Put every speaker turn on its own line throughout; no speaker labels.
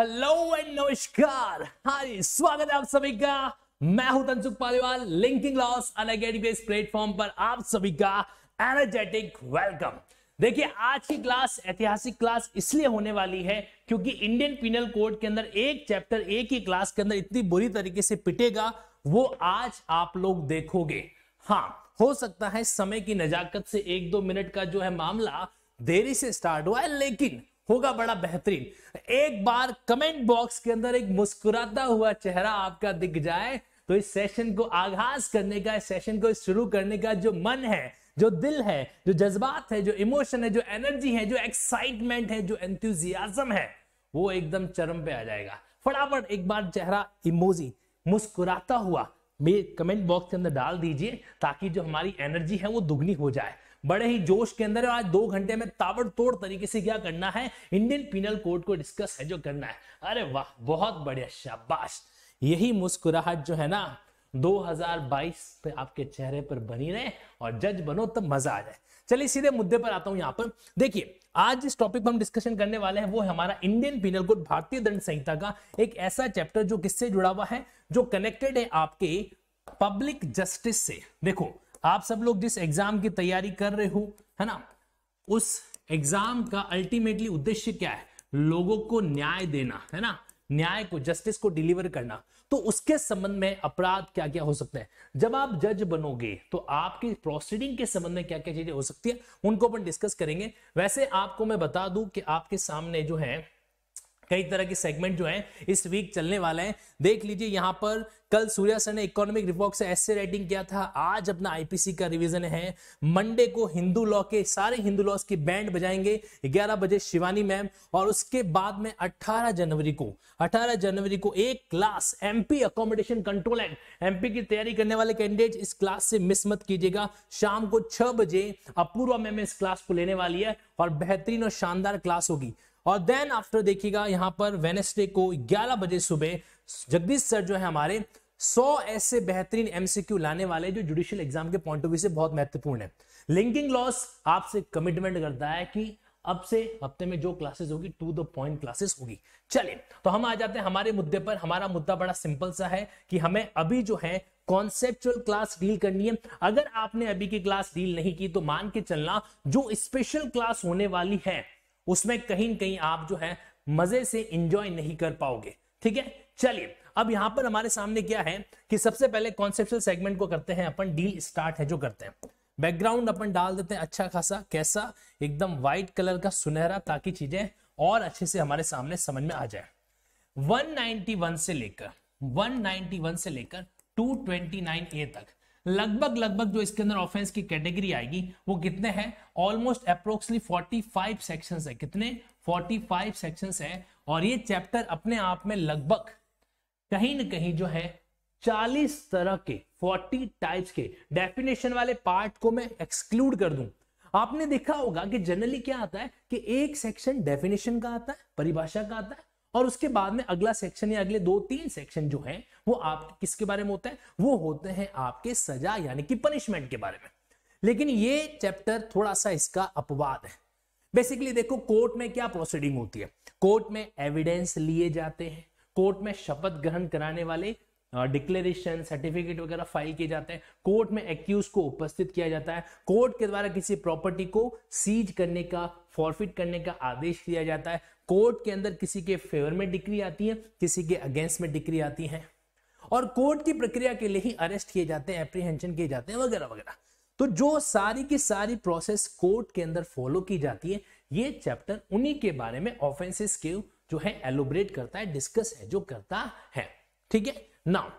Hello and नमस्कार हाय स्वागत है आप सभी का मैं हूं तनसुख पालीवाल लिंकिंग लॉस अनअकेडमी के इस प्लेटफॉर्म पर आप सभी का एनर्जेटिक वेलकम देखिए आज की क्लास ऐतिहासिक क्लास इसलिए होने वाली है क्योंकि इंडियन पिनल कोड के अंदर एक चैप्टर एक ही क्लास के अंदर इतनी बुरी तरीके से पिटेगा वो आज आप लोग देखोगे हाँ हो सकता है समय की नजाकत से एक दो मिनट का जो है मामला देरी से स्टार्ट हुआ है लेकिन होगा बड़ा बेहतरीन एक बार कमेंट बॉक्स के अंदर एक मुस्कुराता हुआ चेहरा आपका दिख जाए तो इस सेशन को आगाज करने का इस सेशन को शुरू करने का जो मन है जो दिल है जो जज्बात है जो इमोशन है जो एनर्जी है जो एक्साइटमेंट है जो एंथ्यूजियाजम है वो एकदम चरम पे आ जाएगा फटाफट एक बार चेहरा इमोजी मुस्कुराता हुआ मेरे कमेंट बॉक्स के अंदर डाल दीजिए ताकि जो हमारी एनर्जी है वो दुगनी हो जाए बड़े ही जोश के अंदर आज दो घंटे में ताबड़तोड़ तरीके से क्या करना है इंडियन पीनल कोड को डिस्कस है जो करना है अरे वाह बहुत बढ़िया शाबाश यही मुस्कुराहट जो है ना 2022 पे आपके चेहरे पर बनी रहे और जज बनो तब मजा आ जाए चलिए सीधे मुद्दे पर आता हूं यहां पर देखिए आज जिस टॉपिक पर हम डिस्कशन करने वाले हैं वो है हमारा इंडियन पीनल कोड भारतीय दंड संहिता का एक ऐसा चैप्टर जो किससे जुड़ा हुआ है जो कनेक्टेड है आपके पब्लिक जस्टिस से देखो आप सब लोग जिस एग्जाम की तैयारी कर रहे हो है ना उस एग्जाम का अल्टीमेटली उद्देश्य क्या है लोगों को न्याय देना है ना न्याय को जस्टिस को डिलीवर करना तो उसके संबंध में अपराध क्या क्या हो सकता है जब आप जज बनोगे तो आपकी प्रोसीडिंग के संबंध में क्या क्या चीजें हो सकती है उनको अपन डिस्कस करेंगे वैसे आपको मैं बता दूं कि आपके सामने जो है कई तरह के सेगमेंट जो है इस वीक चलने वाले हैं देख लीजिए यहाँ पर कल सूर्या सर ने इकोनॉमिक रिपोर्ट से ऐसे राइटिंग किया था आज अपना आईपीसी का रिवीजन है मंडे को हिंदू लॉ के सारे हिंदू लॉस की बैंड बजाएंगे 11 बजे शिवानी मैम और उसके बाद में 18 जनवरी को 18 जनवरी को एक class MP accommodation control act MP की तैयारी करने वाले कैंडिडेट इस क्लास से मिस मत कीजिएगा शाम को छह बजे अपूर्वा मैम इस क्लास को लेने वाली है और बेहतरीन और शानदार क्लास होगी और देन आफ्टर देखिएगा यहाँ पर वेनेसडे को 11 बजे सुबह जगदीश सर जो है हमारे 100 ऐसे बेहतरीन एमसीक्यू लाने वाले जो जुडिशियल एग्जाम के पॉइंट ऑफ व्यू से बहुत महत्वपूर्ण है लिंकिंग लॉस आपसे कमिटमेंट करता है कि अब से हफ्ते में जो क्लासेस होगी टू द पॉइंट क्लासेस होगी चलिए तो हम आ जाते हैं हमारे मुद्दे पर हमारा मुद्दा बड़ा सिंपल सा है कि हमें अभी जो है कॉन्सेप्चुअल क्लास डील करनी है अगर आपने अभी की क्लास डील नहीं की तो मान के चलना जो स्पेशल क्लास होने वाली है उसमें कहीं ना कहीं आप जो है मजे से इंजॉय नहीं कर पाओगे ठीक है चलिए अब यहां पर हमारे सामने क्या है कि सबसे पहले कॉन्सेप्चुअल सेगमेंट को करते हैं अपन डील स्टार्ट है जो करते हैं बैकग्राउंड अपन डाल देते हैं अच्छा खासा कैसा एकदम व्हाइट कलर का सुनहरा ताकि चीजें और अच्छे से हमारे सामने समझ में आ जाए 191 से लेकर 191 से लेकर 229 ए तक लगभग लगभग जो इसके अंदर ऑफेंस की कैटेगरी आएगी वो कितने हैं ऑलमोस्ट अप्रोक्सली 45 सेक्शंस है कितने 45 सेक्शंस है और ये चैप्टर अपने आप में लगभग कहीं ना कहीं जो है 40 तरह के 40 टाइप्स के डेफिनेशन वाले पार्ट को मैं एक्सक्लूड कर दूं आपने देखा होगा कि जनरली क्या आता है कि एक सेक्शन डेफिनेशन का आता है परिभाषा का आता है और उसके बाद में अगला सेक्शन या अगले दो तीन सेक्शन जो है वो आप किसके बारे में होता है वो होते हैं आपके सजा यानी कि पनिशमेंट के बारे में लेकिन ये चैप्टर थोड़ा सा इसका अपवाद है बेसिकली देखो कोर्ट में क्या प्रोसीडिंग होती है कोर्ट में एविडेंस लिए जाते हैं कोर्ट में शपथ ग्रहण कराने वाले डिक्लेरेशन सर्टिफिकेट वगैरह फाइल किए जाते हैं कोर्ट में एक्यूज को उपस्थित किया जाता है कोर्ट के द्वारा किसी प्रॉपर्टी को सीज करने का फॉरफिट करने का आदेश दिया जाता है कोर्ट के अंदर किसी के फेवर में डिग्री आती है किसी के अगेंस्ट में डिग्री आती है और कोर्ट की प्रक्रिया के लिए ही अरेस्ट किए जाते हैं एप्रीहेंशन किए जाते हैं वगैरह वगैरह तो जो सारी की सारी प्रोसेस कोर्ट के अंदर फॉलो की जाती है ये चैप्टर उन्हीं के बारे में ऑफेंसेस के जो है एलोब्रेट करता है डिस्कस है जो करता है ठीक है नाउ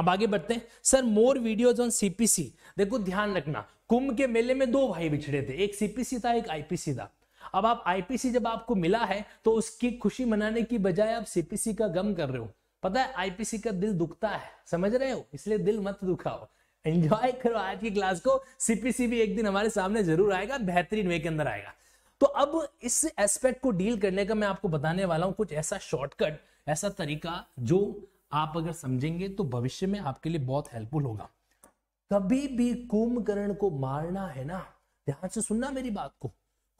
अब आगे बढ़ते हैं sir more videos on CPC देखो ध्यान रखना कुंभ के मेले में दो भाई बिछड़े थे एक सीपीसी था एक आईपीसी था अब आप आईपीसी जब आपको मिला है तो उसकी खुशी मनाने की बजाय आप सीपीसी का गम कर रहे हो पता है आईपीसी का दिल दुखता है समझ रहे हो इसलिए दिल मत दुखाओ एंजॉय करो आज की क्लास को सीपीसी भी एक दिन हमारे सामने जरूर आएगा बेहतरीन वे के अंदर आएगा तो अब इस एस्पेक्ट को डील करने का मैं आपको बताने वाला हूं कुछ ऐसा शॉर्टकट ऐसा तरीका जो आप अगर समझेंगे तो भविष्य में आपके लिए बहुत हेल्पफुल होगा कभी भी कुंभकर्ण को मारना है ना ध्यान से सुनना मेरी बात को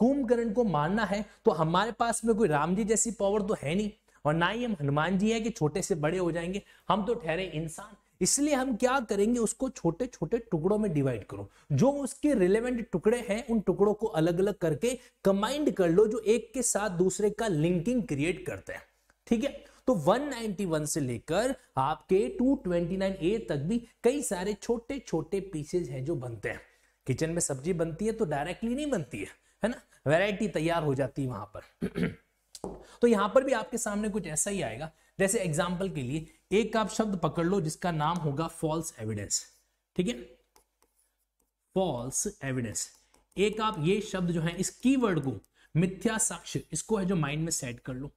कुंभकर्ण को मारना है तो हमारे पास में कोई राम जी जैसी पावर तो है नहीं और ना ही हम हनुमान जी हैं कि छोटे से बड़े हो जाएंगे हम तो ठहरे इंसान इसलिए हम क्या करेंगे उसको छोटे छोटे टुकड़ों में डिवाइड करो जो उसके रिलेवेंट टुकड़े हैं उन टुकड़ों को अलग अलग करके कंबाइंड कर लो जो एक के साथ दूसरे का लिंकिंग क्रिएट करते हैं ठीक है तो 191 से लेकर आपके ए तक भी कई सारे छोटे छोटे पीसेज हैं जो बनते हैं किचन में सब्जी बनती है तो डायरेक्टली नहीं बनती है है ना वैरायटी तैयार हो जाती है वहां पर तो यहां पर भी आपके सामने कुछ ऐसा ही आएगा जैसे एग्जाम्पल के लिए एक आप शब्द पकड़ लो जिसका नाम होगा फॉल्स एविडेंस ठीक है फॉल्स एविडेंस एक आप ये शब्द जो है इस कीवर्ड को मिथ्या साक्ष्य इसको है जो माइंड में सेट कर लो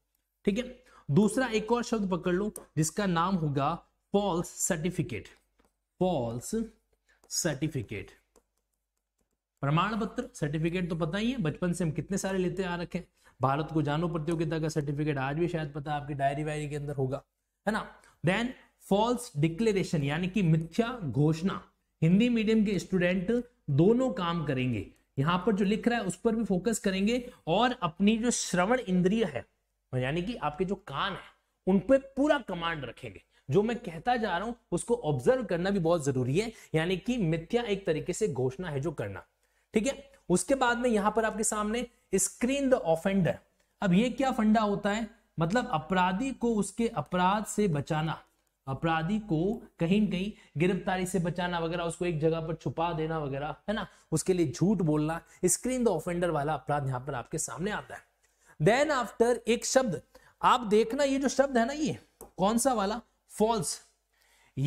ठीक है दूसरा एक और शब्द पकड़ लो जिसका नाम होगा फॉल्स सर्टिफिकेट फॉल्स सर्टिफिकेट प्रमाण पत्र सर्टिफिकेट तो पता ही है बचपन से हम कितने सारे लेते आ रखे भारत को जानो प्रतियोगिता का सर्टिफिकेट आज भी शायद पता आपकी डायरी वायरी के अंदर होगा है ना देन फॉल्स डिक्लेरेशन यानी कि मिथ्या घोषणा हिंदी मीडियम के स्टूडेंट दोनों काम करेंगे यहां पर जो लिख रहा है उस पर भी फोकस करेंगे और अपनी जो श्रवण इंद्रिय है यानी कि आपके जो कान है उन पर पूरा कमांड रखेंगे जो मैं कहता जा रहा हूं उसको ऑब्जर्व करना भी बहुत जरूरी है यानी कि मिथ्या एक तरीके से घोषणा है जो करना ठीक है उसके बाद में यहां पर आपके सामने स्क्रीन द ऑफेंडर अब ये क्या फंडा होता है मतलब अपराधी को उसके अपराध से बचाना अपराधी को कहीं कहीं गिरफ्तारी से बचाना वगैरह उसको एक जगह पर छुपा देना वगैरह है ना उसके लिए झूठ बोलना स्क्रीन द ऑफेंडर वाला अपराध यहां पर आपके सामने आता है देन आफ्टर एक शब्द आप देखना ये जो शब्द है ना ये कौन सा वाला फॉल्स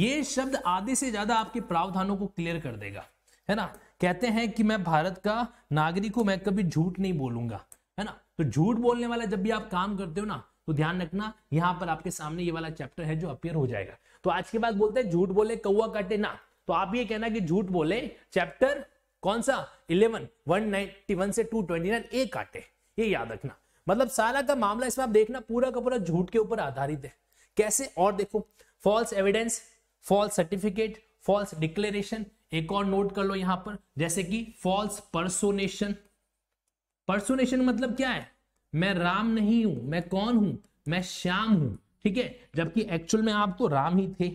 ये शब्द आधे से ज्यादा आपके प्रावधानों को क्लियर कर देगा है ना कहते हैं कि मैं भारत का नागरिक हूं मैं कभी झूठ नहीं बोलूंगा है ना तो झूठ बोलने वाला जब भी आप काम करते हो ना तो ध्यान रखना यहाँ पर आपके सामने ये वाला चैप्टर है जो अपियर हो जाएगा तो आज के बाद बोलते हैं झूठ बोले कौआ काटे ना तो आप ये कहना कि झूठ बोले चैप्टर कौन सा इलेवन वन नाइनटी वन से टू ट्वेंटी नाइन ए काटे ये याद रखना मतलब सारा का मामला इसमें आप देखना पूरा का पूरा झूठ के ऊपर आधारित है कैसे और देखो false evidence false certificate false declaration एक और नोट कर लो यहां पर जैसे कि फॉल्स परसोनेशन परसोनेशन मतलब क्या है मैं राम नहीं हूं मैं कौन हूं मैं श्याम हूं ठीक है जबकि एक्चुअल में आप तो राम ही थे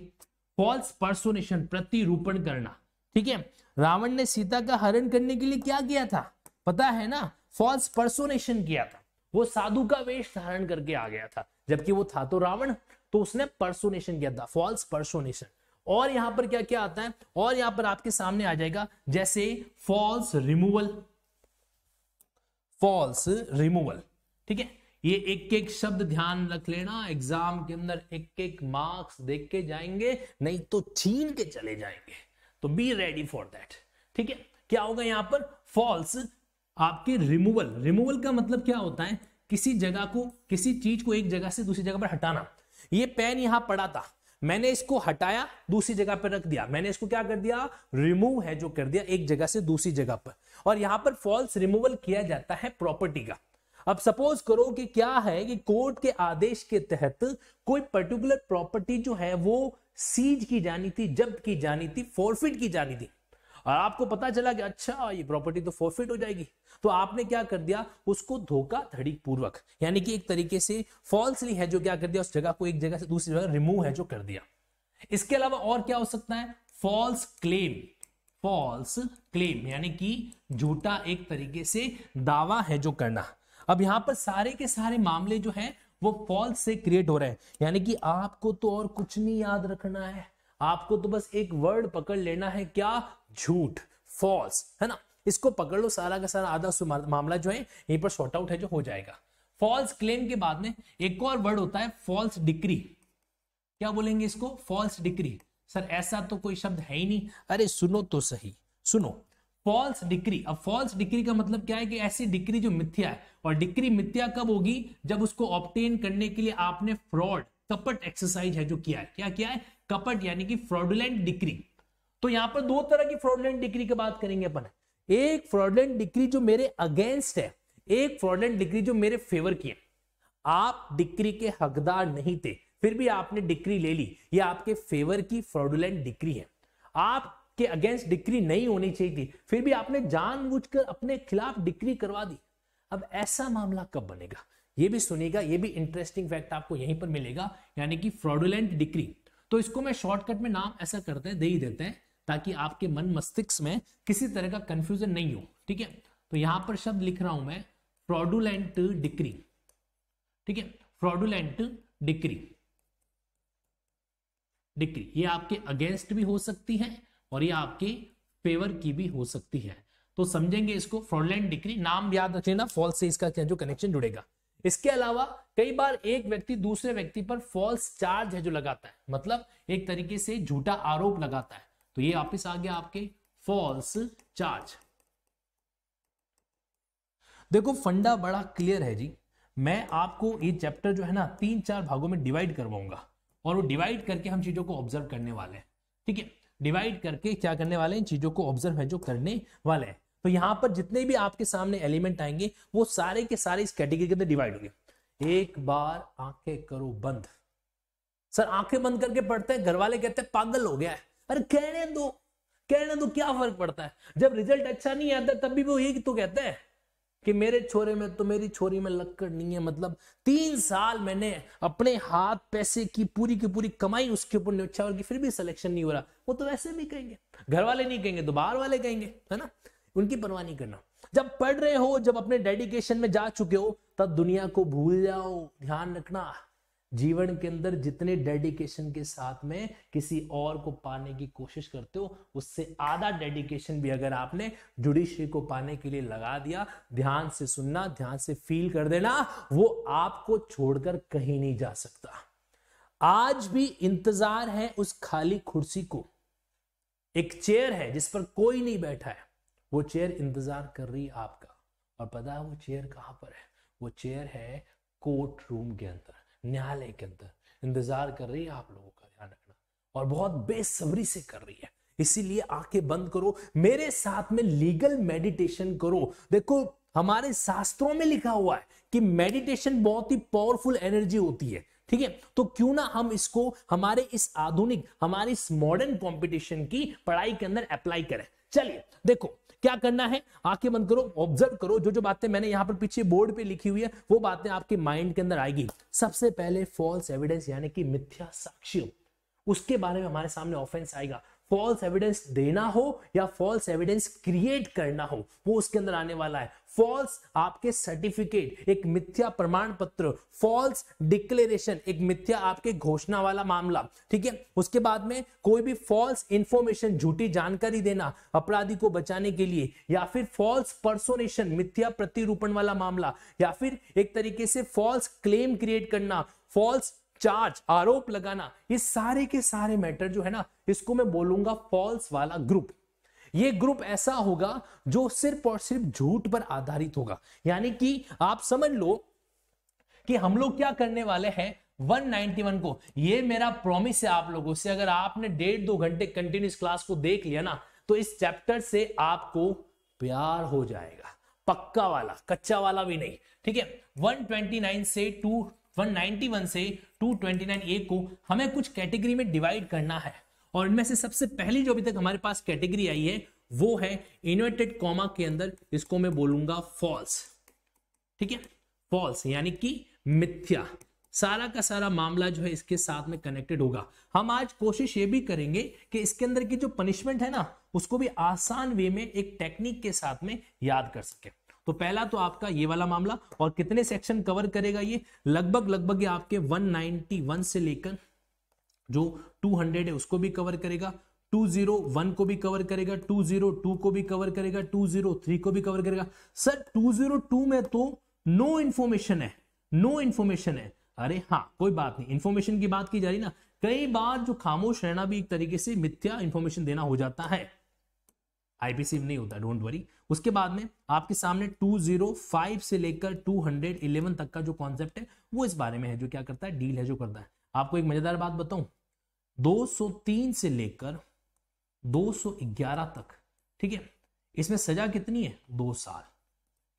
फॉल्स परसोनेशन प्रतिरूपण करना ठीक है रावण ने सीता का हरण करने के लिए क्या किया था पता है ना फॉल्स परसोनेशन किया था वो साधु का वेश धारण करके आ गया था जबकि वो था तो रावण तो उसने परसोनेशन किया था फॉल्स परसोनेशन और यहां पर क्या क्या आता है और यहां पर आपके सामने आ जाएगा जैसे फॉल्स रिमूवल फॉल्स रिमूवल ठीक है ये एक एक शब्द ध्यान रख लेना एग्जाम के अंदर एक एक मार्क्स देख के जाएंगे नहीं तो छीन के चले जाएंगे तो बी रेडी फॉर दैट ठीक है क्या होगा यहां पर फॉल्स आपके रिमूवल रिमूवल का मतलब क्या होता है किसी जगह को किसी चीज को एक जगह से दूसरी जगह पर हटाना ये पेन यहां पड़ा था मैंने इसको हटाया दूसरी जगह पर रख दिया मैंने इसको क्या कर दिया रिमूव है जो कर दिया एक जगह से दूसरी जगह पर और यहां पर फॉल्स रिमूवल किया जाता है प्रॉपर्टी का अब सपोज करो कि क्या है कि कोर्ट के आदेश के तहत कोई पर्टिकुलर प्रॉपर्टी जो है वो सीज की जानी थी जब्त की जानी थी फोरफिट की जानी थी और आपको पता चला कि अच्छा ये प्रॉपर्टी तो फॉरफिट हो जाएगी तो आपने क्या कर दिया उसको धोखा धड़ी पूर्वक यानी कि एक तरीके से फॉल्सली है जो क्या कर दिया उस जगह को एक जगह से दूसरी जगह रिमूव है जो कर दिया इसके अलावा और क्या हो सकता है फॉल्स क्लेम फॉल्स क्लेम यानी कि झूठा एक तरीके से दावा है जो करना अब यहां पर सारे के सारे मामले जो है वो फॉल्स से क्रिएट हो रहे हैं यानी कि आपको तो और कुछ नहीं याद रखना है आपको तो बस एक वर्ड पकड़ लेना है क्या झूठ फॉल्स है ना इसको पकड़ लो सारा का सारा आधा मामला जो है यहीं पर शॉर्ट आउट है जो हो जाएगा फॉल्स क्लेम के बाद में एक और वर्ड होता है फॉल्स डिक्री क्या बोलेंगे इसको फॉल्स डिक्री सर ऐसा तो कोई शब्द है ही नहीं अरे सुनो तो सही सुनो फॉल्स डिक्री अब फॉल्स डिक्री का मतलब क्या है कि ऐसी डिक्री जो मिथ्या है और डिक्री मिथ्या कब होगी जब उसको ऑप्टेन करने के लिए आपने फ्रॉड कपट एक्सरसाइज है जो किया है क्या किया है कपट यानी कि फ्रॉडुलेंट डिक्री तो यहां पर दो तरह की फ्रॉडलेंट डिग्री की बात करेंगे अपन एक फ्रॉडलेंट डिग्री जो मेरे अगेंस्ट है एक फ्रॉडलेंट डिग्री जो मेरे फेवर की है आप डिग्री के हकदार नहीं थे फिर भी आपने डिग्री ले ली ये आपके फेवर की फ्रॉडुलेंट डिग्री है आपके अगेंस्ट डिग्री नहीं होनी चाहिए थी फिर भी आपने जानबूझकर अपने खिलाफ डिग्री करवा दी अब ऐसा मामला कब बनेगा ये भी सुनेगा ये भी इंटरेस्टिंग फैक्ट आपको यहीं पर मिलेगा यानी कि फ्रॉडुलेंट डिग्री तो इसको मैं शॉर्टकट में नाम ऐसा करते हैं दे ही देते हैं ताकि आपके मन मस्तिष्क में किसी तरह का कंफ्यूजन नहीं हो ठीक है तो यहां पर शब्द लिख रहा हूं मैं फ्रॉडुलेंट डिक्री ठीक है फ्रॉडुलेंट डिक्री डिक्री ये आपके अगेंस्ट भी हो सकती है और ये आपके फेवर की भी हो सकती है तो समझेंगे इसको फ्रॉडुलेंट डिक्री नाम याद रख लेना फॉल्स से इसका क्या जो कनेक्शन जुड़ेगा इसके अलावा कई बार एक व्यक्ति दूसरे व्यक्ति पर फॉल्स चार्ज है जो लगाता है मतलब एक तरीके से झूठा आरोप लगाता है तो ये वापिस आ गया आपके फॉल्स चार्ज देखो फंडा बड़ा क्लियर है जी मैं आपको ये चैप्टर जो है ना तीन चार भागों में डिवाइड करवाऊंगा और वो डिवाइड करके हम चीजों को ऑब्जर्व करने वाले हैं ठीक है डिवाइड करके क्या करने वाले हैं चीजों को ऑब्जर्व है जो करने वाले हैं तो यहां पर जितने भी आपके सामने एलिमेंट आएंगे वो सारे के सारे इस कैटेगरी के अंदर डिवाइड होंगे एक बार आंखें करो बंद सर आंखें बंद करके पढ़ते हैं घर वाले कहते हैं पागल हो गया है अरे कहने दो कहने दो क्या फर्क पड़ता है जब रिजल्ट अच्छा नहीं आता तब भी वो यही तो कहता है कि मेरे छोरे में तो मेरी छोरी में लक्कड़ नहीं है मतलब तीन साल मैंने अपने हाथ पैसे की पूरी की पूरी कमाई उसके ऊपर न्योछावर की फिर भी सिलेक्शन नहीं हो रहा वो तो वैसे भी कहेंगे घर वाले नहीं कहेंगे तो बाहर वाले कहेंगे है ना उनकी परवाह नहीं करना जब पढ़ रहे हो जब अपने डेडिकेशन में जा चुके हो तब दुनिया को भूल जाओ ध्यान रखना जीवन के अंदर जितने डेडिकेशन के साथ में किसी और को पाने की कोशिश करते हो उससे आधा डेडिकेशन भी अगर आपने जुडिशरी को पाने के लिए लगा दिया ध्यान से सुनना ध्यान से फील कर देना वो आपको छोड़कर कहीं नहीं जा सकता आज भी इंतजार है उस खाली कुर्सी को एक चेयर है जिस पर कोई नहीं बैठा है वो चेयर इंतजार कर रही है आपका और पता है वो चेयर कहां पर है वो चेयर है कोर्ट रूम के अंदर न्यायालय के अंदर इंतजार कर रही है आप लोगों का ध्यान रखना और बहुत बेसब्री से कर रही है इसीलिए आके बंद करो मेरे साथ में लीगल मेडिटेशन करो देखो हमारे शास्त्रों में लिखा हुआ है कि मेडिटेशन बहुत ही पावरफुल एनर्जी होती है ठीक है तो क्यों ना हम इसको हमारे इस आधुनिक हमारे इस मॉडर्न कंपटीशन की पढ़ाई के अंदर अप्लाई करें चलिए देखो क्या करना है आके मन करो ऑब्जर्व करो जो जो बातें मैंने यहाँ पर पीछे बोर्ड पे लिखी हुई है वो बातें आपके माइंड के अंदर आएगी सबसे पहले फॉल्स एविडेंस यानी कि मिथ्या साक्ष्य उसके बारे में हमारे सामने ऑफेंस आएगा फॉल्स एविडेंस देना हो या फॉल्स एविडेंस क्रिएट करना हो वो उसके अंदर आने वाला है फॉल्स आपके सर्टिफिकेट एक मिथ्या प्रमाण पत्र फॉल्स डिक्लेरेशन एक मिथ्या आपके घोषणा वाला मामला ठीक है उसके बाद में कोई भी फॉल्स इंफॉर्मेशन झूठी जानकारी देना अपराधी को बचाने के लिए या फिर फॉल्स परसोनेशन मिथ्या प्रतिरूपण वाला मामला या फिर एक तरीके से फॉल्स क्लेम क्रिएट करना फॉल्स चार्ज आरोप लगाना ये सारे के सारे मैटर जो है ना इसको मैं बोलूंगा फॉल्स वाला ग्रुप ये ग्रुप ऐसा होगा जो सिर्फ और सिर्फ झूठ पर आधारित होगा यानी कि आप समझ लो कि हम लोग क्या करने वाले हैं 191 को ये मेरा प्रॉमिस है आप लोगों से अगर आपने डेढ़ दो घंटे कंटिन्यूस क्लास को देख लिया ना तो इस चैप्टर से आपको प्यार हो जाएगा पक्का वाला कच्चा वाला भी नहीं ठीक है 129 से 2 191 से 229 ए को हमें कुछ कैटेगरी में डिवाइड करना है और इनमें से सबसे पहली जो अभी तक हमारे पास कैटेगरी आई है वो है इन्वर्टेड कॉमा के अंदर इसको मैं बोलूंगा फॉल्स ठीक है फॉल्स यानी कि मिथ्या सारा का सारा मामला जो है इसके साथ में कनेक्टेड होगा हम आज कोशिश ये भी करेंगे कि इसके अंदर की जो पनिशमेंट है ना उसको भी आसान वे में एक टेक्निक के साथ में याद कर सके तो पहला तो आपका ये वाला मामला और कितने सेक्शन कवर करेगा ये लगभग लगभग ये आपके 191 से लेकर जो 200 है उसको भी कवर करेगा 201 को भी कवर करेगा 202 को भी कवर करेगा 203 को भी कवर करेगा सर 202 में तो नो इन्फॉर्मेशन है नो इन्फॉर्मेशन है अरे हाँ कोई बात नहीं इन्फॉर्मेशन की बात की जा रही ना कई बार जो खामोश रहना भी एक तरीके से मिथ्या इन्फॉर्मेशन देना हो जाता है आईपीसी नहीं होता डोंट वरी उसके बाद में आपके सामने 205 से लेकर 211 तक का जो कॉन्सेप्ट है वो इस बारे में है जो क्या करता है डील है जो करता है आपको एक मजेदार बात बताऊं 203 से लेकर 211 तक ठीक है इसमें सजा कितनी है दो साल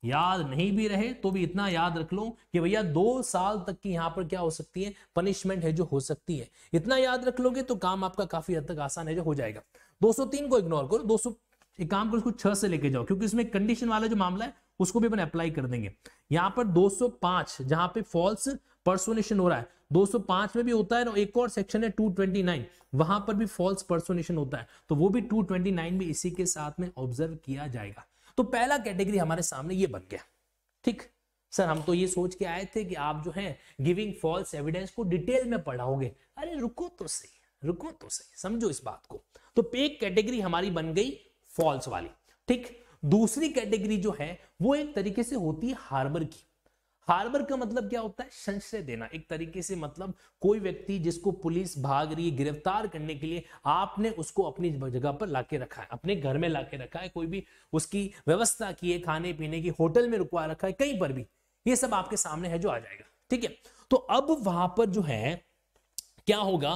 याद नहीं भी रहे तो भी इतना याद रख लो कि भैया दो साल तक की यहाँ पर क्या हो सकती है पनिशमेंट है जो हो सकती है इतना याद रख लोगे तो काम आपका काफी हद तक आसान है जो हो जाएगा 203 को इग्नोर करो 200 एक काम करो उसको छह से लेके जाओ क्योंकि इसमें कंडीशन वाला जो मामला है उसको भी अपन अप्लाई कर देंगे यहाँ पर 205 जहां पे फॉल्स परसोनेशन हो रहा है 205 में भी होता है ना एक और सेक्शन है 229 वहां पर भी फॉल्स परसोनेशन होता है तो वो भी 229 में इसी के साथ में ऑब्जर्व किया जाएगा तो पहला कैटेगरी हमारे सामने ये बन गया ठीक सर हम तो ये सोच के आए थे कि आप जो है गिविंग फॉल्स एविडेंस को डिटेल में पढ़ाओगे अरे रुको तो सही रुको तो सही समझो इस बात को तो एक कैटेगरी हमारी बन गई फॉल्स वाली ठीक दूसरी कैटेगरी जो है वो एक तरीके से होती है हार्बर की हार्बर का मतलब क्या होता है संशय देना एक तरीके से मतलब कोई व्यक्ति जिसको पुलिस भाग रही है गिरफ्तार करने के लिए आपने उसको अपनी जगह पर लाके रखा है अपने घर में लाके रखा है कोई भी उसकी व्यवस्था की है खाने पीने की होटल में रुकवा रखा है कहीं पर भी ये सब आपके सामने है जो आ जाएगा ठीक है तो अब वहां पर जो है क्या होगा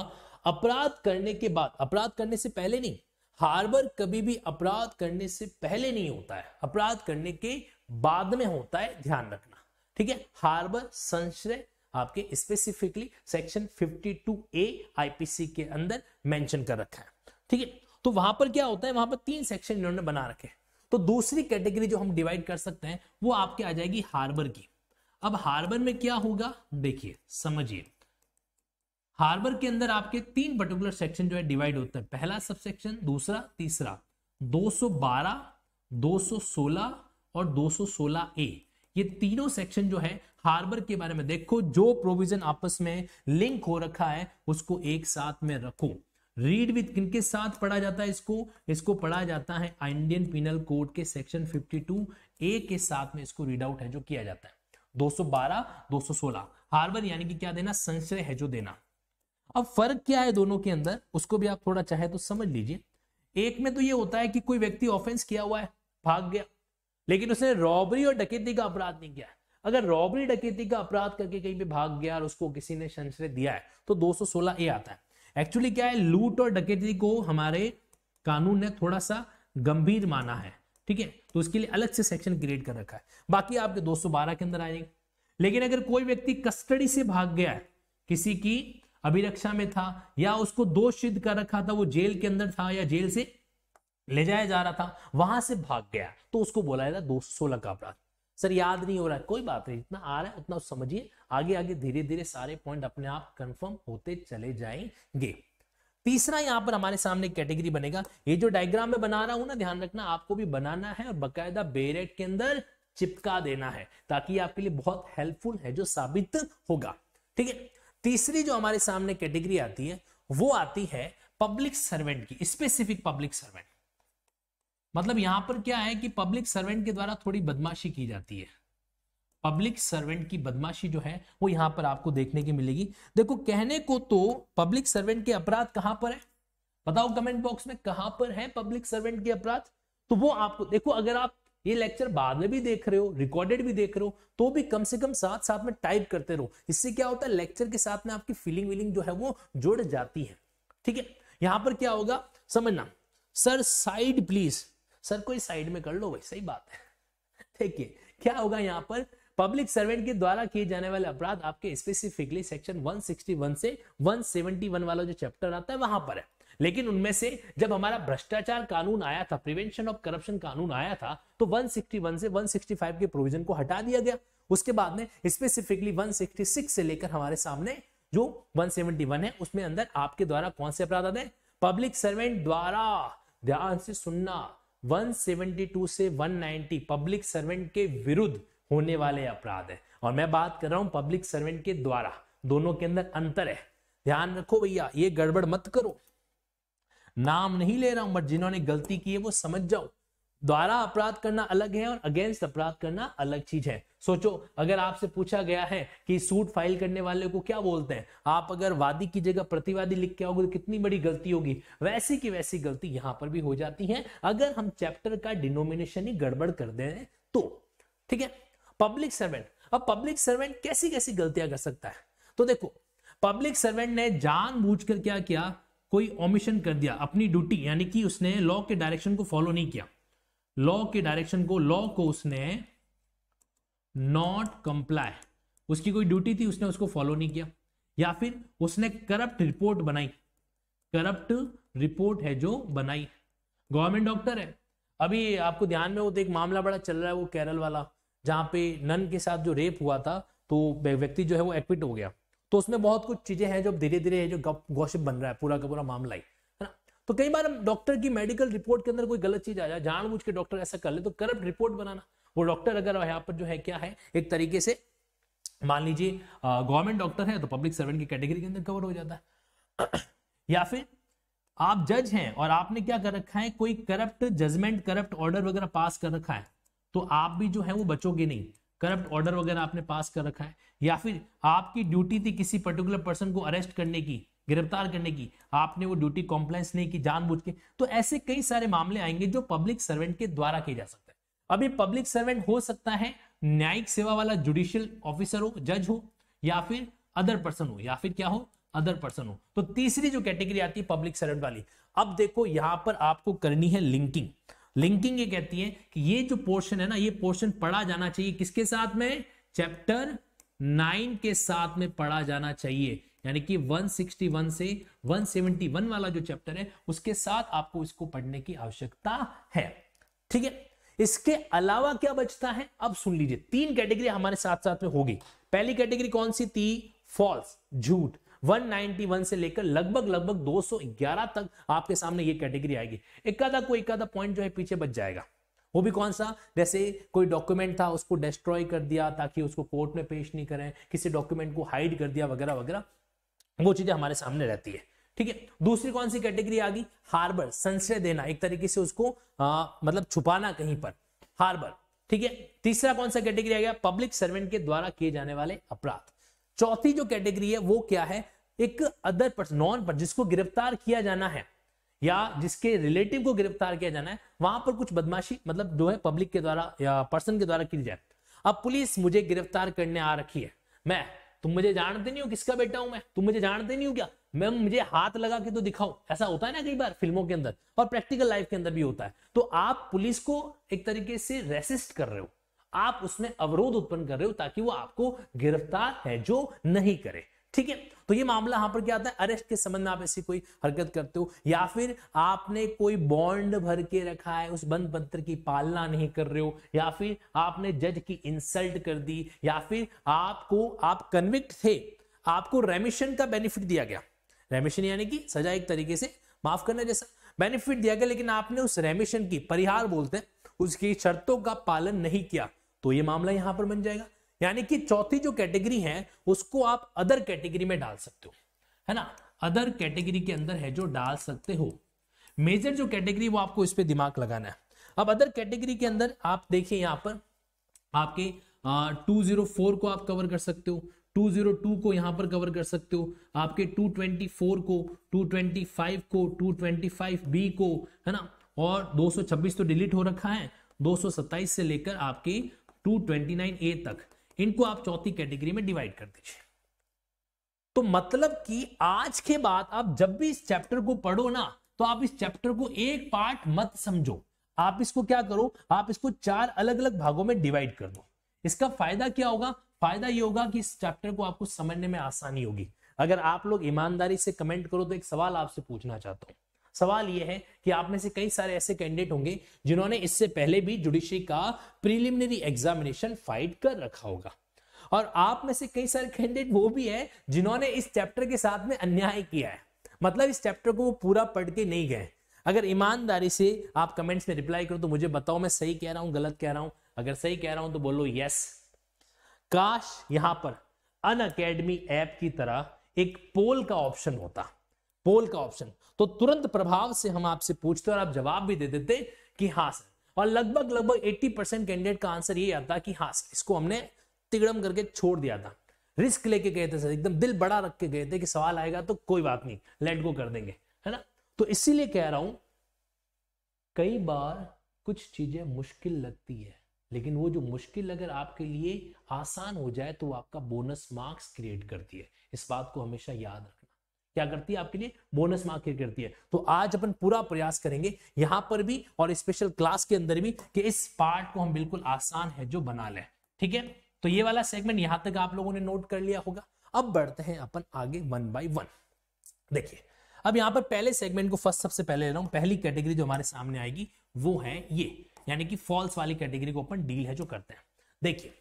अपराध करने के बाद अपराध करने से पहले नहीं हार्बर कभी भी अपराध करने से पहले नहीं होता है अपराध करने के बाद में होता है ध्यान रखना ठीक है हार्बर संशय आपके स्पेसिफिकली सेक्शन 52 ए आईपीसी के अंदर मेंशन कर रखा है ठीक है तो वहां पर क्या होता है वहां पर तीन सेक्शन इन्होंने बना रखे तो दूसरी कैटेगरी जो हम डिवाइड कर सकते हैं वो आपके आ जाएगी हार्बर की अब हार्बर में क्या होगा देखिए समझिए हार्बर के अंदर आपके तीन पर्टिकुलर सेक्शन जो है डिवाइड होता है पहला सब सेक्शन दूसरा तीसरा 212, 216 और 216 ए ये तीनों सेक्शन जो है हार्बर के बारे में देखो जो प्रोविजन आपस में लिंक हो रखा है उसको एक साथ में रखो रीड विद किनके साथ पढ़ा जाता है इसको इसको पढ़ा जाता है इंडियन पिनल कोड के सेक्शन 52 ए के साथ में इसको रीड आउट है जो किया जाता है 212 216 हार्बर यानी कि क्या देना संशय है जो देना अब फर्क क्या है दोनों के अंदर उसको भी आप थोड़ा चाहे तो समझ लीजिए एक में तो ये होता है कि कोई व्यक्ति ऑफेंस किया हुआ है भाग गया लेकिन उसने रॉबरी और डकैती का अपराध नहीं किया अगर रॉबरी डकैती का अपराध करके कहीं पे भाग गया और उसको किसी ने संश्रय दिया है तो 216 ए आता है एक्चुअली क्या है लूट और डकैती को हमारे कानून ने थोड़ा सा गंभीर माना है ठीक है तो उसके लिए अलग से सेक्शन क्रिएट कर रखा है बाकी आपके 212 के अंदर आ जाएंगे लेकिन अगर कोई व्यक्ति कस्टडी से भाग गया है किसी की अभिरक्षा में था या उसको दोष सिद्ध कर रखा था वो जेल के अंदर था या जेल से ले जाया जा रहा था वहां से भाग गया तो उसको बोला जाता दो सोलह का अपराध सर याद नहीं हो रहा है कोई बात नहीं जितना आ रहा है उतना समझिए आगे आगे धीरे धीरे सारे पॉइंट अपने आप कंफर्म होते चले जाएंगे तीसरा यहां पर हमारे सामने कैटेगरी बनेगा ये जो डायग्राम में बना रहा हूं ना ध्यान रखना आपको भी बनाना है और बकायदा बेरेट के अंदर चिपका देना है ताकि आपके लिए बहुत हेल्पफुल है जो साबित होगा ठीक है तीसरी जो हमारे सामने कैटेगरी आती है वो आती है पब्लिक सर्वेंट की स्पेसिफिक पब्लिक सर्वेंट मतलब यहां पर क्या है कि पब्लिक सर्वेंट के द्वारा थोड़ी बदमाशी की जाती है पब्लिक सर्वेंट की बदमाशी जो है वो यहां पर आपको देखने की मिलेगी देखो कहने को तो पब्लिक सर्वेंट के अपराध कहां पर है बताओ कमेंट बॉक्स में कहां पर है पब्लिक सर्वेंट के अपराध तो वो आपको देखो अगर आप ये लेक्चर बाद में भी देख रहे हो रिकॉर्डेड भी देख रहे हो तो भी कम से कम साथ साथ में टाइप करते रहो इससे क्या होता है लेक्चर के साथ में आपकी फीलिंग वीलिंग जो है वो जुड़ जाती है ठीक है यहां पर क्या होगा समझना सर साइड प्लीज सर कोई साइड में कर लो भाई सही बात है देखिए क्या होगा यहाँ पर पब्लिक सर्वेंट के द्वारा किए जाने वाले अपराध आपके स्पेसिफिकली सेक्शन 161 से 171 वाला जो चैप्टर आता है वहां पर है लेकिन उनमें से जब हमारा भ्रष्टाचार कानून आया था प्रिवेंशन ऑफ करप्शन कानून आया था तो 161 से 165 के प्रोविजन को हटा दिया गया उसके बाद में स्पेसिफिकली 166 से लेकर हमारे सामने जो 171 है उसमें अंदर आपके द्वारा कौन से अपराध आते हैं पब्लिक सर्वेंट द्वारा ध्यान से सुनना 172 से 190 पब्लिक सर्वेंट के विरुद्ध होने वाले अपराध है और मैं बात कर रहा हूं पब्लिक सर्वेंट के द्वारा दोनों के अंदर अंतर है ध्यान रखो भैया ये गड़बड़ मत करो नाम नहीं ले रहा हूं बट जिन्होंने गलती की है वो समझ जाओ द्वारा अपराध करना अलग है और अगेंस्ट अपराध करना अलग चीज है सोचो अगर आपसे पूछा गया है कि सूट फाइल करने वाले को क्या बोलते हैं आप अगर वादी की जगह प्रतिवादी लिख के आओगे तो कितनी बड़ी गलती होगी वैसी की वैसी गलती यहां पर भी हो जाती है अगर हम चैप्टर का डिनोमिनेशन ही गड़बड़ कर दे तो ठीक है पब्लिक सर्वेंट अब पब्लिक सर्वेंट कैसी कैसी गलतियां कर सकता है तो देखो पब्लिक सर्वेंट ने जान क्या किया कोई ओमिशन कर दिया अपनी ड्यूटी यानी कि उसने लॉ के डायरेक्शन को फॉलो नहीं किया लॉ के डायरेक्शन को लॉ को उसने नॉट कंप्लाई उसकी कोई ड्यूटी थी उसने उसको फॉलो नहीं किया या फिर उसने करप्ट रिपोर्ट बनाई करप्ट रिपोर्ट है जो बनाई गवर्नमेंट डॉक्टर है अभी आपको ध्यान में हो तो एक मामला बड़ा चल रहा है वो केरल वाला जहां पे नन के साथ जो रेप हुआ था तो व्यक्ति जो है वो एक्विट हो गया तो उसमें बहुत कुछ चीजें हैं जो धीरे धीरे जो गप गौशिप बन रहा है पूरा का पूरा मामला ही तो कई बार डॉक्टर की मेडिकल रिपोर्ट के अंदर कोई गलत चीज आ जाए जानबूझ के डॉक्टर ऐसा कर ले तो करप्ट रिपोर्ट बनाना वो डॉक्टर अगर यहाँ पर जो है क्या है एक तरीके से मान लीजिए गवर्नमेंट डॉक्टर है तो पब्लिक सर्वेंट की कैटेगरी के अंदर कवर हो जाता है या फिर आप जज हैं और आपने क्या कर रखा है कोई करप्ट जजमेंट करप्ट ऑर्डर वगैरह पास कर रखा है तो आप भी जो है वो बचोगे नहीं करप्ट ऑर्डर वगैरह आपने पास कर रखा है या फिर आपकी ड्यूटी थी किसी पर्टिकुलर पर्सन को अरेस्ट करने की गिरफ्तार करने की आपने वो ड्यूटी कॉम्प्लाइंस नहीं की जानबूझ के तो ऐसे कई सारे मामले आएंगे जो पब्लिक सर्वेंट के द्वारा किए जा सकते हैं अभी पब्लिक सर्वेंट हो सकता है न्यायिक सेवा वाला जुडिशियल ऑफिसर हो जज हो या फिर अदर पर्सन हो या फिर क्या हो अदर पर्सन हो तो तीसरी जो कैटेगरी आती है पब्लिक सर्वेंट वाली अब देखो यहां पर आपको करनी है लिंकिंग लिंकिंग ये कहती है कि ये जो पोर्शन है ना ये पोर्शन पढ़ा जाना चाहिए किसके साथ में चैप्टर नाइन के साथ में पढ़ा जाना चाहिए यानी कि 161 से 171 वाला जो चैप्टर है उसके साथ आपको इसको पढ़ने की आवश्यकता है ठीक है इसके अलावा क्या बचता है अब सुन लीजिए तीन कैटेगरी हमारे साथ साथ में होगी पहली कैटेगरी कौन सी थी फॉल्स झूठ 191 से लेकर लगभग लगभग 211 तक आपके सामने ये कैटेगरी आएगी एक आधा कोई आधा पॉइंट जो है पीछे बच जाएगा वो भी कौन सा जैसे कोई डॉक्यूमेंट था उसको डिस्ट्रॉय कर दिया ताकि उसको कोर्ट में पेश नहीं करें किसी डॉक्यूमेंट को हाइड कर दिया वगैरह वगैरह वो चीजें हमारे सामने रहती है ठीक है दूसरी कौन सी कैटेगरी आ गई हार्बर संशय देना एक तरीके से उसको आ, मतलब छुपाना कहीं पर हार्बर ठीक है तीसरा कौन सा कैटेगरी आ गया पब्लिक सर्वेंट के द्वारा किए जाने वाले अपराध चौथी जो कैटेगरी है वो क्या है एक अदर पर्सन नॉन पर जिसको गिरफ्तार किया जाना है या जिसके रिलेटिव को गिरफ्तार किया जाना है वहां पर कुछ बदमाशी मतलब जो है पब्लिक के द्वारा या पर्सन के द्वारा की जाए अब पुलिस मुझे गिरफ्तार करने आ रखी है मैं तुम मुझे जानते नहीं हो किसका बेटा हूं मैं तुम मुझे जानते नहीं हो क्या मैम मुझे हाथ लगा के तो दिखाओ ऐसा होता है ना कई बार फिल्मों के अंदर और प्रैक्टिकल लाइफ के अंदर भी होता है तो आप पुलिस को एक तरीके से रेसिस्ट कर रहे हो आप उसमें अवरोध उत्पन्न कर रहे हो ताकि वो आपको गिरफ्तार है जो नहीं करे ठीक है तो ये मामला यहां पर क्या आता है अरेस्ट के संबंध में आप ऐसी कोई हरकत करते हो या फिर आपने कोई बॉन्ड भर के रखा है उस बंद पत्र की पालना नहीं कर रहे हो या फिर आपने जज की इंसल्ट कर दी या फिर आपको आप कन्विक्ट थे आपको रेमिशन का बेनिफिट दिया गया रेमिशन यानी कि सजा एक तरीके से माफ करना जैसा बेनिफिट दिया गया लेकिन आपने उस रेमिशन की परिहार बोलते हैं उसकी शर्तों का पालन नहीं किया तो ये मामला यहां पर बन जाएगा यानी कि चौथी जो कैटेगरी है उसको आप अदर कैटेगरी में डाल सकते हो है ना अदर कैटेगरी के अंदर है जो डाल सकते हो मेजर जो कैटेगरी वो आपको इस पर दिमाग लगाना है अब अदर कैटेगरी के अंदर आप देखिए यहाँ पर आपके टू जीरो फोर को आप कवर कर सकते हो 202 को यहां पर कवर कर सकते हो आपके 224 को 225 को बी को है ना और 226 तो डिलीट हो रखा है 227 से लेकर आपके ए तक इनको आप चौथी कैटेगरी में डिवाइड कर दीजिए तो मतलब कि आज के बाद आप जब भी इस चैप्टर को पढ़ो ना तो आप इस चैप्टर को एक पार्ट मत समझो आप इसको क्या करो आप इसको चार अलग अलग भागों में डिवाइड कर दो इसका फायदा क्या होगा फायदा ये होगा कि इस चैप्टर को आपको समझने में आसानी होगी अगर आप लोग ईमानदारी से कमेंट करो तो एक सवाल आपसे पूछना चाहता हूं सवाल यह है कि आप में से कई सारे ऐसे कैंडिडेट होंगे जिन्होंने इससे पहले भी जुडिशरी का प्रीलिमिनरी एग्जामिनेशन फाइट कर रखा होगा और आप में से कई सारे कैंडिडेट वो भी है जिन्होंने इस चैप्टर के साथ में अन्याय किया है मतलब इस चैप्टर को वो पूरा पढ़ के नहीं गए अगर ईमानदारी से आप कमेंट्स में रिप्लाई करो तो मुझे बताओ मैं सही कह रहा हूं गलत कह रहा हूं अगर सही कह रहा हूं तो बोलो यस काश यहां पर अन अकेडमी ऐप की तरह एक पोल का ऑप्शन होता पोल का ऑप्शन तो तुरंत प्रभाव से हम आपसे पूछते और आप जवाब भी दे देते कि हाँ सर और लगभग लगभग 80 परसेंट कैंडिडेट का आंसर ये आता कि हाँ सर इसको हमने तिगड़म करके छोड़ दिया था रिस्क लेके गए थे सर एकदम दिल बड़ा रख के गए थे कि सवाल आएगा तो कोई बात नहीं लेट गो कर देंगे है ना तो इसीलिए कह रहा हूं कई बार कुछ चीजें मुश्किल लगती है लेकिन वो जो मुश्किल अगर आपके लिए आसान हो जाए तो आपका बोनस मार्क्स क्रिएट करती है इस बात को हमेशा याद रखें क्या करती है आपके लिए बोनस मार्क करती है तो आज अपन पूरा प्रयास करेंगे यहां पर भी और स्पेशल क्लास के अंदर भी कि इस पार्ट को हम बिल्कुल आसान है जो बना लें ठीक है तो ये वाला सेगमेंट यहां तक आप लोगों ने नोट कर लिया होगा अब बढ़ते हैं अपन आगे वन बाई वन देखिए अब यहां पर पहले सेगमेंट को फर्स्ट सबसे पहले ले रहा हूं पहली कैटेगरी जो हमारे सामने आएगी वो है ये यानी कि फॉल्स वाली कैटेगरी को अपन डील है जो करते हैं देखिए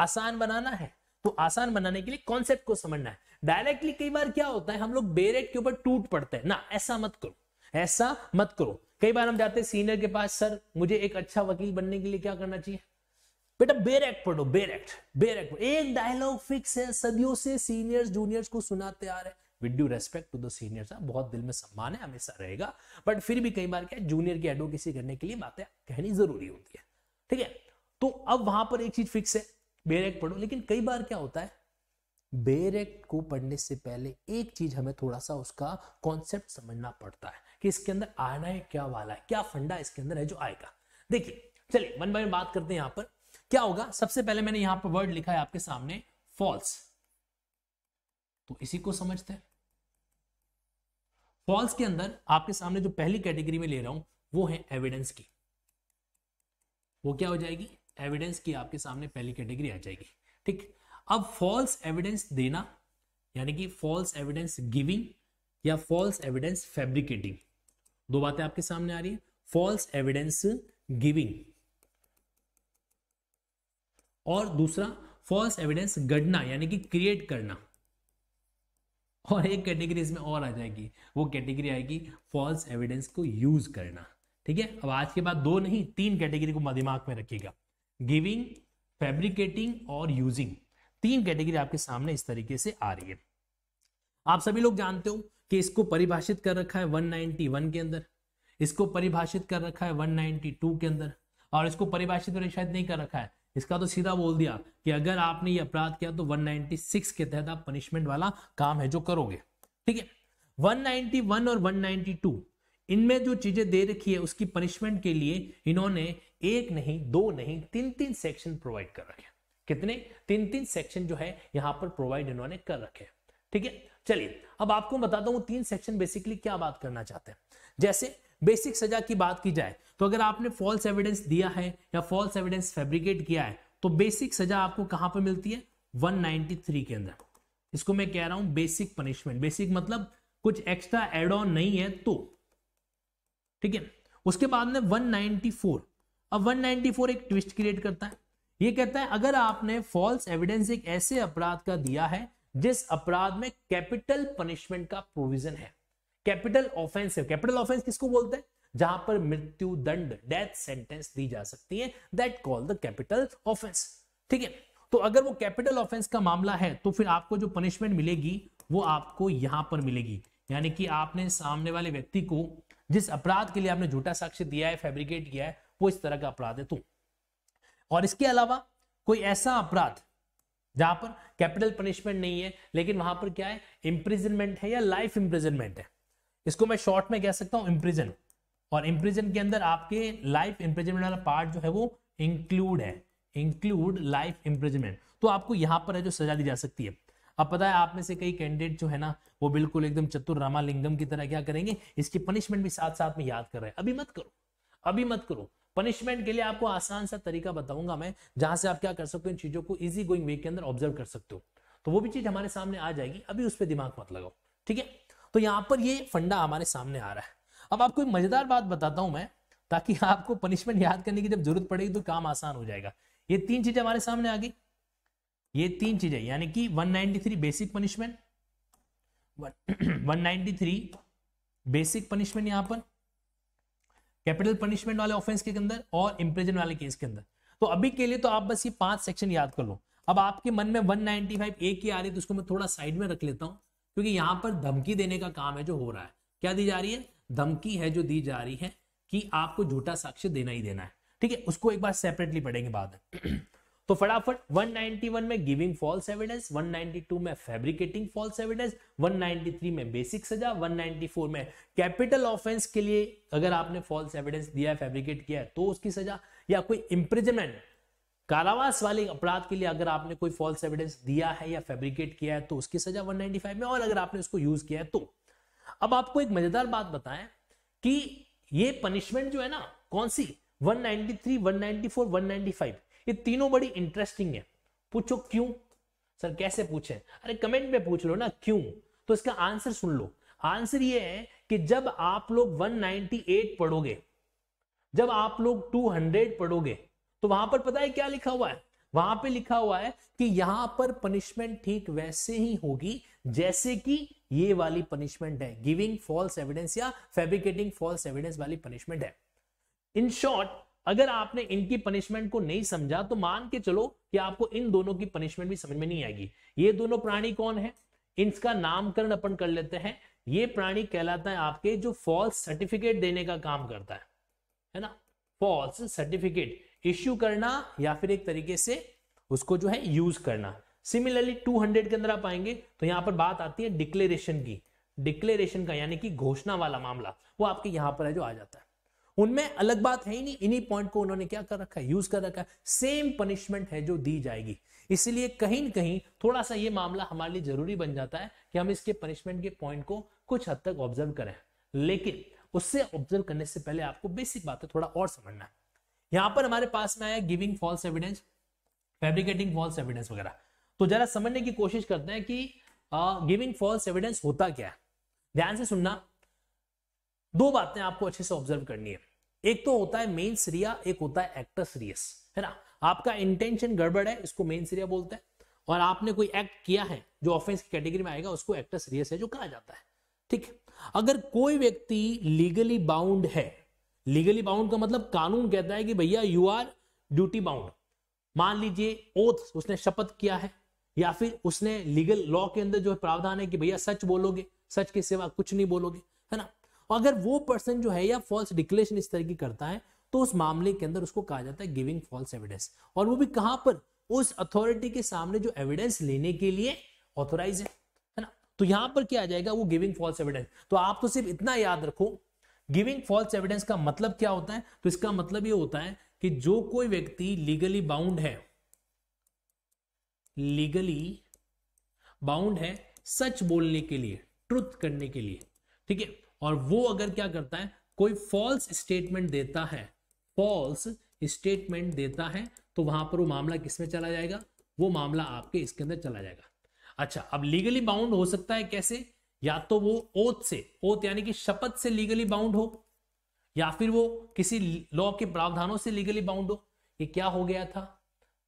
आसान बनाना है को तो आसान बनाने के लिए कॉन्सेप्ट को समझना है डायरेक्टली कई बार क्या होता है हम लोग बेरेट के ऊपर टूट पड़ते हैं ना ऐसा मत करो ऐसा मत करो कई बार हम जाते हैं सीनियर के पास सर मुझे एक अच्छा वकील बनने के लिए क्या करना चाहिए बेटा बेरेक्ट पढ़ो बेरेक्ट बेरेक्ट एक डायलॉग फिक्स है सदियों से सीनियर्स जूनियर्स को सुनाते आ रहे हैं with due respect to the seniors बहुत दिल में सम्मान है हमेशा रहेगा बट फिर भी कई बार क्या जूनियर की एडवोकेसी करने के लिए बातें कहनी जरूरी होती है ठीक है तो अब वहां पर एक चीज फिक्स है बेयर एक्ट पढ़ो लेकिन कई बार क्या होता है बेयर एक्ट को पढ़ने से पहले एक चीज हमें थोड़ा सा उसका कॉन्सेप्ट समझना पड़ता है कि इसके अंदर आना है क्या वाला है क्या फंडा इसके अंदर है जो आएगा देखिए चलिए वन बाय बात करते हैं यहां पर क्या होगा सबसे पहले मैंने यहां पर वर्ड लिखा है आपके सामने फॉल्स तो इसी को समझते हैं फॉल्स के अंदर आपके सामने जो पहली कैटेगरी में ले रहा हूं वो है एविडेंस की वो क्या हो जाएगी एविडेंस की आपके सामने पहली कैटेगरी आ जाएगी ठीक अब फॉल्स एविडेंस देना यानी कि फॉल्स एविडेंस गिविंग या फॉल्स एविडेंस फैब्रिकेटिंग दो बातें आपके सामने आ रही है फॉल्स एविडेंस गिविंग और दूसरा फॉल्स एविडेंस गढ़ना यानी कि क्रिएट करना और एक कैटेगरी इसमें और आ जाएगी वो कैटेगरी आएगी फॉल्स एविडेंस को यूज करना ठीक है अब आज के बाद दो नहीं तीन कैटेगरी को दिमाग में रखिएगा गिविंग फैब्रिकेटिंग और यूजिंग तीन कैटेगरी आपके सामने इस तरीके से आ रही है आप सभी लोग जानते हो कि इसको परिभाषित कर रखा है 191 के अंदर इसको परिभाषित कर रखा है 192 के अंदर और इसको परिभाषित शायद नहीं कर रखा है इसका तो सीधा बोल दिया कि अगर आपने ये अपराध किया तो 196 के तहत आप पनिशमेंट वाला काम है जो करोगे ठीक है 191 और 192 इनमें जो चीजें दे रखी है उसकी पनिशमेंट के लिए इन्होंने एक नहीं दो नहीं तीन तीन सेक्शन प्रोवाइड कर रखे कितने तीन तीन सेक्शन जो है यहां पर प्रोवाइड इन्होंने कर रखे ठीक है चलिए अब आपको बताता हूं तीन सेक्शन बेसिकली क्या बात करना चाहते हैं जैसे बेसिक सजा की बात की जाए तो अगर आपने फॉल्स एविडेंस दिया है या फॉल्स एविडेंस फेब्रिकेट किया है तो बेसिक सजा आपको कहां पर मिलती है 193 के अंदर इसको मैं कह रहा हूं बेसिक पनिशमेंट बेसिक मतलब कुछ एक्स्ट्रा एड ऑन नहीं है तो ठीक है उसके बाद में 194 अब 194 एक ट्विस्ट क्रिएट करता है ये कहता है अगर आपने फॉल्स एविडेंस एक ऐसे अपराध का दिया है जिस अपराध में कैपिटल पनिशमेंट का प्रोविजन है कैपिटल ऑफेंस है कैपिटल ऑफेंस किसको बोलते हैं जहां पर मृत्यु दंड डेथ सेंटेंस दी जा सकती है that call the capital offence ठीक है तो अगर वो कैपिटल ऑफेंस का मामला है तो फिर आपको जो पनिशमेंट मिलेगी वो आपको यहां पर मिलेगी यानी कि आपने सामने वाले व्यक्ति को जिस अपराध के लिए आपने झूठा साक्ष्य दिया है फैब्रिकेट किया है वो इस तरह का अपराध है तो और इसके अलावा कोई ऐसा अपराध जहां पर कैपिटल पनिशमेंट नहीं है लेकिन वहां पर क्या है इंप्रिजनमेंट है या लाइफ इंप्रिजनमेंट है इसको मैं शॉर्ट में कह सकता हूं इंप्रिजन और इंप्रिजन के अंदर आपके लाइफ इंप्रिजनमेंट वाला पार्ट जो है वो इंक्लूड है इंक्लूड लाइफ इंप्रिजनमेंट तो आपको यहां पर है जो सजा दी जा सकती है अब पता है आप में से कई कैंडिडेट जो है ना वो बिल्कुल एकदम चतुर रामालिंगम की तरह क्या करेंगे इसकी पनिशमेंट भी साथ साथ में याद कर रहे हैं अभी मत करो अभी मत करो पनिशमेंट के लिए आपको आसान सा तरीका बताऊंगा मैं जहां से आप क्या कर सकते हो इन चीजों को इजी गोइंग वे के अंदर ऑब्जर्व कर सकते हो तो वो भी चीज हमारे सामने आ जाएगी अभी उस पर दिमाग मत लगाओ ठीक है तो यहाँ पर ये फंडा हमारे सामने आ रहा है अब आपको एक मजेदार बात बताता हूं मैं ताकि आपको पनिशमेंट याद करने की जब जरूरत पड़ेगी तो काम आसान हो जाएगा ये तीन चीजें हमारे सामने आ गई ये तीन चीजें यानी कि 193 बेसिक पनिशमेंट 193 बेसिक पनिशमेंट यहां पर कैपिटल पनिशमेंट वाले ऑफेंस के अंदर और इम्प्रेजन वाले केस के अंदर तो अभी के लिए तो आप बस ये पांच सेक्शन याद कर लो अब आपके मन में 195 ए की आ रही है तो उसको मैं थोड़ा साइड में रख लेता हूं क्योंकि यहां पर धमकी देने का काम है जो हो रहा है क्या दी जा रही है धमकी है जो दी जा रही है कि आपको झूठा साक्ष्य देना ही देना है ठीक है उसको एक बार सेपरेटली पढ़ेंगे बाद में तो फटाफट 191 में गिविंग फॉल्स एविडेंस 192 में फैब्रिकेटिंग फॉल्स एविडेंस 193 में बेसिक सजा 194 में कैपिटल ऑफेंस के लिए अगर आपने फॉल्स एविडेंस दिया है फैब्रिकेट किया है तो उसकी सजा या कोई इंप्रिजमेंट कारावास वाले अपराध के लिए अगर आपने कोई फॉल्स एविडेंस दिया है या फैब्रिकेट किया है तो उसकी सजा 195 में और अगर आपने उसको यूज किया है तो अब आपको एक मजेदार बात बताएं कि ये पनिशमेंट जो है ना कौन सी 193, 194, 195 ये तीनों बड़ी इंटरेस्टिंग है पूछो क्यों सर कैसे पूछे अरे कमेंट में पूछ लो ना क्यों तो इसका आंसर सुन लो आंसर ये है कि जब आप लोग 198 पढ़ोगे जब आप लोग 200 पढ़ोगे तो वहां पर पता है क्या लिखा हुआ है वहां पे लिखा हुआ है कि यहां पर पनिशमेंट ठीक वैसे ही होगी जैसे कि ये वाली पनिशमेंट है गिविंग फॉल्स एविडेंस या फेब्रिकेटिंग फॉल्स एविडेंस वाली पनिशमेंट है इन शॉर्ट अगर आपने इनकी पनिशमेंट को नहीं समझा तो मान के चलो कि आपको इन दोनों की पनिशमेंट भी समझ में नहीं आएगी ये दोनों प्राणी कौन है इनका नामकरण अपन कर लेते हैं ये प्राणी कहलाता है आपके जो फॉल्स सर्टिफिकेट देने का काम करता है है ना फॉल्स सर्टिफिकेट इश्यू करना या फिर एक तरीके से उसको जो है यूज करना सिमिलरली 200 के अंदर आप आएंगे तो यहां पर बात आती है डिक्लेरेशन की डिक्लेरेशन का यानी कि घोषणा वाला मामला वो आपके यहां पर है जो आ जाता है उनमें अलग बात है ही नहीं इन्हीं पॉइंट को उन्होंने क्या कर रखा है यूज कर रखा है सेम पनिशमेंट है जो दी जाएगी इसलिए कहीं ना कहीं थोड़ा सा ये मामला हमारे लिए जरूरी बन जाता है कि हम इसके पनिशमेंट के पॉइंट को कुछ हद तक ऑब्जर्व करें लेकिन उससे ऑब्जर्व करने से पहले आपको बेसिक बात है थोड़ा और समझना है यहां पर हमारे पास में आया giving false evidence fabricating false evidence वगैरह तो जरा समझने की कोशिश करते हैं कि गिविंग फॉल्स एविडेंस होता क्या है ध्यान से सुनना दो बातें आपको अच्छे से ऑब्जर्व करनी है एक तो होता है मेन सीरिया एक होता है एक्टर सीरियस है ना आपका इंटेंशन गड़बड़ है इसको मेन सीरिया बोलते हैं और आपने कोई एक्ट किया है जो ऑफेंस की कैटेगरी में आएगा उसको एक्टर सीरियस है जो कहा जाता है ठीक है अगर कोई व्यक्ति लीगली बाउंड है लीगली बाउंड का मतलब कानून कहता है कि भैया यू आर ड्यूटी बाउंड मान लीजिए ओथ उसने शपथ किया है या फिर उसने लीगल लॉ के अंदर जो प्रावधान है कि भैया सच बोलोगे सच के सिवा कुछ नहीं बोलोगे है ना तो अगर वो पर्सन जो है या फॉल्स डिक्लेरेशन इस तरह की करता है तो उस मामले के अंदर उसको कहा जाता है गिविंग फॉल्स एविडेंस और वो भी कहां पर उस अथॉरिटी के सामने जो एविडेंस लेने के लिए ऑथोराइज है है ना तो यहां पर क्या आ जाएगा वो गिविंग फॉल्स एविडेंस तो आप तो सिर्फ इतना याद रखो गिविंग फॉल्स एविडेंस का मतलब क्या होता है तो इसका मतलब ये होता है कि जो कोई व्यक्ति लीगली बाउंड है लीगली बाउंड है सच बोलने के लिए ट्रुथ करने के लिए ठीक है और वो अगर क्या करता है कोई फॉल्स स्टेटमेंट देता है फॉल्स स्टेटमेंट देता है तो वहां पर वो मामला किसमें चला जाएगा वो मामला आपके इसके अंदर चला जाएगा अच्छा अब लीगली बाउंड हो सकता है कैसे या तो वो ओथ से ओथ यानी कि शपथ से लीगली बाउंड हो या फिर वो किसी लॉ के प्रावधानों से लीगली बाउंड हो ये क्या हो गया था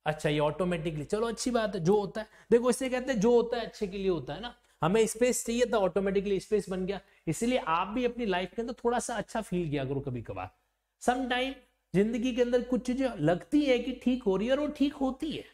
अच्छा ये ऑटोमेटिकली चलो अच्छी बात है जो होता है देखो इससे कहते हैं जो होता है अच्छे के लिए होता है ना हमें स्पेस चाहिए था ऑटोमेटिकली स्पेस बन गया इसीलिए आप भी अपनी लाइफ के अंदर थोड़ा सा अच्छा फील किया करो कभी कभार समटाइम जिंदगी के अंदर कुछ चीजें लगती है कि ठीक हो रही है और वो ठीक होती है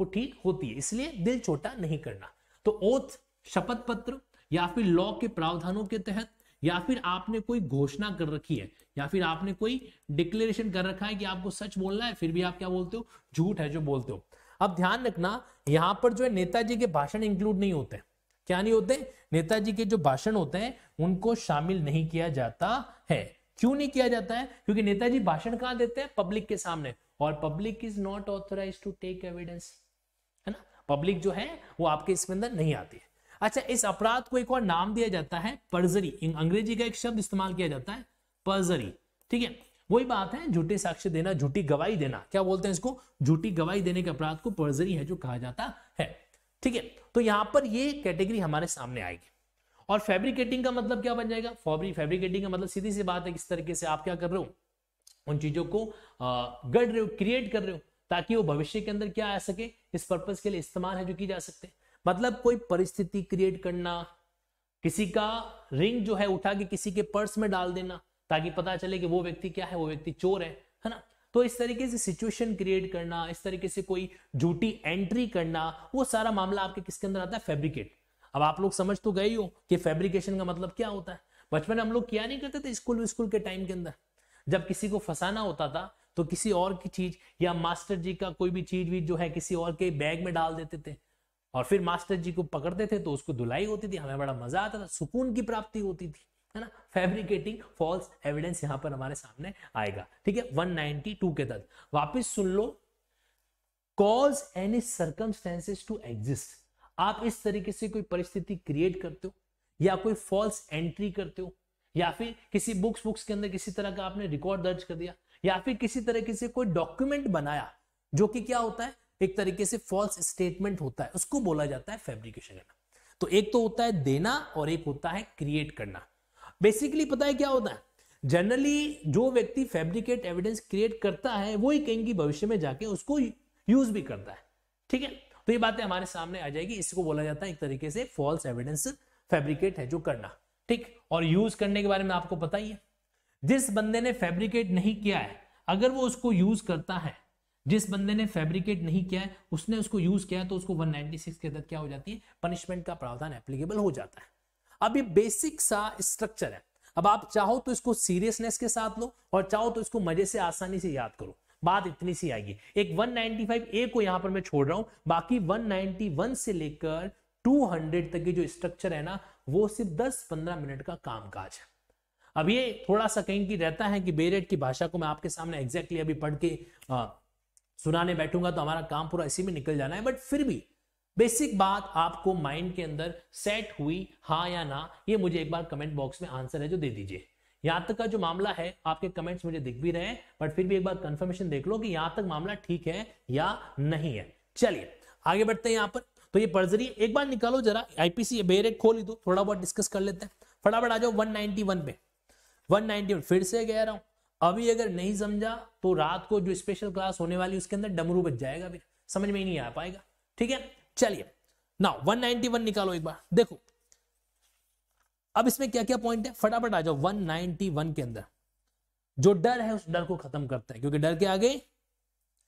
वो ठीक होती है इसलिए दिल छोटा नहीं करना तो ओथ शपथ पत्र या फिर लॉ के प्रावधानों के तहत या फिर आपने कोई घोषणा कर रखी है या फिर आपने कोई डिक्लेरेशन कर रखा है कि आपको सच बोलना है फिर भी आप क्या बोलते हो झूठ है जो बोलते हो अब ध्यान रखना यहां पर जो है नेताजी के भाषण इंक्लूड नहीं होते क्या नहीं होते नेताजी के जो भाषण होते हैं उनको शामिल नहीं किया जाता है क्यों नहीं किया जाता है क्योंकि नेताजी भाषण कहा देते हैं पब्लिक के सामने और public is not authorise to take evidence है ना पब्लिक जो है वो आपके इसमें अंदर नहीं आती है अच्छा इस अपराध को एक और नाम दिया जाता है पर्जरी अंग्रेजी का एक शब्द इस्तेमाल किया जाता है पर्जरी ठीक है वही बात है झूठे साक्ष्य देना झूठी गवाही देना क्या बोलते हैं इसको झूठी गवाही देने के अपराध को पर्जरी है जो कहा जाता है ठीक है तो यहां पर ये कैटेगरी हमारे सामने आएगी और फैब्रिकेटिंग का मतलब क्या बन जाएगा फॉबरी फैब्रिकेटिंग का मतलब सीधी सी बात है किस तरीके से आप क्या कर रहे हो उन चीजों को गढ़ रहे हो क्रिएट कर रहे हो ताकि वो भविष्य के अंदर क्या आ सके इस पर्पज के लिए इस्तेमाल है जो की जा सकते मतलब कोई परिस्थिति क्रिएट करना किसी का रिंग जो है उठा के किसी के पर्स में डाल देना ताकि पता चले कि वो व्यक्ति क्या है वो व्यक्ति चोर है है ना तो इस तरीके से सिचुएशन क्रिएट करना इस तरीके से कोई झूठी एंट्री करना वो सारा मामला आपके किसके अंदर आता है फेब्रिकेट अब आप लोग समझ तो गए हो कि फेब्रिकेशन का मतलब क्या होता है बचपन में हम लोग क्या नहीं करते थे स्कूल स्कूल के टाइम के अंदर जब किसी को फंसाना होता था तो किसी और की चीज या मास्टर जी का कोई भी चीज भी जो है किसी और के बैग में डाल देते थे और फिर मास्टर जी को पकड़ते थे तो उसको धुलाई होती थी हमें बड़ा मजा आता था सुकून की प्राप्ति होती थी है ना फैब्रिकेटिंग फॉल्स एविडेंस यहां पर हमारे सामने आएगा ठीक है 192 के तहत वापस सुन लो cause any circumstances to exist आप इस तरीके से कोई परिस्थिति क्रिएट करते हो या कोई फॉल्स एंट्री करते हो या फिर किसी बुक्स बुक्स के अंदर किसी तरह का आपने रिकॉर्ड दर्ज कर दिया या फिर किसी तरीके से कोई डॉक्यूमेंट बनाया जो कि क्या होता है एक तरीके से फॉल्स स्टेटमेंट होता है उसको बोला जाता है फैब्रिकेशन करना तो एक तो होता है देना और एक होता है क्रिएट करना बेसिकली पता है क्या होता है जनरली जो व्यक्ति फैब्रिकेट एविडेंस क्रिएट करता है वो ही कहीं भविष्य में जाके उसको यूज भी करता है ठीक है तो ये बातें हमारे सामने आ जाएगी इसको बोला जाता है एक तरीके से फॉल्स एविडेंस फैब्रिकेट है जो करना ठीक और यूज करने के बारे में आपको पता ही है जिस बंदे ने फैब्रिकेट नहीं किया है अगर वो उसको यूज करता है जिस बंदे ने फैब्रिकेट नहीं किया है उसने उसको यूज किया है तो उसको 196 के तहत क्या हो जाती है पनिशमेंट का प्रावधान एप्लीकेबल हो जाता है अब ये बेसिक सा स्ट्रक्चर है अब आप चाहो तो इसको सीरियसनेस के साथ लो और चाहो तो इसको मजे से आसानी से याद करो बात इतनी सी आएगी एक 195 ए को यहां पर मैं छोड़ रहा हूं बाकी 191 से लेकर 200 तक की जो स्ट्रक्चर है ना वो सिर्फ 10-15 मिनट का कामकाज है अब ये थोड़ा सा कहीं की रहता है कि बेरेट की भाषा को मैं आपके सामने एग्जैक्टली अभी पढ़ के आ, हाँ, सुनाने बैठूंगा तो हमारा काम पूरा इसी में निकल जाना है बट फिर भी बेसिक बात आपको माइंड के अंदर सेट हुई हाँ या ना ये मुझे एक बार कमेंट बॉक्स में आंसर है जो दे दीजिए यहां तक का जो मामला है आपके कमेंट्स मुझे दिख भी रहे हैं बट फिर भी एक बार कंफर्मेशन देख लो कि यहां तक मामला ठीक है या नहीं है चलिए आगे बढ़ते हैं यहां पर तो ये पर्जरी एक बार निकालो जरा आईपीसी बेरेट खोल ही दो थोड़ा बहुत डिस्कस कर लेते हैं फटाफट आ जाओ वन नाइनटी वन पे वन नाइनटी वन फिर से कह रहा हूं अभी अगर नहीं समझा तो रात को जो स्पेशल क्लास होने वाली उसके अंदर डमरू बच जाएगा फिर समझ में ही नहीं आ पाएगा ठीक है चलिए नाउ 191 निकालो एक बार देखो अब इसमें क्या क्या पॉइंट है फटाफट आ जाओ 191 के अंदर जो डर है उस डर को खत्म करता है क्योंकि डर के आगे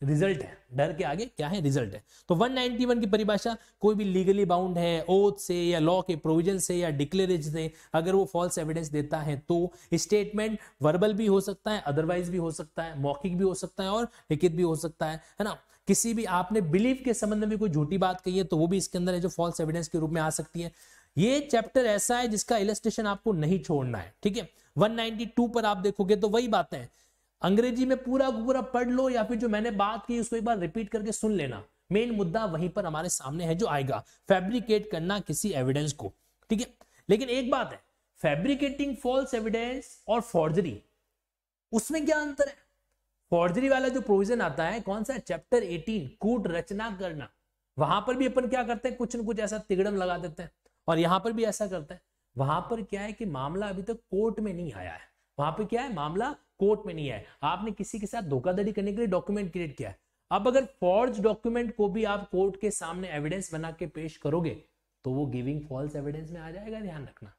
रिजल्ट है डर के आगे क्या है रिजल्ट है तो 191 की परिभाषा कोई भी लीगली बाउंड है ओथ से या लॉ के प्रोविजन से या डिक्लेरेज से अगर वो फॉल्स एविडेंस देता है तो स्टेटमेंट वर्बल भी हो सकता है अदरवाइज भी हो सकता है मौखिक भी हो सकता है और लिखित भी हो सकता है है ना किसी भी आपने बिलीव के संबंध में कोई झूठी बात कही है तो वो भी इसके अंदर है जो फॉल्स एविडेंस के रूप में आ सकती है ये चैप्टर ऐसा है जिसका इलेस्ट्रेशन आपको नहीं छोड़ना है ठीक है 192 पर आप देखोगे तो वही बातें हैं अंग्रेजी में पूरा पूरा पढ़ लो या फिर जो मैंने बात की उसको एक बार रिपीट करके सुन लेना मेन मुद्दा वहीं पर हमारे सामने है जो आएगा फैब्रिकेट करना किसी एविडेंस को ठीक है लेकिन एक बात है फैब्रिकेटिंग फॉल्स एविडेंस और फॉर्जरी उसमें क्या अंतर है फॉर्जरी वाला जो प्रोविजन आता है कौन सा चैप्टर 18 कूट रचना करना वहां पर भी अपन क्या करते हैं कुछ न कुछ ऐसा तिगड़म लगा देते हैं और यहाँ पर भी ऐसा करते हैं वहां पर क्या है कि मामला अभी तक तो कोर्ट में नहीं आया है वहां पर क्या है मामला कोर्ट में नहीं आया आपने किसी के साथ धोखाधड़ी करने के लिए डॉक्यूमेंट क्रिएट किया है अब अगर फॉर्ज डॉक्यूमेंट को भी आप कोर्ट के सामने एविडेंस बना के पेश करोगे तो वो गिविंग फॉल्स एविडेंस में आ जाएगा ध्यान रखना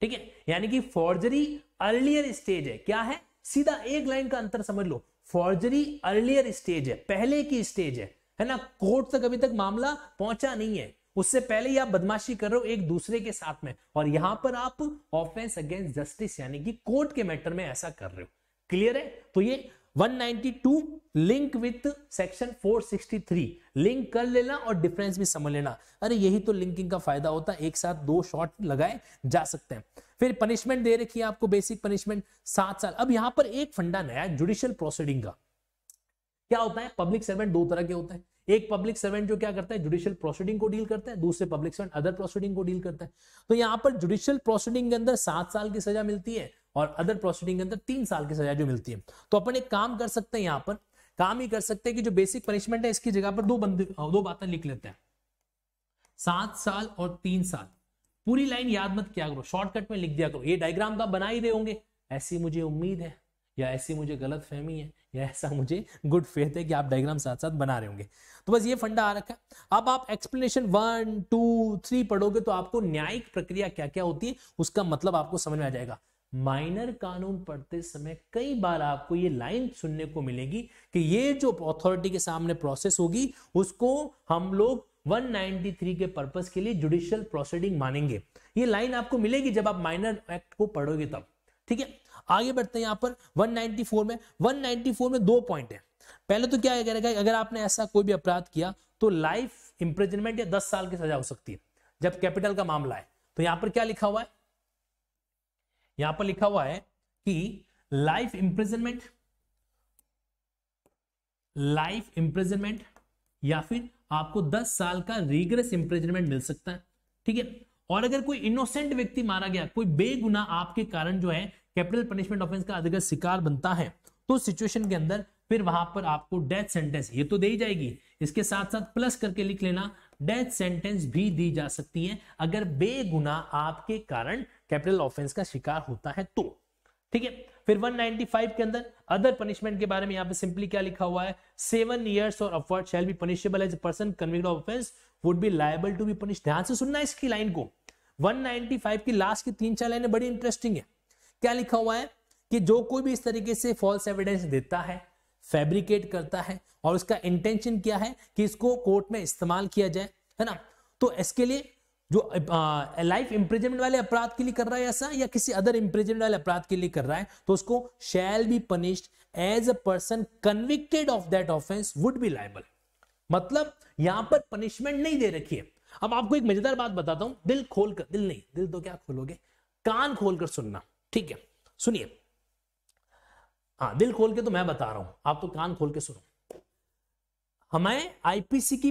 ठीक है यानी कि फॉर्जरी अर्लियर स्टेज है क्या है सीधा एक लाइन का अंतर समझ लो फॉर्जरी अर्लियर स्टेज है पहले की स्टेज है है ना कोर्ट तक अभी तक मामला पहुंचा नहीं है उससे पहले ही आप बदमाशी कर रहे हो एक दूसरे के साथ में और यहां पर आप ऑफेंस अगेंस्ट जस्टिस यानी कि कोर्ट के मैटर में ऐसा कर रहे हो क्लियर है तो ये 192 लिंक विद सेक्शन 463 लिंक कर लेना और डिफरेंस भी समझ लेना अरे यही तो लिंकिंग का फायदा होता है एक साथ दो शॉट लगाए जा सकते हैं फिर पनिशमेंट दे रखी है आपको बेसिक पनिशमेंट सात साल अब यहां पर एक फंडा नया जुडिशियल प्रोसीडिंग का क्या होता है पब्लिक सर्वेंट दो तरह के होते हैं एक पब्लिक सर्वेंट जो क्या करता है जुडिशियल प्रोसीडिंग को डील करता है दूसरे पब्लिक सर्वेंट अदर प्रोसीडिंग को डील करता है तो यहाँ पर जुडिशियल प्रोसीडिंग के अंदर सात साल की सजा मिलती है और अदर प्रोसीडिंग के अंदर तीन साल की सजा जो मिलती है तो अपन एक काम कर सकते हैं यहाँ पर काम ही कर सकते हैं कि जो बेसिक पनिशमेंट है इसकी जगह पर दो बंद दो बातें लिख लेते हैं सात साल और तीन साल पूरी लाइन याद मत किया करो शॉर्टकट में लिख दिया करो ये डायग्राम तो आप बना ही रहे होंगे ऐसी मुझे उम्मीद है या ऐसी मुझे गलत फहमी है या ऐसा मुझे गुड फेथ है कि आप डायग्राम साथ साथ बना रहे होंगे तो बस ये फंडा आ रखा है अब आप एक्सप्लेनेशन वन टू थ्री पढ़ोगे तो आपको न्यायिक प्रक्रिया क्या क्या होती है उसका मतलब आपको समझ में आ जाएगा माइनर कानून पढ़ते समय कई बार आपको ये लाइन सुनने को मिलेगी कि ये जो अथॉरिटी के सामने प्रोसेस होगी उसको हम लोग 193 के पर्पस के लिए जुडिशियल प्रोसीडिंग मानेंगे ये लाइन आपको मिलेगी जब आप माइनर एक्ट को पढ़ोगे तब ठीक है आगे बढ़ते हैं यहां पर 194 में 194 में दो पॉइंट है पहले तो क्या कह अगर आपने ऐसा कोई भी अपराध किया तो लाइफ इंप्रेजनमेंट या दस साल की सजा हो सकती है जब कैपिटल का मामला है तो यहां पर क्या लिखा हुआ है यहां पर लिखा हुआ है कि लाइफ इंप्रिजनमेंट लाइफ इंप्रिजनमेंट या फिर आपको 10 साल का रिग्रेस इंप्रिजनमेंट मिल सकता है ठीक है और अगर कोई इनोसेंट व्यक्ति मारा गया कोई बेगुना आपके कारण जो है कैपिटल पनिशमेंट ऑफेंस का अगर शिकार बनता है तो सिचुएशन के अंदर फिर वहां पर आपको डेथ सेंटेंस ये तो दे ही जाएगी इसके साथ साथ प्लस करके लिख लेना डेथ सेंटेंस भी दी जा सकती है अगर बेगुना आपके कारण कैपिटल ऑफेंस का शिकार होता है तो ठीक है फिर 195 के अंदर अदर पनिशमेंट के बारे में यहाँ पे सिंपली क्या लिखा हुआ है सेवन ईयर्स और upward shall be punishable as person convict of offence would be liable to be punish ध्यान से सुनना इसकी लाइन को 195 की लास्ट की तीन चार लाइनें बड़ी इंटरेस्टिंग है क्या लिखा हुआ है कि जो कोई भी इस तरीके से फॉल्स एविडेंस देता है फैब्रिकेट करता है और उसका इंटेंशन क्या है कि इसको कोर्ट में इस्तेमाल किया जाए है ना तो इसके लिए जो लाइफ इंप्रिजमेंट वाले अपराध के लिए कर रहा है ऐसा या किसी अदर इंप्रिजमेंट वाले अपराध के लिए कर रहा है तो उसको shall be punished as a person convicted of that offence would be liable मतलब यहां पर पनिशमेंट नहीं दे रखी है अब आपको एक मजेदार बात बताता हूं दिल खोल कर दिल नहीं दिल तो क्या खोलोगे कान खोल कर सुनना ठीक है सुनिए हाँ दिल खोल के तो मैं बता रहा हूं आप तो कान खोल के सुनो हमें आईपीसी की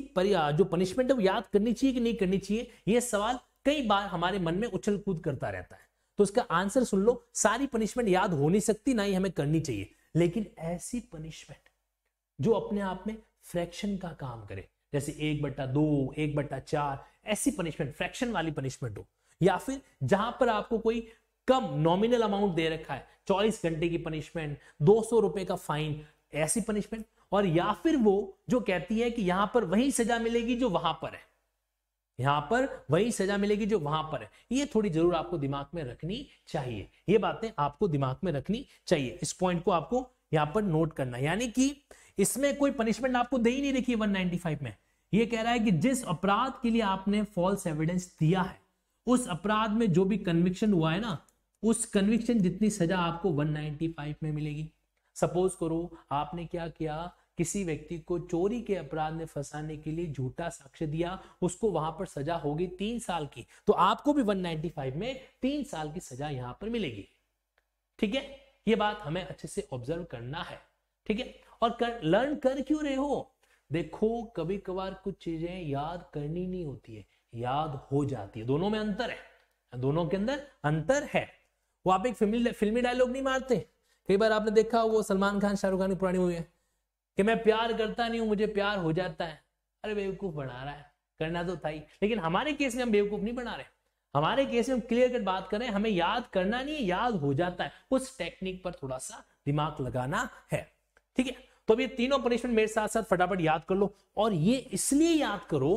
जो पनिशमेंट है वो याद करनी चाहिए कि नहीं करनी चाहिए यह सवाल कई बार हमारे मन में उछल कूद करता रहता है तो उसका आंसर सुन लो सारी पनिशमेंट याद हो नहीं सकती ना ही हमें करनी चाहिए लेकिन ऐसी पनिशमेंट जो अपने आप में फ्रैक्शन का काम करे जैसे एक बट्टा दो एक बट्टा चार ऐसी पनिशमेंट फ्रैक्शन वाली पनिशमेंट हो या फिर जहां पर आपको कोई कम नॉमिनल अमाउंट दे रखा है चौबीस घंटे की पनिशमेंट दो सौ रुपए का फाइन ऐसी पनिशमेंट और या फिर वो जो कहती है कि यहां पर वही सजा मिलेगी जो वहां पर है यहां पर वही सजा मिलेगी जो वहां पर है ये थोड़ी जरूर आपको दिमाग में रखनी चाहिए ये बातें आपको दिमाग में रखनी चाहिए इस पॉइंट को आपको यहां पर नोट करना यानी कि इसमें कोई पनिशमेंट आपको दे ही नहीं रखी नाइनटी फाइव में ये कह रहा है कि जिस अपराध के लिए आपने फॉल्स एविडेंस दिया है उस अपराध में जो भी कन्विक्शन हुआ है ना उस कन्विक्शन जितनी सजा आपको 195 में मिलेगी सपोज करो आपने क्या किया किसी व्यक्ति को चोरी के अपराध में फंसाने के लिए झूठा साक्ष्य दिया उसको वहां पर सजा होगी तीन साल की तो आपको भी 195 में तीन साल की सजा यहां पर मिलेगी ठीक है ये बात हमें अच्छे से ऑब्जर्व करना है ठीक है और कर लर्न कर क्यों रहे हो देखो कभी कभार कुछ चीजें याद करनी नहीं होती है याद हो जाती है दोनों में अंतर है दोनों के अंदर अंतर है वो आप एक फिल्मी फिल्मी डायलॉग नहीं मारते कई बार आपने देखा वो सलमान खान शाहरुख खान की पुरानी मूवी है कि मैं प्यार करता नहीं हूँ मुझे प्यार हो जाता है अरे बेवकूफ बना रहा है करना तो था ही लेकिन हमारे केस में हम बेवकूफ नहीं बना रहे हमारे केस में हम क्लियर कट बात करें हमें याद करना नहीं है याद हो जाता है उस टेक्निक पर थोड़ा सा दिमाग लगाना है ठीक है तो अब ये तीनों पनिशमेंट मेरे साथ साथ फटाफट याद कर लो और ये इसलिए याद करो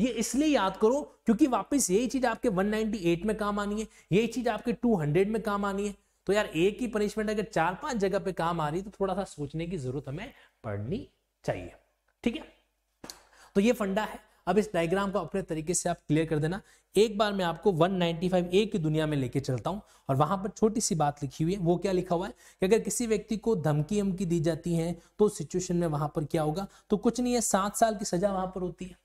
ये इसलिए याद करो क्योंकि वापस यही चीज आपके 198 में काम आनी है यही चीज आपके 200 में काम आनी है तो यार एक ही पनिशमेंट अगर चार पांच जगह पे काम आ रही तो थोड़ा सा सोचने की जरूरत हमें पड़नी चाहिए ठीक है तो ये फंडा है अब इस डायग्राम को अपने तरीके से आप क्लियर कर देना एक बार मैं आपको 195 ए की दुनिया में लेके चलता हूं और वहां पर छोटी सी बात लिखी हुई है वो क्या लिखा हुआ है कि अगर किसी व्यक्ति को धमकी अमकी दी जाती है तो सिचुएशन में वहां पर क्या होगा तो कुछ नहीं है सात साल की सजा वहां पर होती है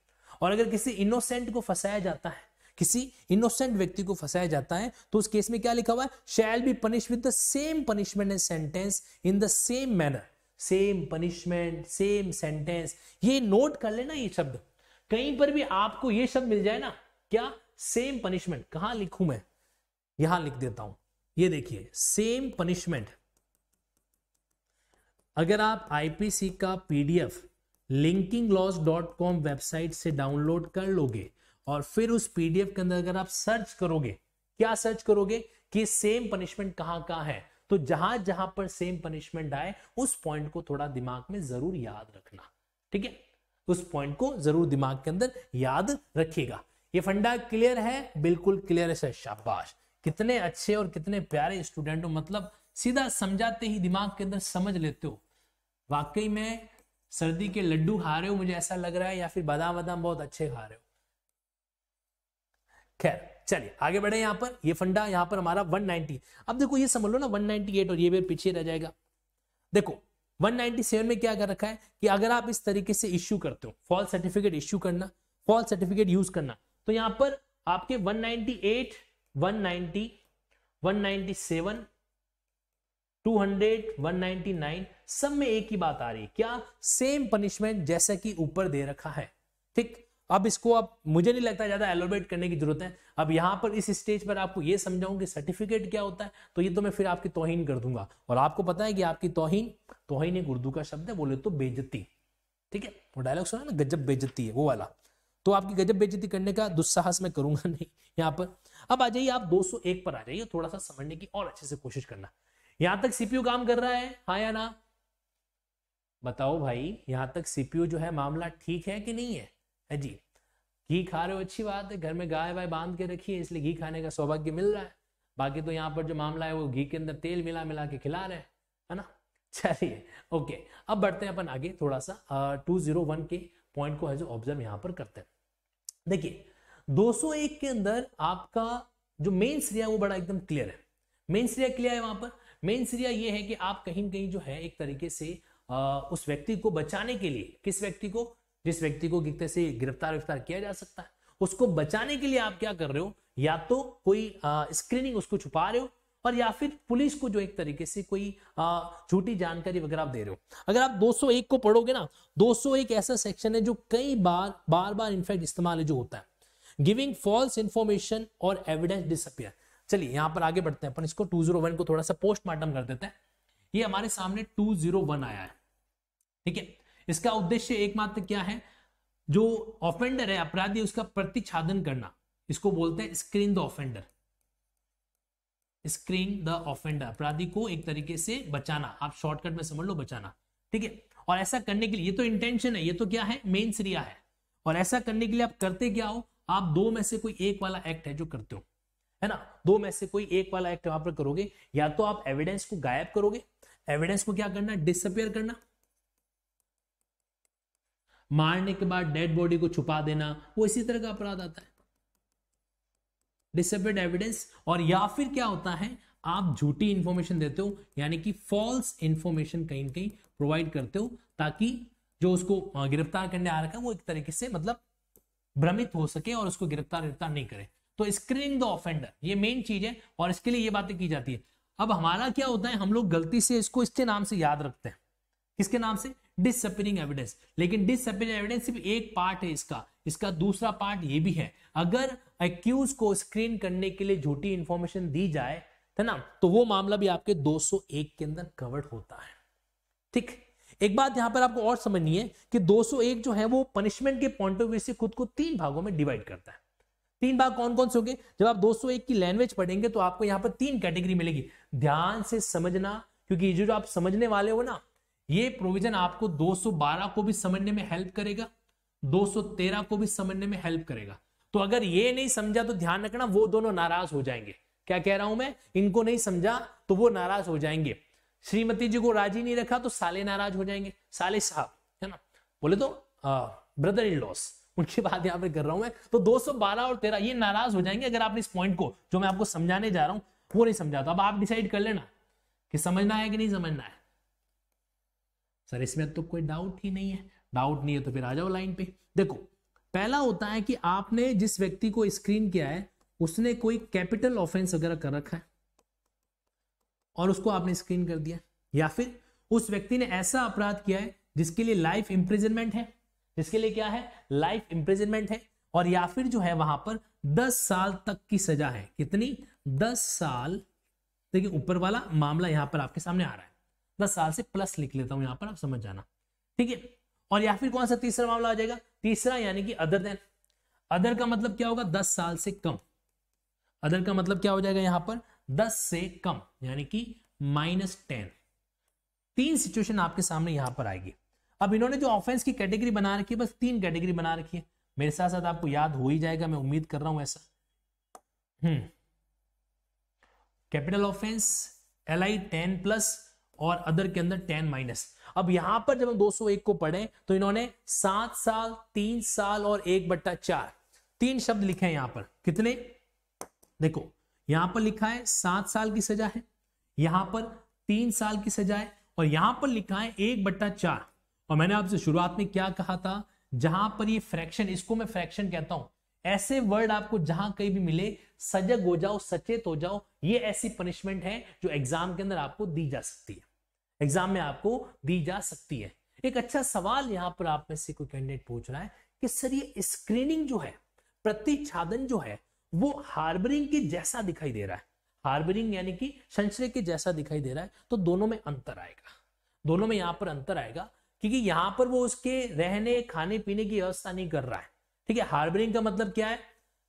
और अगर किसी इनोसेंट को फंसाया जाता है किसी इनोसेंट व्यक्ति को फंसाया जाता है तो उस केस में क्या लिखा हुआ है shall be punish with the same punishment and sentence in the same manner same punishment same sentence ये नोट कर लेना ये शब्द कहीं पर भी आपको ये शब्द मिल जाए ना क्या सेम पनिशमेंट कहां लिखू मैं यहां लिख देता हूं ये देखिए सेम पनिशमेंट अगर आप आईपीसी का पीडीएफ लिंकिंग वेबसाइट से डाउनलोड कर लोगे और फिर उस पीडीएफ के अंदर अगर आप सर्च करोगे क्या सर्च करोगे कि सेम पनिशमेंट कहाँ कहाँ है तो जहां जहां पर सेम पनिशमेंट आए उस पॉइंट को थोड़ा दिमाग में जरूर याद रखना ठीक है उस पॉइंट को जरूर दिमाग के अंदर याद रखिएगा ये फंडा क्लियर है बिल्कुल क्लियर है सर शाबाश कितने अच्छे और कितने प्यारे स्टूडेंट हो मतलब सीधा समझाते ही दिमाग के अंदर समझ लेते हो वाकई में सर्दी के लड्डू खा रहे हो मुझे ऐसा लग रहा है या फिर बादाम बादाम बहुत अच्छे खा रहे हो खैर चलिए आगे बढ़े यहाँ पर ये फंडा यहाँ पर हमारा 190 अब देखो ये समझ लो ना 198 और ये भी पीछे रह जाएगा देखो 197 में क्या कर रखा है कि अगर आप इस तरीके से इश्यू करते हो फॉल सर्टिफिकेट इश्यू करना फॉल सर्टिफिकेट यूज करना तो यहाँ पर आपके 198, 190, 197, 200, 199 सब में एक ही बात आ रही है क्या सेम पनिशमेंट जैसा कि ऊपर दे रखा है ठीक अब इसको अब मुझे नहीं लगता ज़्यादा एलोबेट करने की जरूरत है अब यहाँ पर इस स्टेज पर आपको ये समझाऊं कि सर्टिफिकेट क्या होता है तो ये तो मैं फिर आपकी तोहिन कर दूंगा और आपको पता है कि आपकी तोहिन तोहिन एक उर्दू का शब्द है बोले तो बेजती ठीक है वो डायलॉग सुना ना गजब बेजती है वो वाला तो आपकी गजब बेजती करने का दुस्साहस मैं करूंगा नहीं यहाँ पर अब आ जाइए आप 201 पर आ जाइए थोड़ा सा समझने की और अच्छे से कोशिश करना यहां तक सीपीयू काम कर रहा है हाँ या ना बताओ भाई यहां तक सीपीयू जो है मामला ठीक है कि नहीं है है जी घी खा रहे हो अच्छी बात है घर में गाय वाय बांध के रखी है इसलिए घी खाने का सौभाग्य मिल रहा है बाकी तो यहाँ पर जो मामला है वो घी के अंदर तेल मिला मिला के खिला रहे है ना चलिए ओके अब बढ़ते हैं अपन आगे थोड़ा सा टू जीरो वन के पॉइंट को है जो ऑब्जर्व यहाँ पर करते हैं देखिए 201 के अंदर आपका जो मेन सीरिया वो बड़ा एकदम क्लियर है मेन सीरिया क्लियर है वहां पर मेन सीरिया ये है कि आप कहीं कहीं जो है एक तरीके से आ, उस व्यक्ति को बचाने के लिए किस व्यक्ति को जिस व्यक्ति को गिरते से गिरफ्तार विफ्तार किया जा सकता है उसको बचाने के लिए आप क्या कर रहे हो या तो कोई स्क्रीनिंग उसको छुपा रहे हो और या फिर पुलिस को जो एक तरीके से कोई झूठी जानकारी वगैरह आप दे रहे हो अगर आप 201 को पढ़ोगे ना 201 ऐसा सेक्शन है जो कई बार बार बार इनफैक्ट इस्तेमाल है जो होता है गिविंग फॉल्स इंफॉर्मेशन और एविडेंस डिसअपियर चलिए यहां पर आगे बढ़ते हैं अपन इसको 201 को थोड़ा सा पोस्टमार्टम कर देते हैं ये हमारे सामने 201 आया है ठीक है इसका उद्देश्य एकमात्र क्या है जो ऑफेंडर है अपराधी उसका प्रतिच्छादन करना इसको बोलते हैं screen the offender screen the offender अपराधी को एक तरीके से बचाना आप शॉर्टकट में समझ लो बचाना ठीक है और ऐसा करने के लिए ये तो इंटेंशन है ये तो क्या है मेन सीरिया है और ऐसा करने के लिए आप करते क्या हो आप दो में से कोई एक वाला एक्ट है जो करते हो है ना दो में से कोई एक वाला एक्ट वहां पर करोगे या तो आप एविडेंस को गायब करोगे एविडेंस को क्या करना डिसअपियर करना मारने के बाद डेड बॉडी को छुपा देना वो इसी तरह का अपराध आता है डिसअपेड एविडेंस और या फिर क्या होता है आप झूठी इंफॉर्मेशन देते हो यानी कि फॉल्स इंफॉर्मेशन कहीं ना कहीं प्रोवाइड करते हो ताकि जो उसको गिरफ्तार करने आ रखा है वो एक तरीके से मतलब भ्रमित हो सके और उसको गिरफ्तार गिरफ्तार नहीं करे तो स्क्रीनिंग द ऑफेंडर ये मेन चीज है और इसके लिए ये बातें की जाती है अब हमारा क्या होता है हम लोग गलती से इसको इसके नाम से याद रखते हैं किसके नाम से डिसअपियरिंग एविडेंस लेकिन डिसअपियरिंग एविडेंस सिर्फ एक पार्ट है इसका इसका दूसरा पार्ट ये भी है अगर एक्यूज को स्क्रीन करने के लिए झूठी इंफॉर्मेशन दी जाए है ना तो वो मामला भी आपके 201 के अंदर कवर्ड होता है ठीक एक बात यहां पर आपको और समझनी है कि 201 जो है वो पनिशमेंट के पॉइंट ऑफ व्यू से खुद को तीन भागों में डिवाइड करता है तीन भाग कौन कौन से होंगे जब आप 201 की लैंग्वेज पढ़ेंगे तो आपको यहां पर तीन कैटेगरी मिलेगी ध्यान से समझना क्योंकि ये जो आप समझने वाले हो ना ये प्रोविजन आपको 212 को भी समझने में हेल्प करेगा 213 को भी समझने में हेल्प करेगा तो अगर ये नहीं समझा तो ध्यान रखना वो दोनों नाराज हो जाएंगे क्या कह रहा हूं मैं इनको नहीं समझा तो वो नाराज हो जाएंगे श्रीमती जी को राजी नहीं रखा तो साले नाराज हो जाएंगे साले साहब है ना बोले तो ब्रदर इन लॉस उनकी बात यहां पर कर रहा हूं मैं तो 212 और 13 ये नाराज हो जाएंगे अगर आपने इस पॉइंट को जो मैं आपको समझाने जा रहा हूं वो नहीं समझा तो अब आप डिसाइड कर लेना कि समझना है कि नहीं समझना है सर इसमें तो कोई डाउट ही नहीं है डाउट नहीं है तो फिर आ जाओ लाइन पे देखो पहला होता है कि आपने जिस व्यक्ति को स्क्रीन किया है उसने कोई कैपिटल ऑफेंस वगैरह कर रखा है और उसको आपने स्क्रीन कर दिया या फिर उस व्यक्ति ने ऐसा अपराध किया है जिसके लिए लाइफ इंप्रिजनमेंट है जिसके लिए क्या है लाइफ इंप्रिजनमेंट है और या फिर जो है वहां पर दस साल तक की सजा है कितनी दस साल देखिए ऊपर वाला मामला यहां पर आपके सामने आ रहा है दस साल से प्लस लिख लेता हूं यहां पर आप समझ जाना ठीक है और या फिर कौन सा तीसरा मामला आ जाएगा तीसरा यानी कि अदर देन अदर का मतलब क्या होगा दस साल से कम अदर का मतलब क्या हो जाएगा यहां पर दस से कम यानी कि माइनस टेन तीन सिचुएशन आपके सामने यहां पर आएगी अब इन्होंने जो ऑफेंस की कैटेगरी बना रखी है बस तीन कैटेगरी बना रखी है मेरे साथ साथ आपको याद हो ही जाएगा मैं उम्मीद कर रहा हूं ऐसा hmm capital offence L I ten plus और अदर के अंदर टेन माइनस अब यहां पर जब हम 201 को पढ़े तो इन्होंने सात साल तीन साल और एक बट्टा चार तीन शब्द लिखे हैं यहां पर कितने देखो यहां पर लिखा है सात साल की सजा है यहां पर तीन साल की सजा है और यहां पर लिखा है एक बट्टा चार और मैंने आपसे शुरुआत में क्या कहा था जहां पर ये फ्रैक्शन इसको मैं फ्रैक्शन कहता हूं ऐसे वर्ड आपको जहां कहीं भी मिले सजग हो जाओ सचेत हो जाओ ये ऐसी पनिशमेंट है जो एग्जाम के अंदर आपको दी जा सकती है एग्जाम में आपको दी जा सकती है एक अच्छा सवाल यहाँ पर आप में से कोई कैंडिडेट पूछ रहा है कि सर ये स्क्रीनिंग जो है प्रतिच्छादन जो है वो हार्बरिंग के जैसा दिखाई दे रहा है हार्बरिंग यानी कि संशय के जैसा दिखाई दे रहा है तो दोनों में अंतर आएगा दोनों में यहां पर अंतर आएगा क्योंकि यहां पर वो उसके रहने खाने पीने की व्यवस्था नहीं कर रहा है ठीक है हार्बरिंग का मतलब क्या है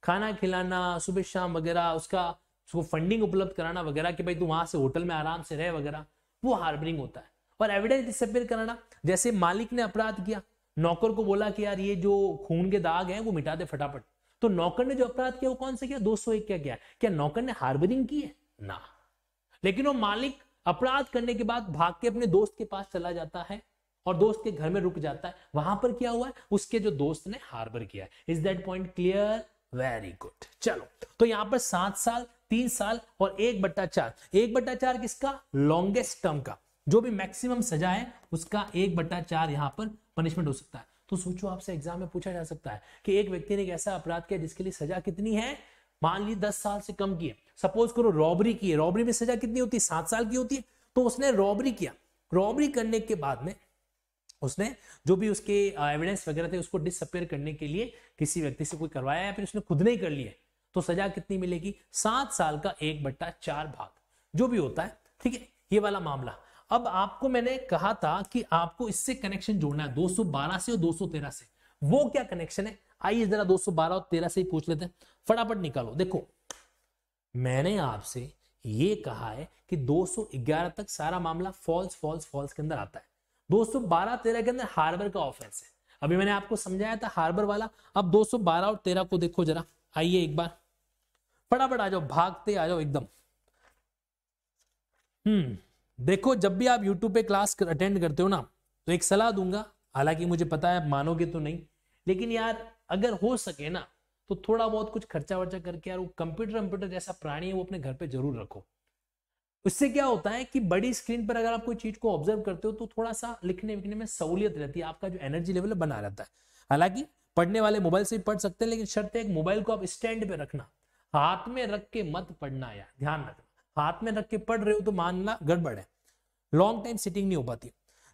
खाना खिलाना सुबह शाम वगैरह उसका उसको फंडिंग उपलब्ध कराना वगैरह कि भाई तू वहां से होटल में आराम से रहे वगैरह वो हार्बरिंग होता है और एविडेंस डिसअपियर कराना जैसे मालिक ने अपराध किया नौकर को बोला कि यार ये जो खून के दाग हैं वो मिटा दे फटाफट तो नौकर ने जो अपराध किया वो कौन सा किया दो सौ एक क्या किया क्या नौकर ने हार्बरिंग की है ना लेकिन वो मालिक अपराध करने के बाद भाग के अपने दोस्त के पास चला जाता है और दोस्त के घर में रुक जाता है वहां पर क्या हुआ है उसके जो दोस्त ने हार्बर किया है is that point clear very good चलो तो यहां पर सात साल तीन साल और एक बट्टा चार एक बट्टा चार किसका लॉन्गेस्ट टर्म का जो भी मैक्सिमम सजा है उसका एक बट्टा चार यहां पर पनिशमेंट हो सकता है तो सोचो आपसे एग्जाम में पूछा जा सकता है कि एक व्यक्ति ने एक ऐसा अपराध किया जिसके लिए सजा कितनी है मान ली दस साल से कम की है सपोज करो रॉबरी की है रॉबरी में सजा कितनी होती है सात साल की होती है तो उसने रॉबरी किया रॉबरी करने के बाद में उसने जो भी उसके एविडेंस वगैरह थे उसको डिसअपेयर करने के लिए किसी व्यक्ति से कोई करवाया या फिर उसने खुद नहीं कर लिया तो सजा कितनी मिलेगी सात साल का एक बट्टा चार भाग जो भी होता है ठीक है ये वाला मामला अब आपको मैंने कहा था कि आपको इससे कनेक्शन जोड़ना है 212 से और 213 से वो क्या कनेक्शन है आइए जरा 212 और 13 से ही पूछ लेते हैं फटाफट निकालो देखो मैंने आपसे ये कहा है कि 211 तक सारा मामला फॉल्स फॉल्स फॉल्स के अंदर आता है बारह तेरह के अंदर हार्बर का ऑफेंस है अभी मैंने आपको समझाया था हार्बर वाला अब बारह और तेरह को देखो जरा आइए एक बार फटाफट आ जाओ भागते आ जाओ एकदम हम्म देखो जब भी आप YouTube पे क्लास अटेंड करते हो ना तो एक सलाह दूंगा हालांकि मुझे पता है आप मानोगे तो नहीं लेकिन यार अगर हो सके ना तो थोड़ा बहुत कुछ खर्चा वर्चा करके यार वो कंप्यूटर वम्प्यूटर जैसा प्राणी है वो अपने घर पे जरूर रखो उससे क्या होता है कि बड़ी स्क्रीन पर अगर आप कोई चीज को ऑब्जर्व करते हो तो थोड़ा सा लिखने विखने में सहूलियत रहती है आपका जो एनर्जी लेवल बना रहता है हालांकि पढ़ने वाले मोबाइल से भी पढ़ सकते हैं लेकिन शर्त है मोबाइल को आप स्टैंड पे रखना हाथ में रख के मत पढ़ना यार ध्यान रखना हाथ में रख के पढ़ रहे हो तो मानना गड़बड़ है लॉन्ग टाइम सिटिंग नहीं हो पाती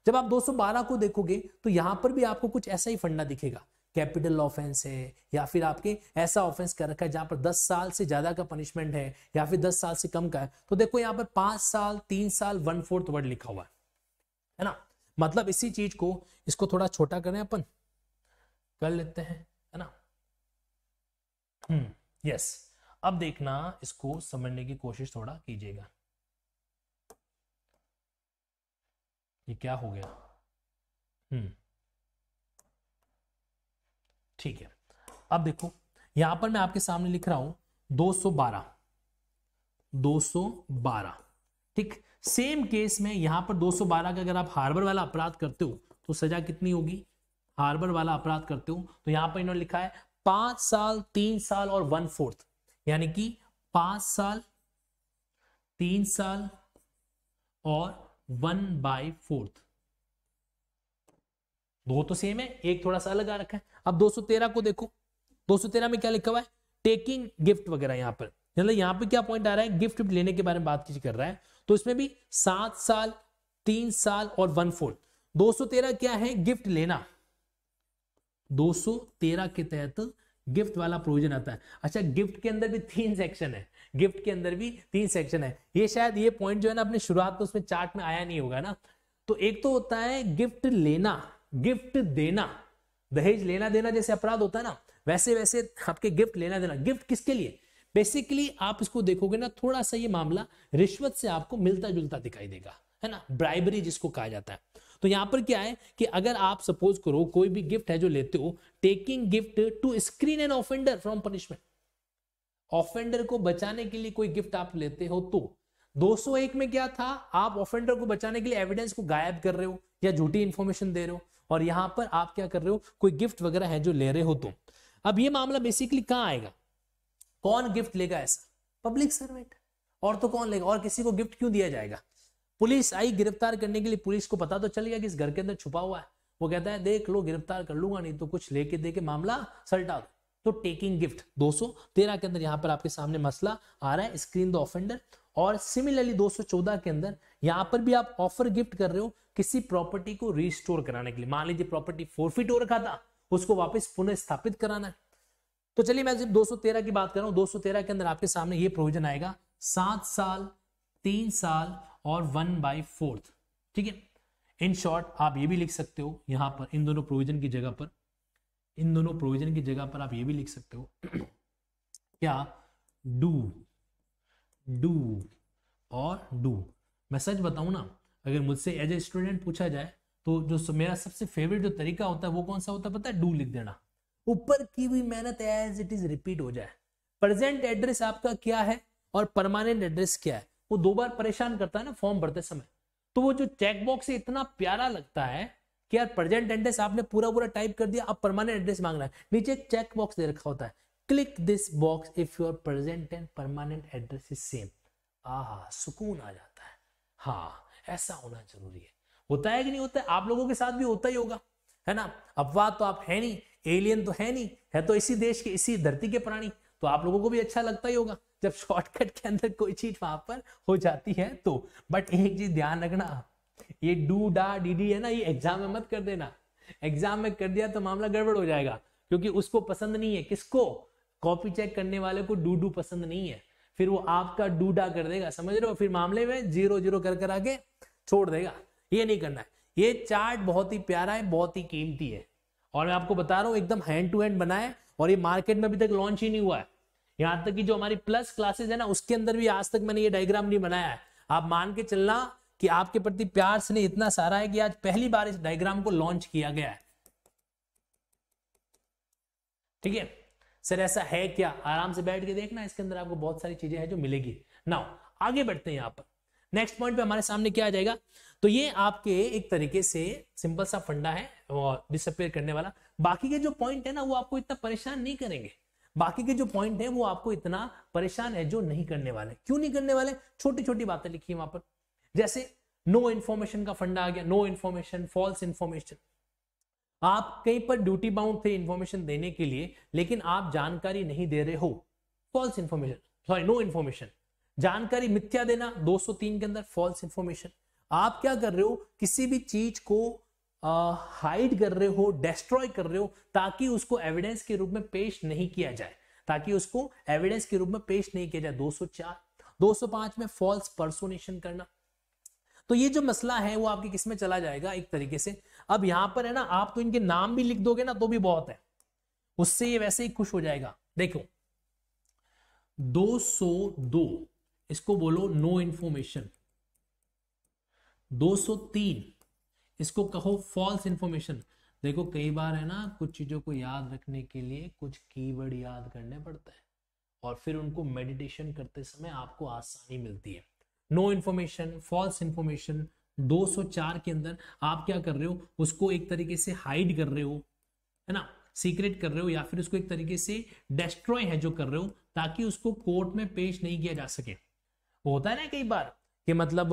जब आप 212 को देखोगे तो यहां पर भी आपको कुछ ऐसा ही फंडा दिखेगा कैपिटल ऑफेंस है या फिर आपके ऐसा ऑफेंस कर रखा है जहां पर दस साल से ज्यादा का पनिशमेंट है या फिर दस साल से कम का है तो देखो यहाँ पर पांच साल तीन साल वन फोर्थ वर्ड लिखा हुआ है है ना मतलब इसी चीज को इसको थोड़ा छोटा करें अपन कर लेते हैं है ना हम्म यस अब देखना इसको समझने की कोशिश थोड़ा कीजिएगा ये क्या हो गया हम्म ठीक है अब देखो यहां पर मैं आपके सामने लिख रहा हूं 212 212 ठीक सेम केस में यहां पर 212 का अगर आप हार्बर वाला अपराध करते हो तो सजा कितनी होगी हार्बर वाला अपराध करते हो तो यहां पर इन्होंने लिखा है पांच साल तीन साल और वन फोर्थ यानी कि पांच साल तीन साल और वन बाई फोर्थ दो तो सेम है एक थोड़ा सा अलग आ रखा है अब 213 को देखो 213 में क्या लिखा हुआ है टेकिंग गिफ्ट वगैरह यहाँ पर मतलब यहाँ पे क्या पॉइंट आ रहा है गिफ्ट लेने के बारे में बात कर रहा है तो इसमें भी सात साल तीन साल और वन फोर्थ दो क्या है गिफ्ट लेना 213 के तहत गिफ्ट वाला प्रोविजन आता है अच्छा गिफ्ट के अंदर भी तीन सेक्शन है गिफ्ट के अंदर भी तीन सेक्शन है ये शायद ये पॉइंट जो है ना अपने शुरुआत में तो उसमें चार्ट में आया नहीं होगा ना तो एक तो होता है गिफ्ट लेना गिफ्ट देना दहेज लेना देना जैसे अपराध होता है ना वैसे वैसे आपके गिफ्ट लेना देना गिफ्ट किसके लिए बेसिकली आप इसको देखोगे ना थोड़ा सा ये मामला रिश्वत से आपको मिलता जुलता दिखाई देगा है ना ब्राइबरी जिसको कहा जाता है तो यहां पर क्या है कि अगर आप सपोज करो कोई भी गिफ्ट है जो लेते हो taking gift to screen an offender from punishment offender को बचाने के लिए कोई गिफ्ट आप लेते हो तो 201 में क्या था आप ऑफेंडर को बचाने के लिए एविडेंस को गायब कर रहे हो या झूठी इंफॉर्मेशन दे रहे हो और यहां पर आप क्या कर रहे हो कोई गिफ्ट वगैरह है जो ले रहे हो तुम तो। अब ये मामला बेसिकली कहां आएगा कौन गिफ्ट लेगा ऐसा पब्लिक सर्वेंट और तो कौन लेगा और किसी को गिफ्ट क्यों दिया जाएगा पुलिस आई गिरफ्तार करने के लिए पुलिस को पता तो चल गया कि इस घर के अंदर छुपा हुआ है वो कहता है देख लो गिरफ्तार कर लूंगा नहीं तो कुछ लेके दे के मामला सल्टा दो तो टेकिंग गिफ्ट दो तेरह के अंदर यहाँ पर आपके सामने मसला आ रहा है स्क्रीन द ऑफेंडर और सिमिलरली 214 के अंदर यहाँ पर भी आप ऑफर गिफ्ट कर रहे हो किसी प्रॉपर्टी को रिस्टोर कराने के लिए मान लीजिए प्रॉपर्टी फोरफिट हो रखा था उसको वापस पुनः स्थापित कराना है तो चलिए मैं जब 213 की बात कर रहा हूं 213 के अंदर आपके सामने ये प्रोविजन आएगा सात साल तीन साल और वन बाई फोर्थ ठीक है इन शॉर्ट आप ये भी लिख सकते हो यहां पर इन दोनों प्रोविजन की जगह पर इन दोनों प्रोविजन की जगह पर आप ये भी लिख सकते हो क्या डू डू और डू मैं सच बताऊं ना अगर मुझसे एज ए स्टूडेंट पूछा जाए तो जो मेरा सबसे फेवरेट जो तरीका होता है वो कौन सा होता है पता है डू लिख देना ऊपर की हुई मेहनत एज इट इज रिपीट हो जाए प्रेजेंट एड्रेस आपका क्या है और परमानेंट एड्रेस क्या है वो दो बार परेशान करता है ना फॉर्म भरते समय तो वो जो चेकबॉक्स इतना प्यारा लगता है कि यार प्रेजेंट एड्रेस आपने पूरा पूरा टाइप कर दिया आप परमानेंट एड्रेस मांग रहा है नीचे एक चेक बॉक्स दे रखा होता है click this box if your present and permanent address is same आ सुकून आ जाता है हाँ ऐसा होना जरूरी है होता है कि नहीं होता है आप लोगों के साथ भी होता ही होगा है ना अपवाद तो आप है नहीं एलियन तो है नहीं है तो इसी देश के इसी धरती के प्राणी तो आप लोगों को भी अच्छा लगता ही होगा जब शॉर्टकट के अंदर कोई चीज वहां पर हो जाती है तो बट एक चीज ध्यान रखना ये डू डा डी डी है ना ये एग्जाम में मत कर देना एग्जाम में कर दिया तो मामला गड़बड़ हो जाएगा क्योंकि उसको पसंद नहीं है किसको कॉपी चेक करने वाले को डू डू पसंद नहीं है फिर वो आपका डूडा कर देगा समझ रहे हो फिर मामले में जीरो जीरो कर कर आके छोड़ देगा ये नहीं करना है ये चार्ट बहुत ही प्यारा है बहुत ही कीमती है और मैं आपको बता रहा हूँ एकदम हैंड टू हैंड बनाए और ये मार्केट में अभी तक लॉन्च ही नहीं हुआ है यहाँ तक कि जो हमारी प्लस क्लासेज है ना उसके अंदर भी आज तक मैंने ये डायग्राम नहीं बनाया है आप मान के चलना कि आपके प्रति प्यार नहीं इतना सारा है कि आज पहली बार इस डायग्राम को लॉन्च किया गया है ठीक है सर ऐसा है क्या आराम से बैठ के देखना इसके अंदर आपको बहुत सारी चीजें हैं जो मिलेगी नाउ आगे बढ़ते हैं यहाँ पर नेक्स्ट पॉइंट पे हमारे सामने क्या आ जाएगा तो ये आपके एक तरीके से सिंपल सा फंडा है और डिसअपेयर करने वाला बाकी के जो पॉइंट है ना वो आपको इतना परेशान नहीं करेंगे बाकी के जो पॉइंट है वो आपको इतना परेशान है जो नहीं करने वाले क्यों नहीं करने वाले छोटी छोटी बातें लिखी है वहां पर जैसे नो no इन्फॉर्मेशन का फंडा आ गया नो इन्फॉर्मेशन फॉल्स इन्फॉर्मेशन आप कहीं पर ड्यूटी बाउंड थे इन्फॉर्मेशन देने के लिए लेकिन आप जानकारी नहीं दे रहे हो false information sorry no information जानकारी मिथ्या देना 203 के अंदर फॉल्स इन्फॉर्मेशन आप क्या कर रहे हो किसी भी चीज को हाइड कर रहे हो डिस्ट्रॉय कर रहे हो ताकि उसको एविडेंस के रूप में पेश नहीं किया जाए ताकि उसको एविडेंस के रूप में पेश नहीं किया जाए 204 205 में फॉल्स परसोनेशन करना तो ये जो मसला है वो आपके किस में चला जाएगा एक तरीके से अब यहां पर है ना आप तो इनके नाम भी लिख दोगे ना तो भी बहुत है उससे ये वैसे ही खुश हो जाएगा देखो 202 इसको बोलो नो इंफॉर्मेशन 203 इसको कहो फॉल्स इंफॉर्मेशन देखो कई बार है ना कुछ चीजों को याद रखने के लिए कुछ कीवर्ड याद करने पड़ते हैं और फिर उनको मेडिटेशन करते समय आपको आसानी मिलती है नो इन्फॉर्मेशन फॉल्स इन्फॉर्मेशन 204 के अंदर आप क्या कर रहे हो उसको एक तरीके से हाइड कर रहे हो है ना सीक्रेट कर रहे हो या फिर उसको एक तरीके से डेस्ट्रॉय है जो कर रहे हो ताकि उसको कोर्ट में पेश नहीं किया जा सके होता है ना कई बार कि मतलब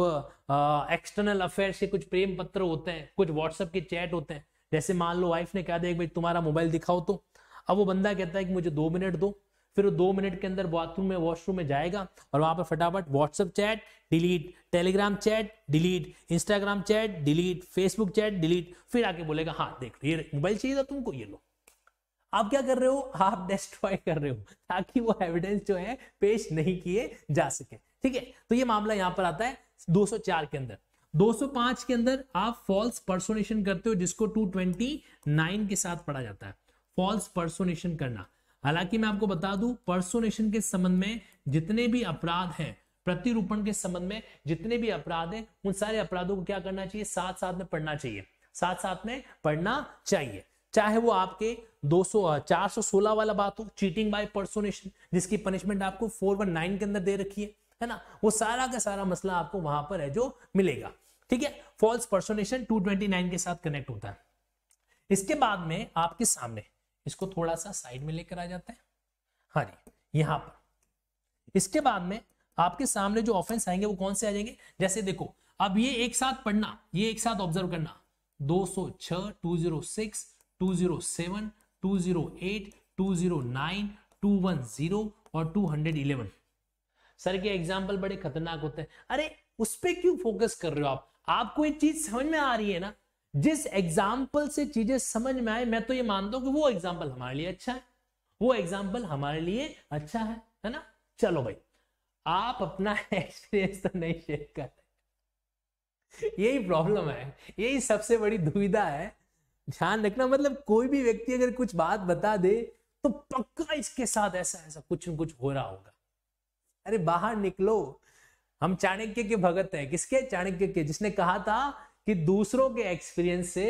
एक्सटर्नल अफेयर से कुछ प्रेम पत्र होते हैं कुछ व्हाट्सएप के चैट होते हैं जैसे मान लो वाइफ ने कहा दिया भाई तुम्हारा मोबाइल दिखाओ तो अब वो बंदा कहता है कि मुझे दो मिनट दो फिर दो मिनट के अंदर बाथरूम में वॉशरूम में जाएगा और वहां पर फटाफट WhatsApp chat delete Telegram chat delete Instagram chat delete Facebook chat delete फिर आके बोलेगा हाँ देख लो ये मोबाइल चाहिए था तुमको ये लो आप क्या कर रहे हो आप डिस्ट्रॉय कर रहे हो ताकि वो एविडेंस जो है पेश नहीं किए जा सके ठीक है तो ये मामला यहाँ पर आता है 204 के अंदर 205 के अंदर आप फॉल्स परसोनेशन करते हो जिसको 229 के साथ पढ़ा जाता है फॉल्स परसोनेशन करना हालांकि मैं आपको बता दूं परसोनेशन के संबंध में जितने भी अपराध हैं प्रतिरूपण के संबंध में जितने भी अपराध हैं उन सारे अपराधों को क्या करना चाहिए साथ साथ में पढ़ना चाहिए साथ साथ में पढ़ना चाहिए चाहे वो आपके 200 416 वाला बात हो चीटिंग बाय परसोनेशन जिसकी पनिशमेंट आपको 419 के अंदर दे रखी है है ना वो सारा का सारा मसला आपको वहां पर है जो मिलेगा ठीक है फॉल्स पर्सोनेशन 229 के साथ कनेक्ट होता है इसके बाद में आपके सामने इसको थोड़ा सा साइड में लेकर आ जाते हैं हाँ जी यहाँ पर इसके बाद में आपके सामने जो ऑफेंस आएंगे वो कौन से आ जाएंगे जैसे देखो अब ये एक साथ पढ़ना ये एक साथ ऑब्जर्व करना 206, 206, 207, 208, 209, 210 और 211 सर के एग्जाम्पल बड़े खतरनाक होते हैं अरे उस पर क्यों फोकस कर रहे हो आप आपको एक चीज समझ में आ रही है ना जिस एग्जाम्पल से चीजें समझ में आए मैं तो ये मानता हूं कि वो एग्जाम्पल हमारे लिए अच्छा है वो एग्जाम्पल हमारे लिए अच्छा है है ना चलो भाई आप अपना एक्सपीरियंस तो नहीं शेयर कर रहे यही प्रॉब्लम है यही सबसे बड़ी दुविधा है ध्यान रखना मतलब कोई भी व्यक्ति अगर कुछ बात बता दे तो पक्का इसके साथ ऐसा ऐसा कुछ न कुछ हो रहा होगा अरे बाहर निकलो हम चाणक्य के भगत हैं किसके चाणक्य के जिसने कहा था कि दूसरों के एक्सपीरियंस से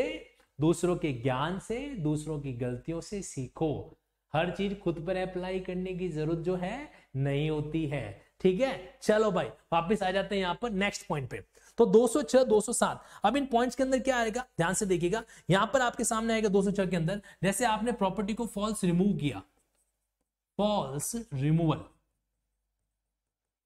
दूसरों के ज्ञान से दूसरों की गलतियों से सीखो हर चीज खुद पर अप्लाई करने की जरूरत जो है नहीं होती है ठीक है चलो भाई वापस आ जाते हैं यहां पर नेक्स्ट पॉइंट पे तो 206 207 अब इन पॉइंट्स के अंदर क्या आएगा ध्यान से देखिएगा यहां पर आपके सामने आएगा 206 के अंदर जैसे आपने प्रॉपर्टी को फॉल्स रिमूव किया फॉल्स रिमूवल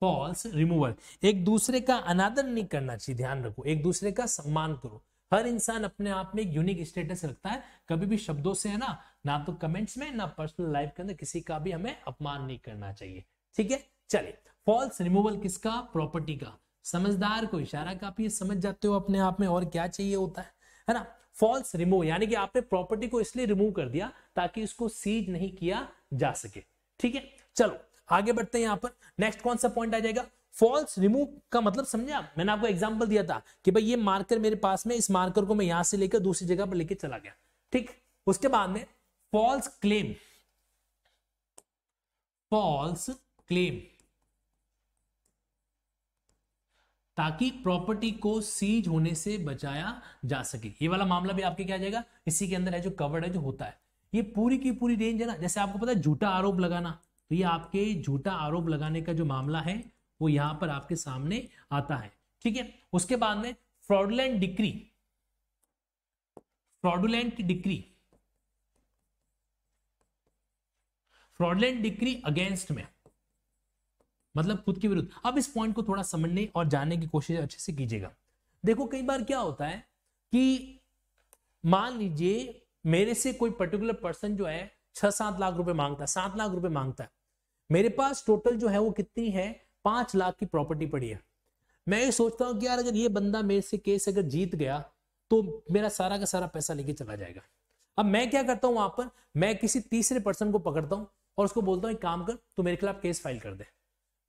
फॉल्स रिमूवल एक दूसरे का अनादर नहीं करना चाहिए ध्यान रखो एक दूसरे का सम्मान करो हर इंसान अपने आप में एक यूनिक स्टेटस रखता है कभी भी शब्दों से है ना ना तो कमेंट्स में ना पर्सनल लाइफ के अंदर किसी का भी हमें अपमान नहीं करना चाहिए ठीक है चलिए फॉल्स रिमूवल किसका प्रॉपर्टी का समझदार को इशारा का समझ जाते हो अपने आप में और क्या चाहिए होता है है ना फॉल्स रिमूव यानी कि आपने प्रॉपर्टी को इसलिए रिमूव कर दिया ताकि इसको सीज नहीं किया जा सके ठीक है चलो आगे बढ़ते हैं यहाँ पर नेक्स्ट कौन सा पॉइंट आ जाएगा फॉल्स रिमूव का मतलब समझा मैंने आपको एग्जाम्पल दिया था कि भाई ये मार्कर मेरे पास में इस मार्कर को मैं यहां से लेकर दूसरी जगह पर लेकर चला गया ठीक उसके बाद में फॉल्स क्लेम फॉल्स क्लेम ताकि प्रॉपर्टी को सीज होने से बचाया जा सके ये वाला मामला भी आपके क्या जाएगा इसी के अंदर है जो कवर्ड है जो होता है ये पूरी की पूरी रेंज है ना जैसे आपको पता है झूठा आरोप लगाना तो ये आपके झूठा आरोप लगाने का जो मामला है वो यहां पर आपके सामने आता है ठीक है उसके बाद में fraudulent decree fraudulent decree fraudulent decree against में मतलब खुद के विरुद्ध अब इस पॉइंट को थोड़ा समझने और जानने की कोशिश अच्छे से कीजिएगा देखो कई बार क्या होता है कि मान लीजिए मेरे से कोई पर्टिकुलर पर्सन जो है छह सात लाख रुपए मांगता है सात लाख रुपए मांगता है मेरे पास टोटल जो है वो कितनी है पांच लाख की प्रॉपर्टी पड़ी है मैं ये सोचता हूँ कि यार अगर ये बंदा मेरे से केस अगर जीत गया तो मेरा सारा का सारा पैसा लेके चला जाएगा अब मैं क्या करता हूँ वहां पर मैं किसी तीसरे पर्सन को पकड़ता हूँ और उसको बोलता हूँ काम कर तू मेरे खिलाफ केस फाइल कर दे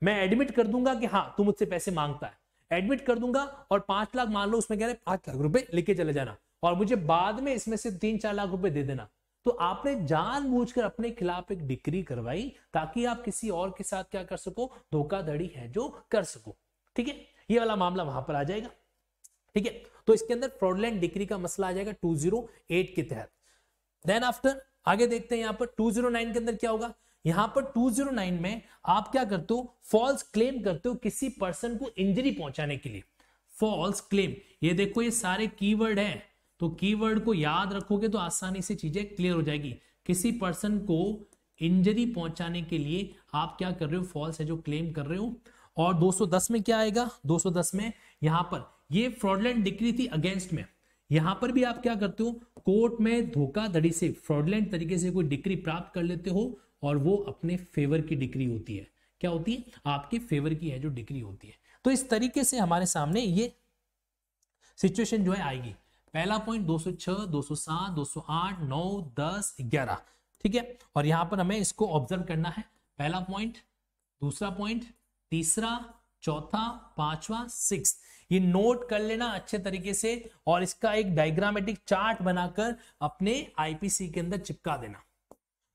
मैं एडमिट कर दूंगा कि हाँ तू मुझसे पैसे मांगता है एडमिट कर दूंगा और पांच लाख मान लो उसमें कह रहे पांच लाख रुपए लेके चले जाना और मुझे बाद में इसमें से तीन चार लाख रुपए दे देना तो आपने जानबूझकर अपने खिलाफ एक डिक्री करवाई ताकि आप किसी और के साथ क्या कर सको धोखाधड़ी है जो कर सको ठीक है ये वाला मामला वहां पर आ जाएगा ठीक है तो इसके अंदर फ्रॉडलैंड डिक्री का मसला आ जाएगा 208 के तहत देन आफ्टर आगे देखते हैं यहां पर 209 के अंदर क्या होगा यहां पर 209 में आप क्या करते हो फॉल्स क्लेम करते हो किसी पर्सन को इंजरी पहुंचाने के लिए फॉल्स क्लेम ये देखो ये सारे कीवर्ड है तो कीवर्ड को याद रखोगे तो आसानी से चीजें क्लियर हो जाएगी किसी पर्सन को इंजरी पहुंचाने के लिए आप क्या कर रहे हो फॉल्स है जो क्लेम कर रहे हो और 210 में क्या आएगा 210 में यहां पर ये फ्रॉडलैंड डिक्री थी अगेंस्ट में यहां पर भी आप क्या करते हो कोर्ट में धोखाधड़ी से फ्रॉडलैंड तरीके से कोई डिग्री प्राप्त कर लेते हो और वो अपने फेवर की डिग्री होती है क्या होती है आपके फेवर की है जो डिग्री होती है तो इस तरीके से हमारे सामने ये सिचुएशन जो है आएगी पहला पॉइंट 206, 207, 208, 9, 10, ग्यारह ठीक है और यहां पर हमें इसको ऑब्जर्व करना है पहला पॉइंट दूसरा पॉइंट तीसरा चौथा पांचवा सिक्स ये नोट कर लेना अच्छे तरीके से और इसका एक डायग्रामेटिक चार्ट बनाकर अपने आईपीसी के अंदर चिपका देना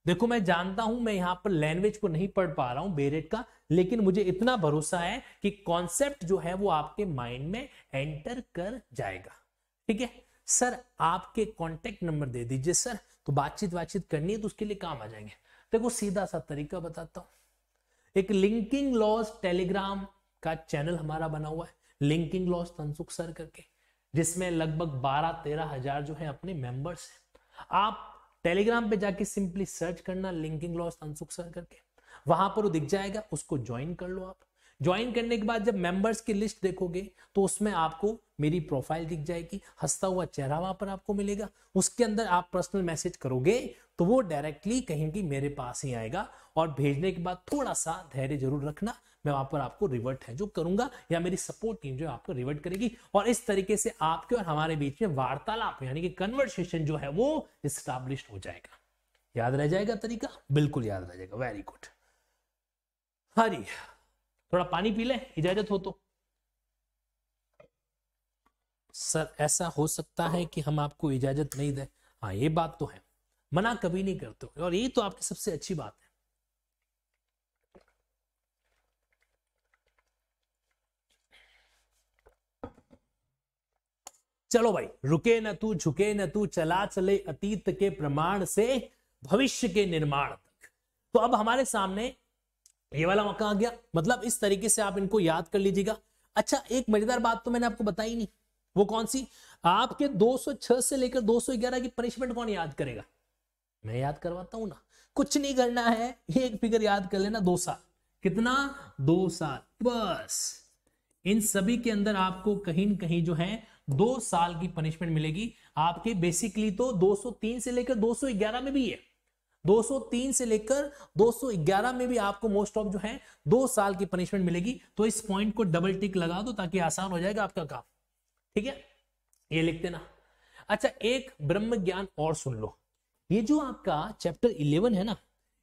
देखो मैं जानता हूं मैं यहां पर लैंग्वेज को नहीं पढ़ पा रहा हूं बेरेट का लेकिन मुझे इतना भरोसा है कि कॉन्सेप्ट जो है वो आपके माइंड में एंटर कर जाएगा ठीक है सर आपके कॉन्टेक्ट नंबर दे दीजिए सर तो बातचीत बातचीत करनी है तो उसके लिए काम आ जाएंगे देखो सीधा सा तरीका बताता हूं एक लिंकिंग लॉस टेलीग्राम का चैनल हमारा बना हुआ है लिंकिंग लॉस तनसुख सर करके जिसमें लगभग बारह तेरह हजार जो है अपने मेंबर्स हैं आप टेलीग्राम पे जाके सिंपली सर्च करना लिंकिंग लॉस तनसुख सर करके वहां पर वो दिख जाएगा उसको ज्वाइन कर लो आप ज्वाइन करने के बाद जब मेंबर्स की लिस्ट देखोगे तो उसमें आपको मेरी प्रोफाइल दिख जाएगी हंसता हुआ चेहरा वहां पर आपको मिलेगा उसके अंदर आप पर्सनल मैसेज करोगे तो वो डायरेक्टली कहीं भी मेरे पास ही आएगा और भेजने के बाद थोड़ा सा धैर्य जरूर रखना मैं वहां पर आपको रिवर्ट है जो करूंगा या मेरी सपोर्ट टीम जो आपको रिवर्ट करेगी और इस तरीके से आपके और हमारे बीच में वार्तालाप यानी कि कन्वर्सेशन जो है वो स्टाब्लिश हो जाएगा याद रह जाएगा तरीका बिल्कुल याद रह जाएगा वेरी गुड हरी थोड़ा पानी पी लें इजाजत हो तो सर ऐसा हो सकता है कि हम आपको इजाजत नहीं दें हाँ ये बात तो है मना कभी नहीं करते और ये तो आपकी सबसे अच्छी बात है चलो भाई रुके न तू झुके न तू चला चले अतीत के प्रमाण से भविष्य के निर्माण तक तो अब हमारे सामने ये वाला मक्का आ गया मतलब इस तरीके से आप इनको याद कर लीजिएगा अच्छा एक मजेदार बात तो मैंने आपको बताई नहीं वो कौन सी आपके 206 से लेकर 211 की पनिशमेंट कौन याद करेगा मैं याद करवाता हूं ना कुछ नहीं करना है एक फिगर याद कर लेना दो साल कितना दो साल बस इन सभी के अंदर आपको कहीं ना कहीं जो है दो साल की पनिशमेंट मिलेगी आपके बेसिकली तो 203 से लेकर 211 में भी है 203 से लेकर 211 में भी आपको मोस्ट ऑफ जो है दो साल की पनिशमेंट मिलेगी तो इस पॉइंट को डबल टिक लगा दो ताकि आसान हो जाएगा आपका काम ठीक है ये लिख देना अच्छा एक ब्रह्म ज्ञान और सुन लो ये जो आपका चैप्टर 11 है ना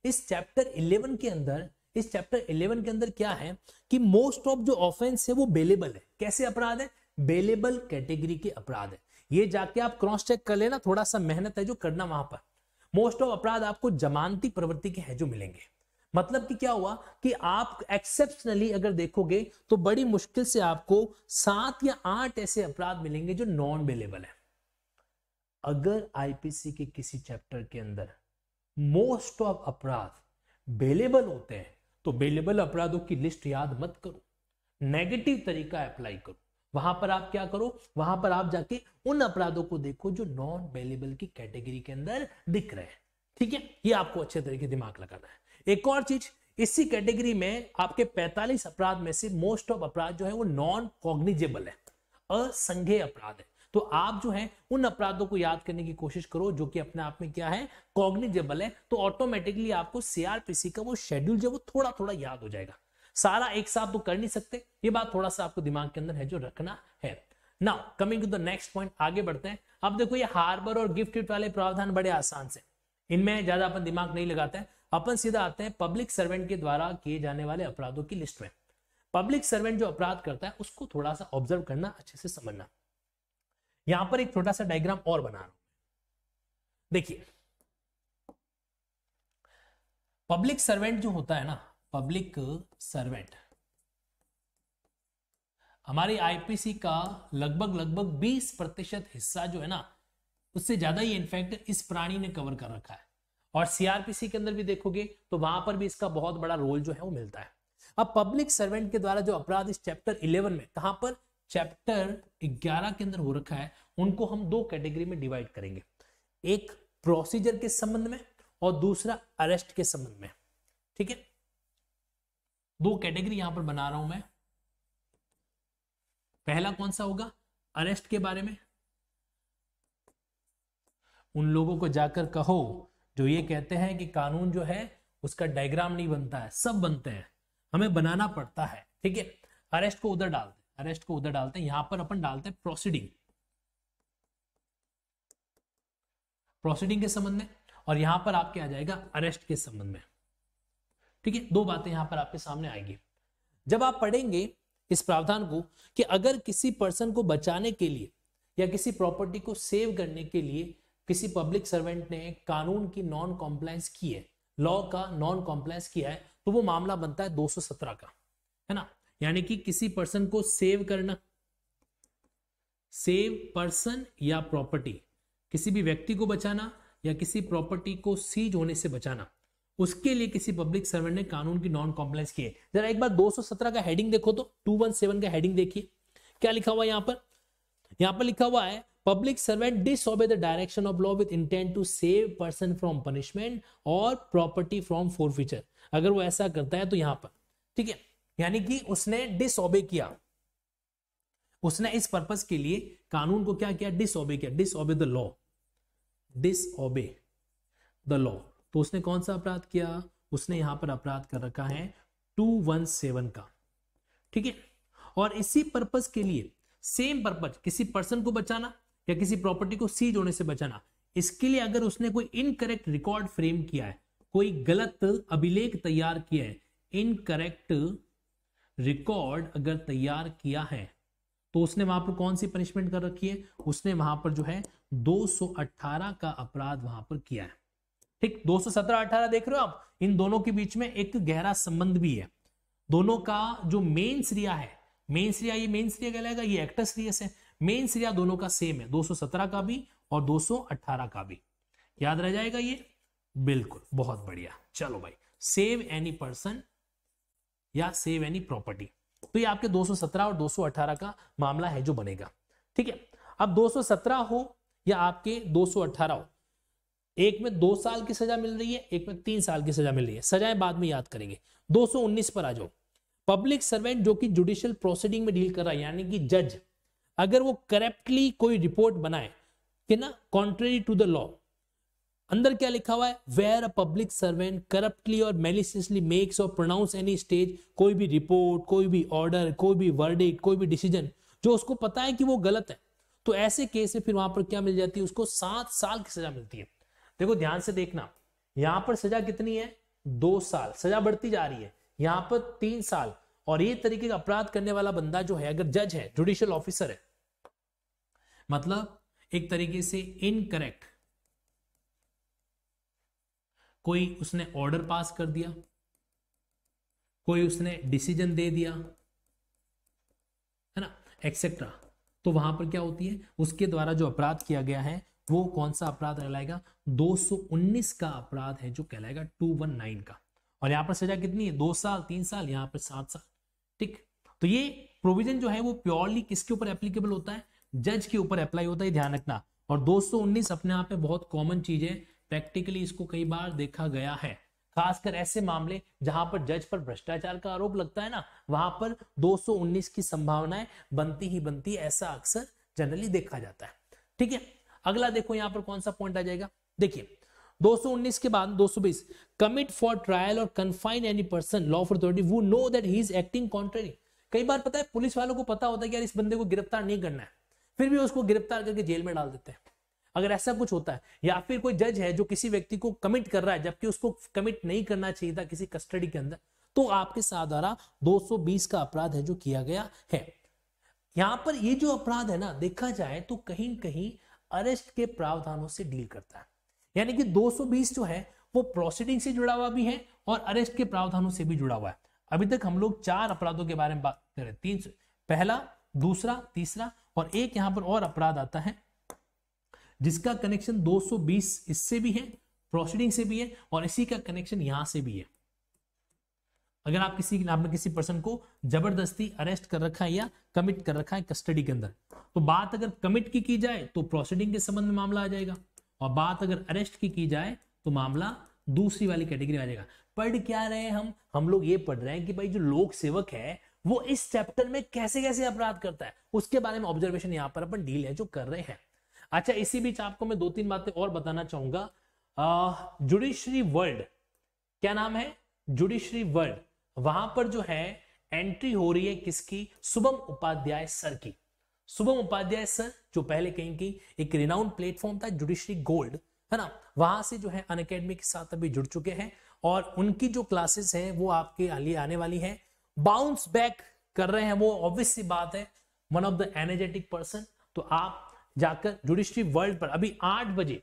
इस चैप्टर 11 के अंदर इस चैप्टर 11 के अंदर क्या है कि मोस्ट ऑफ जो ऑफेंस है वो बेलेबल है कैसे अपराध है बेलेबल कैटेगरी के अपराध है ये जाके आप क्रॉस चेक कर लेना थोड़ा सा मेहनत है जो करना वहां पर मोस्ट ऑफ अपराध आपको जमानती प्रवृत्ति के हैं जो मिलेंगे मतलब कि क्या हुआ कि आप एक्सेप्शनली अगर देखोगे तो बड़ी मुश्किल से आपको सात या आठ ऐसे अपराध मिलेंगे जो नॉन अवेलेबल है अगर आईपीसी के किसी चैप्टर के अंदर मोस्ट ऑफ अपराध बेलेबल होते हैं तो बेलेबल अपराधों की लिस्ट याद मत करो नेगेटिव तरीका अप्लाई करो वहां पर आप क्या करो वहां पर आप जाके उन अपराधों को देखो जो नॉन वेलेबल की कैटेगरी के अंदर दिख रहे हैं ठीक है ये आपको अच्छे तरीके दिमाग लगाना है एक और चीज इसी कैटेगरी में आपके 45 अपराध में से मोस्ट ऑफ अपराध जो है वो नॉन कॉग्निजेबल है असंघे अपराध है तो आप जो है उन अपराधों को याद करने की कोशिश करो जो कि अपने आप में क्या है कॉग्निजेबल है तो ऑटोमेटिकली आपको सीआरपीसी का वो शेड्यूल जो वो थोड़ा थोड़ा याद हो जाएगा सारा एक साथ तो कर नहीं सकते ये बात थोड़ा सा आपको दिमाग के अंदर है जो रखना है now coming to the next point आगे बढ़ते हैं अब देखो ये हार्बर और गिफ्ट वाले प्रावधान बड़े आसान से इनमें ज्यादा अपन दिमाग नहीं लगाते हैं अपन सीधा आते हैं पब्लिक सर्वेंट के द्वारा किए जाने वाले अपराधों की लिस्ट में पब्लिक सर्वेंट जो अपराध करता है उसको थोड़ा सा ऑब्जर्व करना अच्छे से समझना यहां पर एक छोटा सा डायग्राम और बना रहा हूं देखिए पब्लिक सर्वेंट जो होता है ना पब्लिक सर्वेंट हमारी आईपीसी का लगभग लगभग 20 प्रतिशत हिस्सा जो है ना उससे ज्यादा ही इनफैक्ट इस प्राणी ने कवर कर रखा है और सीआरपीसी के अंदर भी देखोगे तो वहां पर भी इसका बहुत बड़ा रोल जो है वो मिलता है अब पब्लिक सर्वेंट के द्वारा जो अपराध इस चैप्टर 11 में कहां पर चैप्टर 11 के अंदर हो रखा है उनको हम दो कैटेगरी में डिवाइड करेंगे एक प्रोसीजर के संबंध में और दूसरा अरेस्ट के संबंध में ठीक है दो कैटेगरी यहां पर बना रहा हूं मैं पहला कौन सा होगा अरेस्ट के बारे में उन लोगों को जाकर कहो जो ये कहते हैं कि कानून जो है उसका डायग्राम नहीं बनता है सब बनते हैं हमें बनाना पड़ता है ठीक है अरेस्ट को उधर डालते हैं अरेस्ट को उधर डालते हैं यहां पर अपन डालते हैं प्रोसीडिंग प्रोसीडिंग के संबंध में और यहां पर आपके आ जाएगा अरेस्ट के संबंध में ठीक है दो बातें यहां पर आपके सामने आएंगी जब आप पढ़ेंगे इस प्रावधान को कि अगर किसी पर्सन को बचाने के लिए या किसी प्रॉपर्टी को सेव करने के लिए किसी पब्लिक सर्वेंट ने कानून की नॉन कॉम्प्लायंस की है लॉ का नॉन कॉम्प्लायंस किया है तो वो मामला बनता है 217 का है ना यानी कि किसी पर्सन को सेव करना सेव पर्सन या प्रॉपर्टी किसी भी व्यक्ति को बचाना या किसी प्रॉपर्टी को सीज होने से बचाना उसके लिए किसी पब्लिक सर्वेंट ने कानून की नॉन कॉम्प्लाइंस की है जरा एक बार 217 का हेडिंग देखो तो 217 का हेडिंग देखिए क्या लिखा हुआ यहाँ पर यहाँ पर लिखा हुआ है पब्लिक सर्वेंट डिस the direction of law with intent to save person from punishment or property from forfeiture अगर वो ऐसा करता है तो यहां पर ठीक है यानी कि उसने डिस किया उसने इस पर्पज के लिए कानून को क्या किया डिस किया डिस द लॉ डिस द लॉ तो उसने कौन सा अपराध किया उसने यहां पर अपराध कर रखा है टू वन सेवन का ठीक है और इसी पर्पज के लिए सेम पर्पज किसी पर्सन को बचाना या किसी प्रॉपर्टी को सीज होने से बचाना इसके लिए अगर उसने कोई इनकरेक्ट रिकॉर्ड फ्रेम किया है कोई गलत अभिलेख तैयार किया है इनकरेक्ट रिकॉर्ड अगर तैयार किया है तो उसने वहां पर कौन सी पनिशमेंट कर रखी है उसने वहां पर जो है 218 का अपराध वहां पर किया है ठीक 217 18 देख रहे हो आप इन दोनों के बीच में एक गहरा संबंध भी है दोनों का जो मेन सीरिया है मेन सीरिया ये मेन सीरिया कहलाएगा ये एक्टर सीरियस है मेन सीरिया दोनों का सेम है 217 का भी और 218 का भी याद रह जाएगा ये बिल्कुल बहुत बढ़िया चलो भाई सेव एनी पर्सन या सेव एनी प्रॉपर्टी तो ये आपके 217 और 218 का मामला है जो बनेगा ठीक है अब 217 हो या आपके 218 हो एक में दो साल की सजा मिल रही है एक में तीन साल की सजा मिल रही है सजाएं बाद में याद करेंगे 219 पर आ जाओ पब्लिक सर्वेंट जो कि जुडिशियल प्रोसीडिंग में डील कर रहा है यानी कि जज अगर वो करेप्टली कोई रिपोर्ट बनाए कि ना कॉन्ट्रेरी टू द लॉ अंदर क्या लिखा हुआ है where a public servant corruptly और मेलिसियसली मेक्स और प्रोनाउंस एनी स्टेज कोई भी रिपोर्ट कोई भी ऑर्डर कोई भी वर्डिक कोई भी डिसीजन जो उसको पता है कि वो गलत है तो ऐसे केस में फिर वहां पर क्या मिल जाती है उसको सात साल की सजा मिलती है देखो ध्यान से देखना यहां पर सजा कितनी है दो साल सजा बढ़ती जा रही है यहां पर तीन साल और ये तरीके का अपराध करने वाला बंदा जो है अगर जज है जुडिशियल ऑफिसर है मतलब एक तरीके से इनकरेक्ट कोई उसने ऑर्डर पास कर दिया कोई उसने डिसीजन दे दिया है ना एक्सेट्रा तो वहां पर क्या होती है उसके द्वारा जो अपराध किया गया है वो कौन सा अपराध कहलाएगा 219 का अपराध है जो कहलाएगा 219 का और यहाँ पर सजा कितनी है दो साल तीन साल यहाँ पर सात साल ठीक तो ये प्रोविजन जो है वो प्योरली किसके ऊपर एप्लीकेबल होता है जज के ऊपर अप्लाई होता है ध्यान रखना और 219 अपने आप में बहुत कॉमन चीज है प्रैक्टिकली इसको कई बार देखा गया है खासकर ऐसे मामले जहां पर जज पर भ्रष्टाचार का आरोप लगता है ना वहां पर 219 की संभावनाएं बनती ही बनती ऐसा अक्सर जनरली देखा जाता है ठीक है अगला देखो यहां पर कौन सा पॉइंट आ जाएगा देखिए 219 के बाद 220 कमिट फॉर ट्रायल और confine any person law for authority वो know that he is acting contrary कई बार पता है पुलिस वालों को पता होता है कि यार इस बंदे को गिरफ्तार नहीं करना है फिर भी उसको गिरफ्तार करके जेल में डाल देते हैं अगर ऐसा कुछ होता है या फिर कोई जज है जो किसी व्यक्ति को कमिट कर रहा है जबकि उसको कमिट नहीं करना चाहिए था किसी कस्टडी के अंदर तो आपके साथ द्वारा 220 का अपराध है जो किया गया है यहां पर ये जो अपराध है ना देखा जाए तो कहीं कहीं अरेस्ट के प्रावधानों से डील करता है यानी कि 220 जो है वो प्रोसीडिंग से जुड़ा हुआ भी है और अरेस्ट के प्रावधानों से भी जुड़ा हुआ है अभी तक हम लोग चार अपराधों के बारे में बात करें तीन पहला दूसरा तीसरा और एक यहां पर और अपराध आता है जिसका कनेक्शन 220 इससे भी है प्रोसीडिंग से भी है और इसी का कनेक्शन यहां से भी है अगर आप किसी आपने किसी पर्सन को जबरदस्ती अरेस्ट कर रखा है या कमिट कर रखा है कस्टडी के अंदर तो बात अगर कमिट की की जाए तो प्रोसीडिंग के संबंध में मामला आ जाएगा और बात अगर अरेस्ट की की जाए तो मामला दूसरी वाली कैटेगरी में आ जाएगा पढ़ क्या रहे हम हम लोग ये पढ़ रहे हैं कि भाई जो लोक सेवक है वो इस चैप्टर में कैसे कैसे अपराध करता है उसके बारे में ऑब्जर्वेशन यहाँ पर अपन डील है जो कर रहे हैं अच्छा इसी बीच आपको मैं दो तीन बातें और बताना चाहूंगा जुडिशरी वर्ल्ड क्या नाम है जुडिशरी वर्ल्ड वहां पर जो है एंट्री हो रही है किसकी शुभम उपाध्याय सर की शुभम उपाध्याय सर जो पहले कहीं की एक रिनाउंड प्लेटफॉर्म था जुडिशरी गोल्ड है ना वहां से जो है अन अकेडमी के साथ अभी जुड़ चुके हैं और उनकी जो क्लासेस हैं वो आपके लिए आने वाली है बाउंस बैक कर रहे हैं वो ऑब्वियस सी बात है one of the energetic person तो आप जाकर जुडिशरी वर्ल्ड पर अभी आठ बजे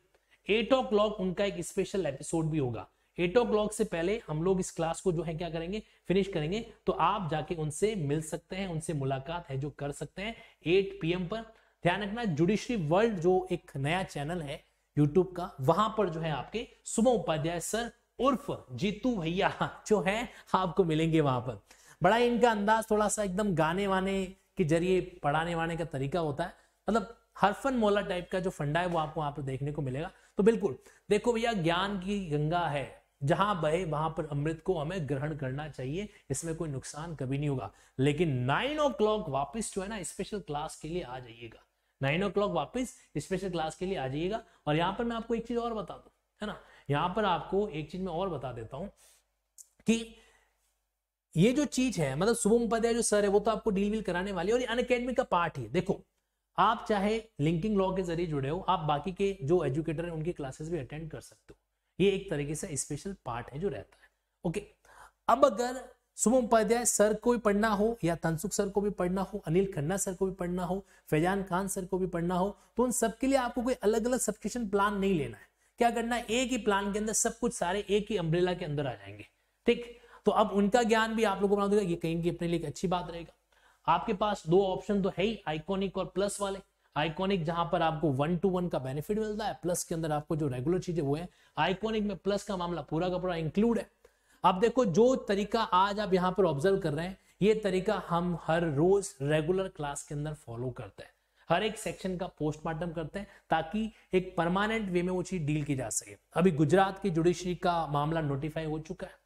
एट ओ क्लॉक उनका एक स्पेशल एपिसोड भी होगा एट ओ क्लॉक से पहले हम लोग इस क्लास को जो है क्या करेंगे फिनिश करेंगे तो आप जाके उनसे मिल सकते हैं उनसे मुलाकात है जो कर सकते हैं एट पी पर ध्यान रखना जुडिशरी वर्ल्ड जो एक नया चैनल है यूट्यूब का वहां पर जो है आपके सुबह उपाध्याय सर उर्फ जीतू भैया जो है आपको मिलेंगे वहां पर बड़ा इनका अंदाज थोड़ा सा एकदम गाने वाने के जरिए पढ़ाने वाने का तरीका होता है मतलब हरफन मोला टाइप का जो फंडा है वो आपको वहां पर देखने को मिलेगा तो बिल्कुल देखो भैया ज्ञान की गंगा है जहां बहे वहां पर अमृत को हमें ग्रहण करना चाहिए इसमें कोई नुकसान कभी नहीं होगा लेकिन नाइन ओ क्लॉक वापिस जो है ना स्पेशल क्लास के लिए आ जाइएगा नाइन ओ क्लॉक वापिस स्पेशल क्लास के लिए आ जाइएगा और यहाँ पर मैं आपको एक चीज और बता दू है ना यहाँ पर आपको एक चीज मैं और बता देता हूँ कि ये जो चीज है मतलब शुभम उपाध्याय जो सर है वो तो आपको डील विल कराने वाली है और ये अनकेडमी का पार्ट ही देखो आप चाहे लिंकिंग लॉ के जरिए जुड़े हो आप बाकी के जो एजुकेटर हैं उनकी क्लासेस भी अटेंड कर सकते हो ये एक तरीके से स्पेशल पार्ट है जो रहता है ओके अब अगर शुभ उपाध्याय सर को भी पढ़ना हो या तनसुख सर को भी पढ़ना हो अनिल खन्ना सर को भी पढ़ना हो फैजान खान सर को भी पढ़ना हो तो उन सबके लिए आपको कोई अलग अलग सब्सक्रिप्शन प्लान नहीं लेना है क्या करना है एक ही प्लान के अंदर सब कुछ सारे एक ही अम्ब्रेला के अंदर आ जाएंगे ठीक तो अब उनका ज्ञान भी आप लोगों को बना देगा ये कहीं अपने लिए अच्छी बात रहेगा आपके पास दो ऑप्शन तो है ही आइकॉनिक और प्लस वाले आइकॉनिक जहां पर आपको वन टू वन का बेनिफिट मिलता है प्लस के अंदर आपको जो रेगुलर चीजें वो है आइकॉनिक में प्लस का मामला पूरा का पूरा इंक्लूड है अब देखो जो तरीका आज आप यहां पर ऑब्जर्व कर रहे हैं ये तरीका हम हर रोज रेगुलर क्लास के अंदर फॉलो करते हैं हर एक सेक्शन का पोस्टमार्टम करते हैं ताकि एक परमानेंट वे में वो चीज डील की जा सके अभी गुजरात की जुडिशरी का मामला नोटिफाई हो चुका है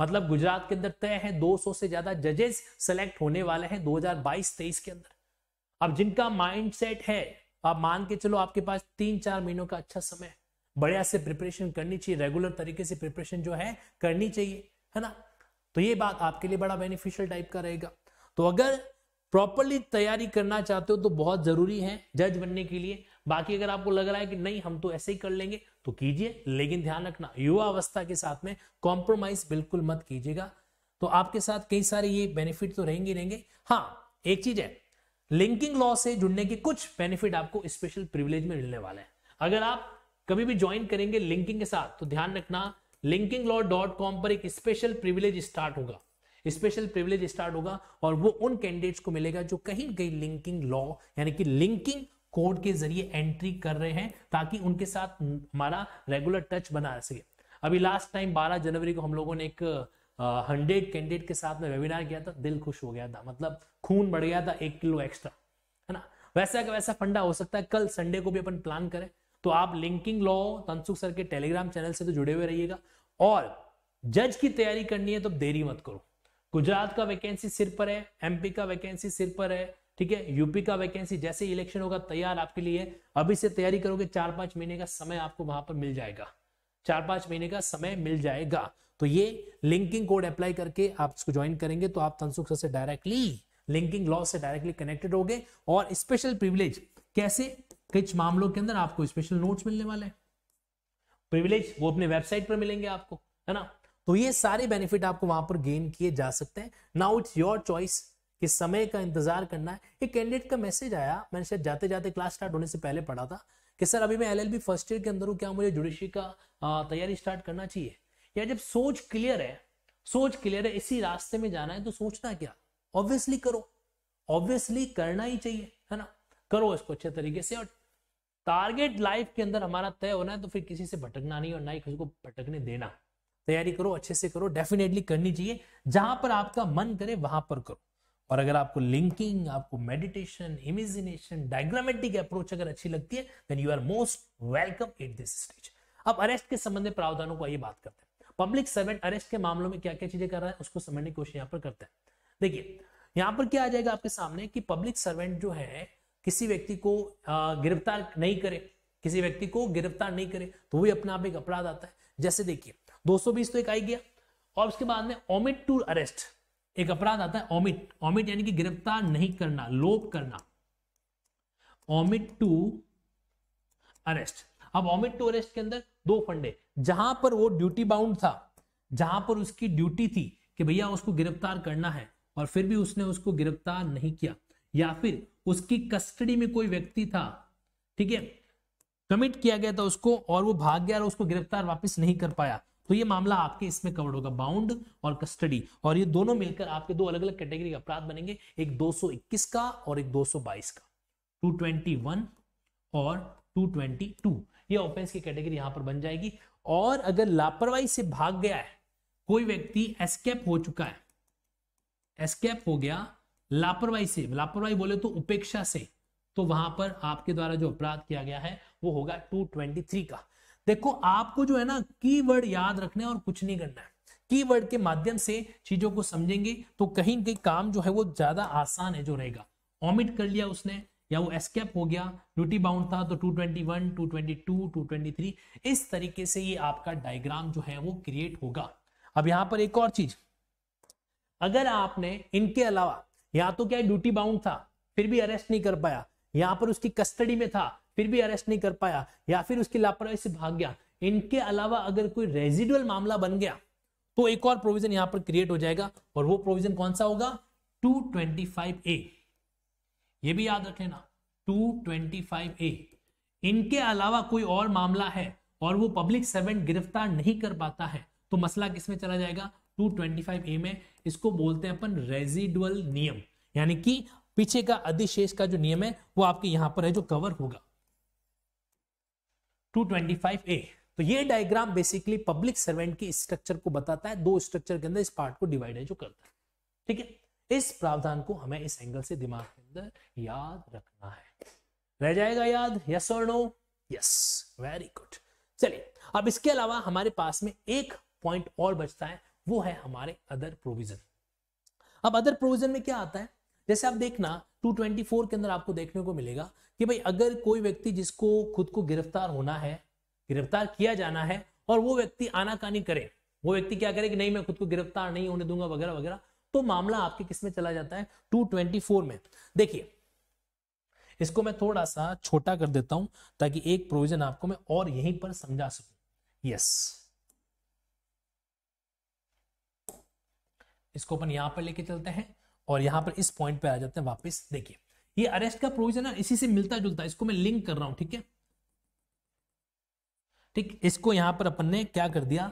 मतलब गुजरात के अंदर तय है 200 से ज्यादा जजेस सेलेक्ट होने वाले हैं 2022-23 के अंदर अब जिनका माइंडसेट है आप मान के चलो आपके पास तीन चार महीनों का अच्छा समय है बढ़िया से प्रिपरेशन करनी चाहिए रेगुलर तरीके से प्रिपरेशन जो है करनी चाहिए है ना तो ये बात आपके लिए बड़ा बेनिफिशियल टाइप का रहेगा तो अगर प्रॉपरली तैयारी करना चाहते हो तो बहुत जरूरी है जज बनने के लिए बाकी अगर आपको लग रहा है कि नहीं हम तो ऐसे ही कर लेंगे तो कीजिए लेकिन ध्यान रखना युवा अवस्था के साथ में कॉम्प्रोमाइज बिल्कुल मत कीजिएगा तो आपके साथ कई सारे ये बेनिफिट तो रहेंगे रहेंगे हाँ एक चीज है लिंकिंग लॉ से जुड़ने के कुछ बेनिफिट आपको स्पेशल प्रिविलेज में मिलने वाले हैं अगर आप कभी भी ज्वाइन करेंगे लिंकिंग के साथ तो ध्यान रखना लिंकिंग लॉ डॉट कॉम पर एक स्पेशल प्रिविलेज स्टार्ट होगा स्पेशल प्रिविलेज स्टार्ट होगा और वो उन कैंडिडेट्स को मिलेगा जो कहीं कहीं लिंकिंग लॉ यानी कि लिंकिंग कोड के जरिए एंट्री कर रहे हैं ताकि उनके साथ हमारा रेगुलर टच बना सके अभी लास्ट टाइम 12 जनवरी को हम लोगों ने एक हंड्रेड कैंडिडेट के साथ में वेबिनार किया था दिल खुश हो गया था मतलब खून बढ़ गया था एक किलो एक्स्ट्रा है ना वैसा का वैसा फंडा हो सकता है कल संडे को भी अपन प्लान करें तो आप लिंकिंग लॉ तनसुख सर के टेलीग्राम चैनल से तो जुड़े हुए रहिएगा और जज की तैयारी करनी है तो देरी मत करो गुजरात का वैकेंसी सिर पर है एमपी का वैकेंसी सिर पर है ठीक है यूपी का वैकेंसी जैसे इलेक्शन होगा तैयार आपके लिए अभी से तैयारी करोगे चार पांच महीने का समय आपको वहां पर मिल जाएगा चार पांच महीने का समय मिल जाएगा तो ये लिंकिंग कोड अप्लाई करके आप इसको ज्वाइन करेंगे तो आप तनसुख सर से डायरेक्टली लिंकिंग लॉ से डायरेक्टली कनेक्टेड हो गए और स्पेशल प्रिविलेज कैसे कुछ मामलों के अंदर आपको स्पेशल नोट्स मिलने वाले हैं प्रिविलेज वो अपने वेबसाइट पर मिलेंगे आपको है ना तो ये सारे बेनिफिट आपको वहां पर गेन किए जा सकते हैं नाउ इट्स योर चॉइस कि समय का इंतजार करना है एक कैंडिडेट का मैसेज आया मैंने शायद जाते जाते क्लास स्टार्ट होने से पहले पढ़ा था कि सर अभी मैं एलएलबी फर्स्ट ईयर के अंदर हूँ क्या मुझे जुडिशरी का तैयारी स्टार्ट करना चाहिए या जब सोच क्लियर है सोच क्लियर है इसी रास्ते में जाना है तो सोचना क्या ऑब्वियसली करो ऑब्वियसली करना ही चाहिए है ना करो इसको अच्छे तरीके से और टारगेट लाइफ के अंदर हमारा तय होना है तो फिर किसी से भटकना नहीं और ना ही किसी को भटकने देना तैयारी करो अच्छे से करो डेफिनेटली करनी चाहिए जहां पर आपका मन करे वहां पर करो और अगर आपको लिंकिंग आपको मेडिटेशन इमेजिनेशन डायग्रामेटिक अप्रोच अगर अच्छी लगती है then you are most welcome at this stage अब अरेस्ट के संबंध में प्रावधानों को आइए बात करते हैं पब्लिक सर्वेंट अरेस्ट के मामलों में क्या क्या चीजें कर रहा है उसको समझने की कोशिश यहाँ पर करते हैं देखिए यहाँ पर क्या आ जाएगा आपके सामने कि पब्लिक सर्वेंट जो है किसी व्यक्ति को गिरफ्तार नहीं करे किसी व्यक्ति को गिरफ्तार नहीं करे तो वही अपने आप एक अपराध आता है जैसे देखिए 220 तो एक आई गया और उसके बाद में ओमिट टू अरेस्ट एक अपराध आता है ओमिट ओमिट यानी कि गिरफ्तार नहीं करना लोप करना ओमिट टू अरेस्ट अब ओमिट टू अरेस्ट के अंदर दो फंडे जहां पर वो ड्यूटी बाउंड था जहां पर उसकी ड्यूटी थी कि भैया उसको गिरफ्तार करना है और फिर भी उसने उसको गिरफ्तार नहीं किया या फिर उसकी कस्टडी में कोई व्यक्ति था ठीक है कमिट किया गया था उसको और वो भाग गया और उसको गिरफ्तार वापस नहीं कर पाया तो ये मामला आपके इसमें कवर होगा बाउंड और कस्टडी और ये दोनों मिलकर आपके दो अलग अलग कैटेगरी के अपराध बनेंगे एक 221 का और एक 222 का 221 और 222 ये ऑफेंस की कैटेगरी यहां पर बन जाएगी और अगर लापरवाही से भाग गया है कोई व्यक्ति एस्केप हो चुका है एस्केप हो गया लापरवाही से लापरवाही बोले तो उपेक्षा से तो वहां पर आपके द्वारा जो अपराध किया गया है वो होगा 223 का देखो आपको जो है ना कीवर्ड याद रखना है और कुछ नहीं करना है कीवर्ड के माध्यम से चीजों को समझेंगे तो कहीं कहीं काम जो है वो ज्यादा आसान है जो रहेगा ऑमिट कर लिया उसने या वो एस्केप हो गया ड्यूटी बाउंड था तो 221, 222, 223 इस तरीके से ये आपका डायग्राम जो है वो क्रिएट होगा अब यहां पर एक और चीज अगर आपने इनके अलावा या तो क्या ड्यूटी बाउंड था फिर भी अरेस्ट नहीं कर पाया यहां पर उसकी कस्टडी में था फिर भी अरेस्ट नहीं कर पाया या फिर उसकी लापरवाही से भाग गया इनके अलावा अगर कोई रेजिडुअल मामला बन गया तो एक और प्रोविजन यहां पर क्रिएट हो जाएगा और वो प्रोविजन कौन सा होगा 225 ए ये भी याद रख ना टू ए इनके अलावा कोई और मामला है और वो पब्लिक सर्वेंट गिरफ्तार नहीं कर पाता है तो मसला किसमें चला जाएगा 225 ए में इसको बोलते हैं अपन रेजिडुअल नियम यानी कि पीछे का अधिशेष का जो नियम है वो आपके यहां पर है जो कवर होगा 225 ए तो ये डायग्राम बेसिकली पब्लिक सर्वेंट की स्ट्रक्चर को बताता है दो स्ट्रक्चर के अंदर इस पार्ट को डिवाइड है जो करता है ठीक है इस प्रावधान को हमें इस एंगल से दिमाग के अंदर याद रखना है रह जाएगा याद यस और नो यस वेरी गुड चलिए अब इसके अलावा हमारे पास में एक पॉइंट और बचता है वो है हमारे अदर प्रोविजन अब अदर प्रोविजन में क्या आता है जैसे आप देखना 224 के अंदर आपको देखने को मिलेगा कि भाई अगर कोई व्यक्ति जिसको खुद को गिरफ्तार होना है गिरफ्तार किया जाना है और वो व्यक्ति आनाकानी करे वो व्यक्ति क्या करे कि नहीं मैं खुद को गिरफ्तार नहीं होने दूंगा वगैरह वगैरह तो मामला आपके किस में चला जाता है 224 में देखिए इसको मैं थोड़ा सा छोटा कर देता हूं ताकि एक प्रोविजन आपको मैं और यहीं पर समझा सकूं यस इसको अपन यहां पर लेके चलते हैं और यहां पर इस पॉइंट पे आ जाते हैं वापस देखिए ये अरेस्ट का प्रोविजन है इसी से मिलता जुलता इसको मैं लिंक कर रहा हूं ठीक है ठीक इसको यहां पर अपन ने क्या कर दिया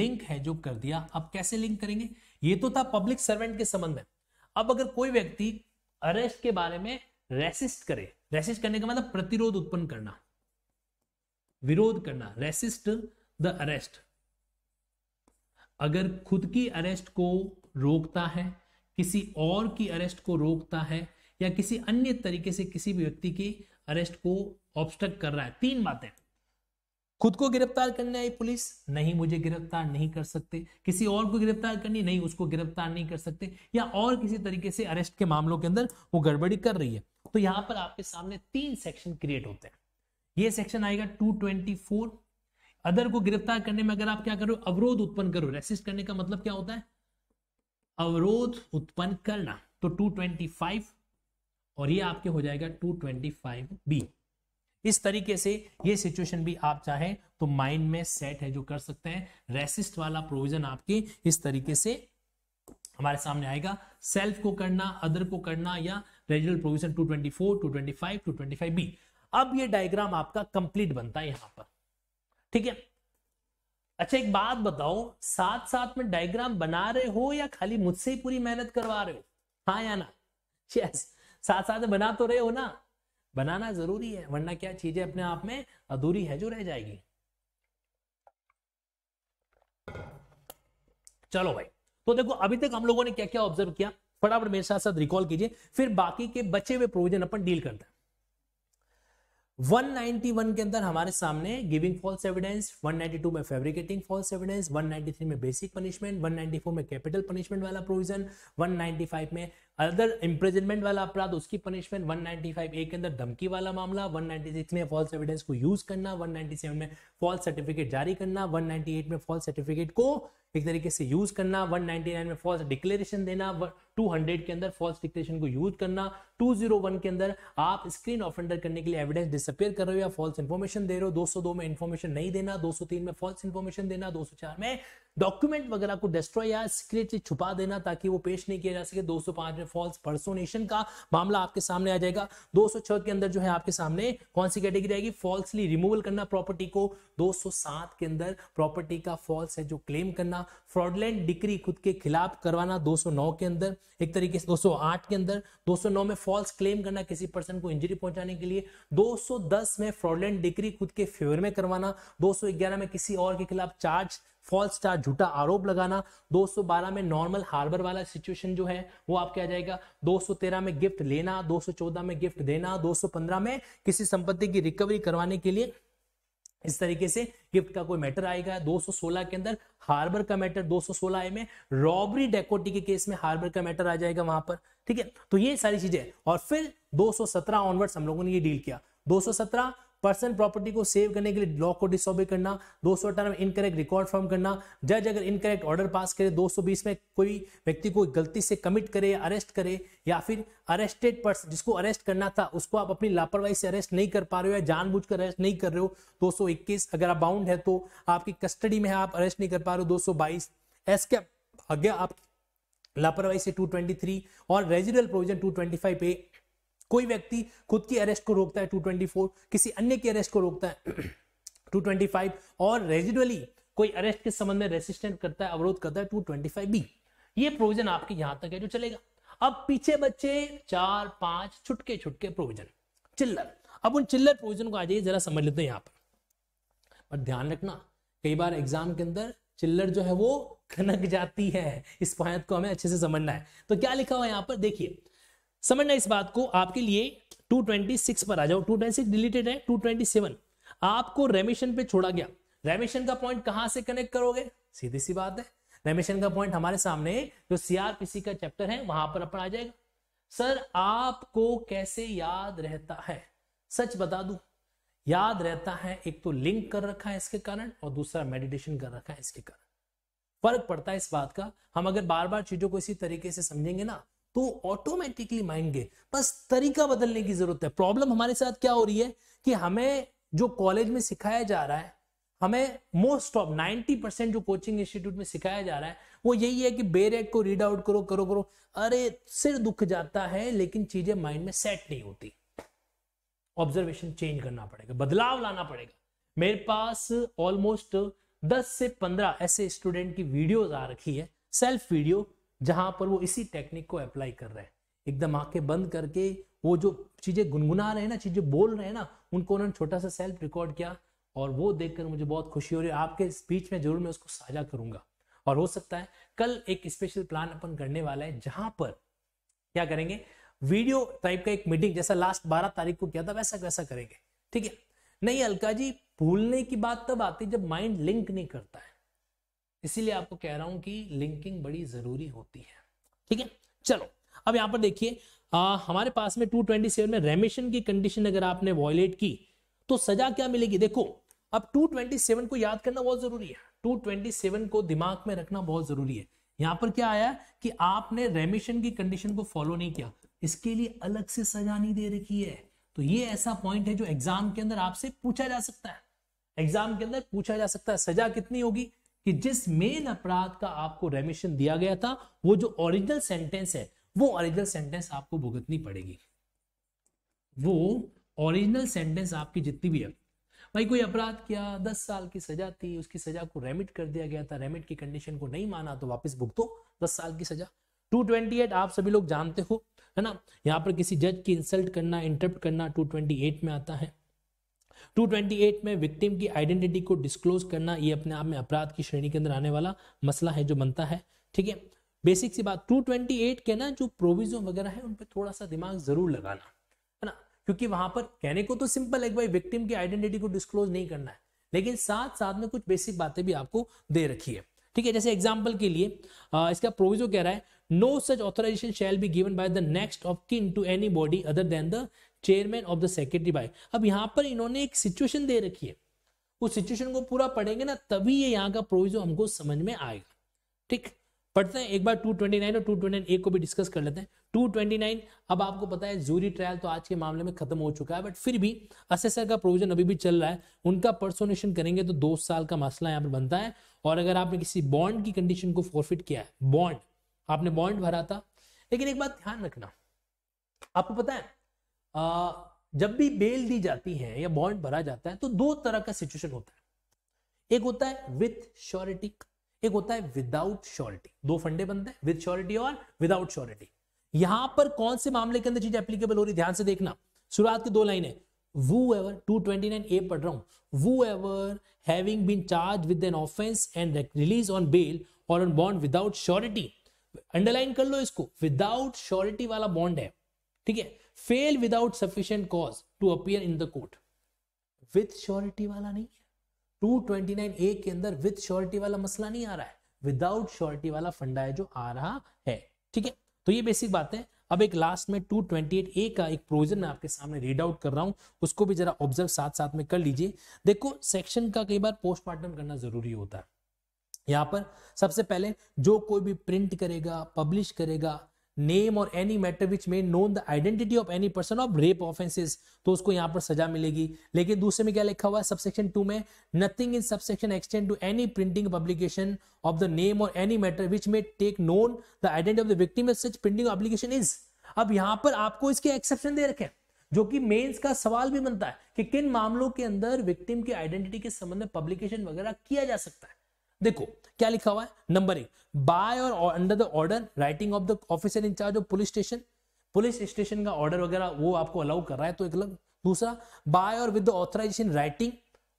लिंक है जो कर दिया अब कैसे लिंक करेंगे ये तो था पब्लिक सर्वेंट के संबंध में अब अगर कोई व्यक्ति अरेस्ट के बारे में रेसिस्ट करे रेसिस्ट करने का मतलब प्रतिरोध उत्पन्न करना विरोध करना रेसिस्ट द अरेस्ट अगर खुद की अरेस्ट को रोकता है किसी और की अरेस्ट को रोकता है या किसी अन्य तरीके से किसी भी व्यक्ति की अरेस्ट को ऑब्स्ट्रक्ट कर रहा है तीन बातें खुद को गिरफ्तार करने आई पुलिस नहीं मुझे गिरफ्तार नहीं कर सकते किसी और को गिरफ्तार करनी नहीं उसको गिरफ्तार नहीं कर सकते या और किसी तरीके से अरेस्ट के मामलों के अंदर वो गड़बड़ी कर रही है तो यहाँ पर आपके सामने तीन सेक्शन क्रिएट होते हैं ये सेक्शन आएगा 224 अदर को गिरफ्तार करने में अगर आप क्या करो अवरोध उत्पन्न करो रेसिस्ट करने का मतलब क्या होता है अवरोध उत्पन्न करना तो 225 और ये आपके हो जाएगा 225 बी इस तरीके से ये सिचुएशन भी आप चाहें तो माइंड में सेट है जो कर सकते हैं रेसिस्ट वाला प्रोविजन आपके इस तरीके से हमारे सामने आएगा सेल्फ को करना अदर को करना या रेजिडल प्रोविजन 224, 225, 225 बी अब ये डायग्राम आपका कंप्लीट बनता है यहां पर ठीक है अच्छा एक बात बताओ साथ साथ में डायग्राम बना रहे हो या खाली मुझसे ही पूरी मेहनत करवा रहे हो हाँ या ना यस साथ साथ में बना तो रहे हो ना बनाना जरूरी है वरना क्या चीजें अपने आप में अधूरी है जो रह जाएगी चलो भाई तो देखो अभी तक हम लोगों ने क्या क्या ऑब्जर्व किया फटाफट मेरे साथ साथ रिकॉल कीजिए फिर बाकी के बचे हुए प्रोविजन अपन डील करते हैं 191 के अंदर हमारे सामने गिविंग फॉल्स एविडेंस 192 में फैब्रिकेटिंग फॉल्स एविडेंस 193 में बेसिक पनिशमेंट 194 में कैपिटल पनिशमेंट वाला प्रोविजन 195 में अदर इम्प्रेजनमेंट वाला अपराध उसकी पनिशमेंट 195 ए के अंदर धमकी वाला मामला 196 में फॉल्स एविडेंस को यूज करना 197 में फॉल्स सर्टिफिकेट जारी करना 198 में फॉल्स सर्टिफिकेट को एक तरीके से यूज करना 199 में फॉल्स डिक्लेरेशन देना 200 के अंदर फॉल्स डिक्लेरेशन को यूज करना 201 के अंदर आप स्क्रीन ऑफेंडर करने के लिए एविडेंस डिसअपेयर कर रहे हो या फॉल्स इन्फॉर्मेशन दे रहे हो 202 में इन्फॉर्मेशन नहीं देना 203 में फॉल्स इन्फॉर्मेशन देना 204 में डॉक्यूमेंट वगैरह को डिस्ट्रॉय या स्क्रीन से छुपा देना ताकि वो पेश नहीं किया जा सके 205 में फॉल्स पर्सोनेशन का मामला आपके सामने आ जाएगा 206 के अंदर जो है आपके सामने कौन सी कैटेगरी आएगी फॉल्सली रिमूवल करना प्रॉपर्टी को 207 के अंदर प्रॉपर्टी का फॉल्स है जो क्लेम करना फ्रॉडलैंड डिक्री खुद के खिलाफ करवाना 209 के अंदर एक तरीके से 208 के अंदर 209 में फॉल्स क्लेम करना किसी पर्सन को इंजरी पहुंचाने के लिए 210 में फ्रॉडलैंड डिक्री खुद के फेवर में करवाना 211 में किसी और के खिलाफ चार्ज फॉल्स स्टार झूठा आरोप लगाना 212 में नॉर्मल हार्बर वाला सिचुएशन जो है वो आपके आ जाएगा 213 में गिफ्ट लेना 214 में गिफ्ट देना 215 में किसी संपत्ति की रिकवरी करवाने के लिए इस तरीके से गिफ्ट का कोई मैटर आएगा 216 के अंदर हार्बर का मैटर 216 सोलह में रॉबरी डेकोटी के केस में हार्बर का मैटर आ जाएगा वहां पर ठीक है तो ये सारी चीजें और फिर 217 ऑनवर्ड्स हम लोगों ने ये डील किया 217 पर्सनल प्रॉपर्टी को सेव करने के लिए लॉ को डिसोबे करना दो सौ अठारह में इनकरेक्ट रिकॉर्ड फॉर्म करना जज अगर इनकरेक्ट ऑर्डर पास करे बीस में कोई व्यक्ति को गलती से कमिट करे अरेस्ट करे या फिर अरेस्टेड पर्सन जिसको अरेस्ट करना था उसको आप अपनी लापरवाही से अरेस्ट नहीं कर पा रहे हो या जानबूझकर अरेस्ट नहीं कर रहे हो दो सौ इक्कीस अगर आप बाउंड है तो आपकी कस्टडी में है आप अरेस्ट नहीं कर पा रहे हो दो सौ बाईस एस के आगे आप लापरवाही से टू ट्वेंटी थ्री और रेजिडल प्रोविजन फाइव पे कोई व्यक्ति खुद की अरेस्ट को रोकता है 224 किसी अन्य की अरेस्ट को रोकता है 225 और रेजिडुअली कोई अरेस्ट के संबंध में रेसिस्टेंट करता है अवरोध करता है 225 बी ये प्रोविजन आपके यहां तक है जो चलेगा अब पीछे बच्चे चार पांच छुटके छुटके प्रोविजन चिल्लर अब उन चिल्लर प्रोविजन को आ जाइए जरा समझ लेते हैं यहाँ पर पर ध्यान रखना कई बार एग्जाम के अंदर चिल्लर जो है वो खनक जाती है इस पॉइंट को हमें अच्छे से समझना है तो क्या लिखा हुआ है यहाँ पर देखिए समझना इस बात को आपके लिए 226 पर आ जाओ 226 डिलीटेड है 227 आपको रेमिशन पे छोड़ा गया रेमिशन का पॉइंट कहां से कनेक्ट करोगे सीधी सी बात है रेमिशन का पॉइंट हमारे सामने जो सीआरपीसी का चैप्टर है वहां पर अपन आ जाएगा सर आपको कैसे याद रहता है सच बता दू याद रहता है एक तो लिंक कर रखा है इसके कारण और दूसरा मेडिटेशन कर रखा है इसके कारण फर्क पड़ता है इस बात का हम अगर बार बार चीजों को इसी तरीके से समझेंगे ना तो ऑटोमेटिकली मानेंगे बस तरीका बदलने की जरूरत है प्रॉब्लम हमारे साथ क्या हो रही है कि हमें जो कॉलेज में सिखाया जा रहा है हमें मोस्ट ऑफ 90 परसेंट जो कोचिंग इंस्टीट्यूट में सिखाया जा रहा है वो यही है कि बेरेक e को रीड आउट करो करो करो अरे सिर दुख जाता है लेकिन चीजें माइंड में सेट नहीं होती ऑब्जर्वेशन चेंज करना पड़ेगा बदलाव लाना पड़ेगा मेरे पास ऑलमोस्ट 10 से 15 ऐसे स्टूडेंट की वीडियोस आ रखी है सेल्फ वीडियो जहां पर वो इसी टेक्निक को अप्लाई कर रहे हैं एकदम आंखें बंद करके वो जो चीजें गुनगुना रहे हैं ना चीजें बोल रहे हैं ना उनको उन्होंने छोटा सा सेल्फ रिकॉर्ड किया और वो देखकर मुझे बहुत खुशी हो रही है आपके स्पीच में जरूर मैं उसको साझा करूंगा और हो सकता है कल एक स्पेशल प्लान अपन करने वाला है जहां पर क्या करेंगे वीडियो टाइप का एक मीटिंग जैसा लास्ट बारह तारीख को किया था वैसा वैसा करेंगे ठीक है नहीं अलका जी भूलने की बात तब आती जब माइंड लिंक नहीं करता है इसीलिए आपको कह रहा हूं कि लिंकिंग बड़ी जरूरी होती है ठीक है चलो अब यहां पर देखिए हमारे पास में 227 में रेमिशन की कंडीशन अगर आपने वॉयलेट की तो सजा क्या मिलेगी देखो अब 227 को याद करना बहुत जरूरी है 227 को दिमाग में रखना बहुत जरूरी है यहां पर क्या आया कि आपने रेमिशन की कंडीशन को फॉलो नहीं किया इसके लिए अलग से सजा नहीं दे रखी है तो ये ऐसा पॉइंट है जो एग्जाम के अंदर आपसे पूछा जा सकता है एग्जाम के अंदर पूछा जा सकता है सजा कितनी होगी कि जिस मेन अपराध का आपको रेमिशन दिया गया था वो जो ओरिजिनल सेंटेंस है वो ओरिजिनल सेंटेंस आपको भुगतनी पड़ेगी वो ओरिजिनल सेंटेंस आपकी जितनी भी है भाई कोई अपराध किया दस साल की सजा थी उसकी सजा को रेमिट कर दिया गया था रेमिट की कंडीशन को नहीं माना तो वापस भुगतो दस साल की सजा 228 आप सभी लोग जानते हो है ना यहाँ पर किसी जज की इंसल्ट करना इंटरप्ट करना 228 में आता है 228 में विक्टिम की आइडेंटिटी को डिस्क्लोज करना ये अपने आप में अपराध की श्रेणी के अंदर आने वाला मसला है जो बनता है ठीक है बेसिक सी बात 228 के ना जो प्रोविजन वगैरह है उन पर थोड़ा सा दिमाग जरूर लगाना है ना क्योंकि वहां पर कहने को तो सिंपल है भाई विक्टिम की आइडेंटिटी को डिस्क्लोज नहीं करना है लेकिन साथ साथ में कुछ बेसिक बातें भी आपको दे रखी है ठीक है जैसे एग्जाम्पल के लिए आ, इसका प्रोविजो कह रहा है no such authorization shall be given by the next of kin to anybody other than the chairman of the secretary by अब यहाँ पर इन्होंने एक सिचुएशन दे रखी है उस सिचुएशन को पूरा पढ़ेंगे ना तभी ये यहाँ का प्रोविजन हमको समझ में आएगा ठीक पढ़ते हैं एक बार 229 और 229 ए को भी डिस्कस कर लेते हैं 229 अब आपको पता है जूरी ट्रायल तो आज के मामले में खत्म हो चुका है बट फिर भी असेसर का प्रोविजन अभी भी चल रहा है उनका पर्सोनेशन करेंगे तो दो साल का मसला यहाँ पर बनता है और अगर आपने किसी बॉन्ड की कंडीशन को फोरफिट किया है बॉन्ड आपने बॉन्ड भरा था लेकिन एक बात ध्यान रखना आपको पता है जब भी बेल दी जाती है या बॉन्ड भरा जाता है तो दो तरह का सिचुएशन होता है एक होता है विथ श्योरिटी एक होता है विदाउट श्योरिटी दो फंडे बनते हैं विथ श्योरिटी और विदाउट श्योरिटी यहां पर कौन से मामले के अंदर चीज एप्लीकेबल हो रही है ध्यान से देखना शुरुआत की दो लाइनें whoever two twenty nine A पढ़ रहा हूं whoever having been charge with an offence and release on bail और on bond without surety underline कर लो इसको विदाउट श्योरिटी वाला बॉन्ड है ठीक है fail without sufficient cause to appear in the court with surety वाला नहीं है टू ट्वेंटी नाइन ए के अंदर विथ श्योरिटी वाला मसला नहीं आ रहा है विदाउट श्योरिटी वाला फंडा है जो आ रहा है ठीक है तो ये बेसिक बात है अब एक लास्ट में 228 ए का एक प्रोविजन मैं आपके सामने रीड आउट कर रहा हूं उसको भी जरा ऑब्जर्व साथ साथ में कर लीजिए देखो सेक्शन का कई बार पोस्टमार्टम करना जरूरी होता है यहाँ पर सबसे पहले जो कोई भी प्रिंट करेगा पब्लिश करेगा नेम और एनी मैटर विच में known the identity of any person of rape offences तो उसको यहां पर सजा मिलेगी लेकिन दूसरे में क्या लिखा हुआ है सबसेक्शन टू में nothing in subsection extend to any printing publication of the name और एनी मैटर विच में take known the identity of the victim such printing publication is अब यहां पर आपको इसके एक्सेप्शन दे रखे जो कि मेंस का सवाल भी बनता है कि किन मामलों के अंदर विक्टिम की आइडेंटिटी के संबंध में पब्लिकेशन वगैरह किया जा सकता है देखो क्या लिखा हुआ है नंबर एक by or under the order writing of the officer in charge of police station police station का ऑर्डर वगैरह वो आपको अलाउ कर रहा है तो एक अलग दूसरा by or with the authorization writing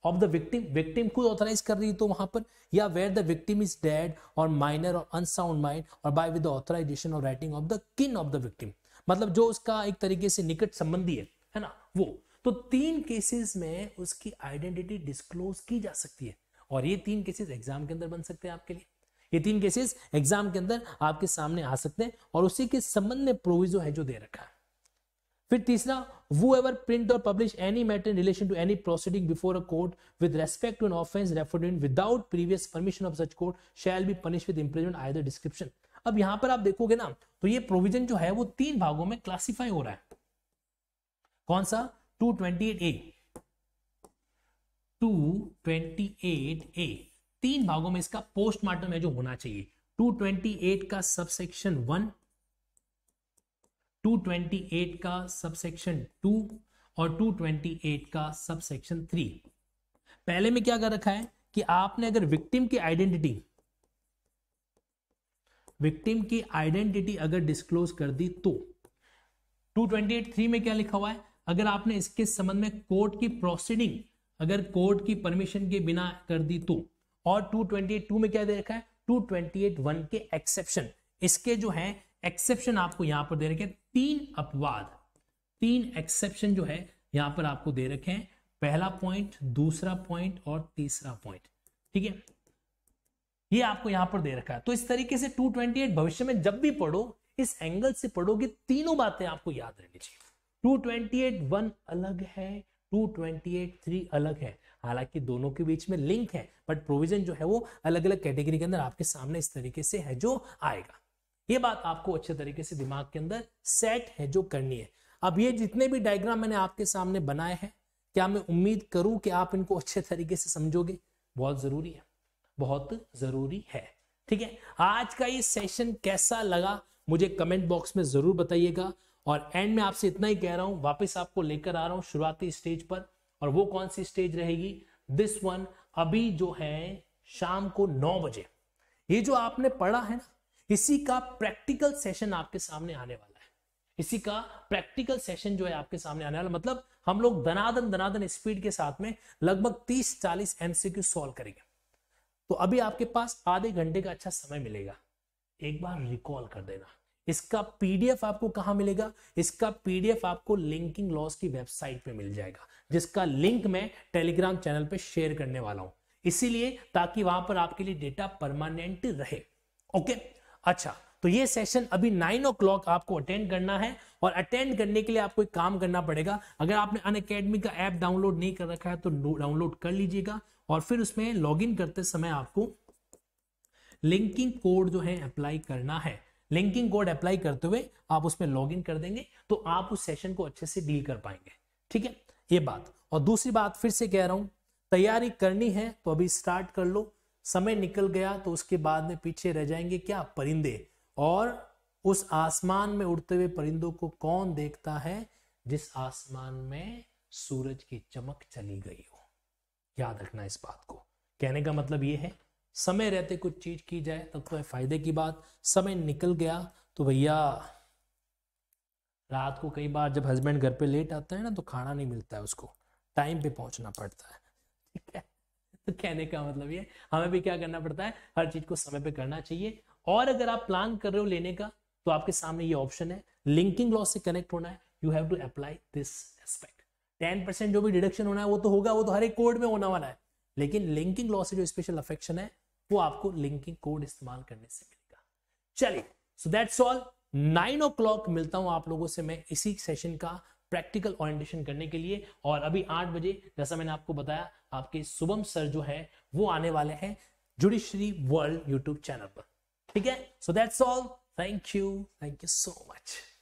of the victim victim खुद ऑथराइज कर रही है तो वहां पर या where the victim is dead or minor or unsound mind or by with authorization or writing of the kin of the victim मतलब जो उसका एक तरीके से निकट संबंधी है है ना वो तो तीन केसेस में उसकी आइडेंटिटी डिस्क्लोज की जा सकती है और ये तीन केसेस एग्जाम के अंदर बन सकते हैं आपके लिए ये तीन केसेस एग्जाम के अंदर आपके सामने आ सकते हैं और उसी के संबंध में प्रोविजो है जो दे रखा है फिर तीसरा whoever print or publish any matter in relation to any proceeding before a court with respect to an offence referred in without previous permission of such court shall be punish with imprisonment I either description अब यहां पर आप देखोगे ना तो ये provision जो है वो तीन भागों में क्लासिफाई हो रहा है कौन सा two 228 A two twenty eight A तीन भागों में इसका पोस्टमार्टम है जो होना चाहिए टू ट्वेंटी एट का subsection one two twenty eight का सबसेक्शन टू और टू ट्वेंटी एट का सबसेक्शन थ्री पहले में क्या कर रखा है कि आपने अगर विक्टिम की आइडेंटिटी विक्टिम की आइडेंटिटी अगर डिस्क्लोज कर दी तो 228 में क्या लिखा हुआ है अगर आपने इसके संबंध में कोर्ट की प्रोसीडिंग अगर कोर्ट की परमिशन के बिना कर दी तो और टू में क्या दे रखा है 228.1 के एक्सेप्शन इसके जो है एक्सेप्शन आपको यहां पर दे रखे हैं तीन अपवाद तीन एक्सेप्शन जो है यहां पर आपको दे रखे हैं पहला पॉइंट दूसरा पॉइंट और तीसरा पॉइंट ठीक है ये आपको यहां पर दे रखा है तो इस तरीके से 228 भविष्य में जब भी पढ़ो इस एंगल से पढ़ोगे तीनों बातें आपको याद रहनी चाहिए 228 वन अलग है 228 थ्री अलग है हालांकि दोनों के बीच में लिंक है बट प्रोविजन जो है वो अलग अलग कैटेगरी के अंदर आपके सामने इस तरीके से है जो आएगा ये बात आपको अच्छे तरीके से दिमाग के अंदर सेट है जो करनी है अब ये जितने भी डायग्राम मैंने आपके सामने बनाए हैं क्या मैं उम्मीद करूं कि आप इनको अच्छे तरीके से समझोगे बहुत जरूरी है बहुत जरूरी है ठीक है आज का ये सेशन कैसा लगा मुझे कमेंट बॉक्स में जरूर बताइएगा और एंड में आपसे इतना ही कह रहा हूं वापस आपको लेकर आ रहा हूं शुरुआती स्टेज पर और वो कौन सी स्टेज रहेगी दिस वन अभी जो है शाम को नौ बजे ये जो आपने पढ़ा है ना इसी का प्रैक्टिकल सेशन आपके सामने आने वाला है इसी का प्रैक्टिकल सेशन जो है आपके सामने आने वाला मतलब हम लोग दनादन दनादन स्पीड के साथ में लगभग 30-40 एमसीक्यू सॉल्व करेंगे तो अभी आपके पास आधे घंटे का अच्छा समय मिलेगा एक बार रिकॉल कर देना इसका पीडीएफ आपको कहां मिलेगा इसका पीडीएफ आपको लिंकिंग लॉस की वेबसाइट पे मिल जाएगा जिसका लिंक मैं टेलीग्राम चैनल पे शेयर करने वाला हूं इसीलिए ताकि वहां पर आपके लिए डेटा परमानेंट रहे ओके अच्छा तो ये सेशन अभी नाइन ओ क्लॉक आपको अटेंड करना है और अटेंड करने के लिए आपको एक काम करना पड़ेगा अगर आपने अन अकेडमी का ऐप डाउनलोड नहीं कर रखा है तो डाउनलोड कर लीजिएगा और फिर उसमें लॉग करते समय आपको लिंकिंग कोड जो है अप्लाई करना है लिंकिंग कोड अप्लाई करते हुए आप उसमें लॉग इन कर देंगे तो आप उस सेशन को अच्छे से डील कर पाएंगे ठीक है ये बात और दूसरी बात फिर से कह रहा हूं तैयारी करनी है तो अभी स्टार्ट कर लो समय निकल गया तो उसके बाद में पीछे रह जाएंगे क्या परिंदे और उस आसमान में उड़ते हुए परिंदों को कौन देखता है जिस आसमान में सूरज की चमक चली गई हो याद रखना इस बात को कहने का मतलब ये है समय रहते कुछ चीज की जाए तब तो है फायदे की बात समय निकल गया तो भैया रात को कई बार जब हस्बैंड घर पे लेट आता है ना तो खाना नहीं मिलता है उसको टाइम पे पहुंचना पड़ता है ठीक है तो कहने का मतलब ये हमें भी क्या करना पड़ता है हर चीज को समय पे करना चाहिए और अगर आप प्लान कर रहे हो लेने का तो आपके सामने ये ऑप्शन है लिंकिंग लॉस से कनेक्ट होना है you have to apply this aspect ten percent जो भी डिडक्शन होना है वो तो होगा वो तो हर एक कोड में होना वाला है लेकिन लिंकिंग लॉस से जो स्पेशल अफेक्शन है वो आपको लिंकिंग कोड इस्तेमाल करने से मिलेगा चलिए so that's all nine o'clock मिलता हूं आप लोगों से मैं इसी सेशन का प्रैक्टिकल ओरिएंटेशन करने के लिए और अभी आठ बजे जैसा मैंने आपको बताया आपके शुभम सर जो है वो आने वाले हैं जुडिशरी वर्ल्ड यूट्यूब चैनल पर ठीक है so that's all thank you thank you so much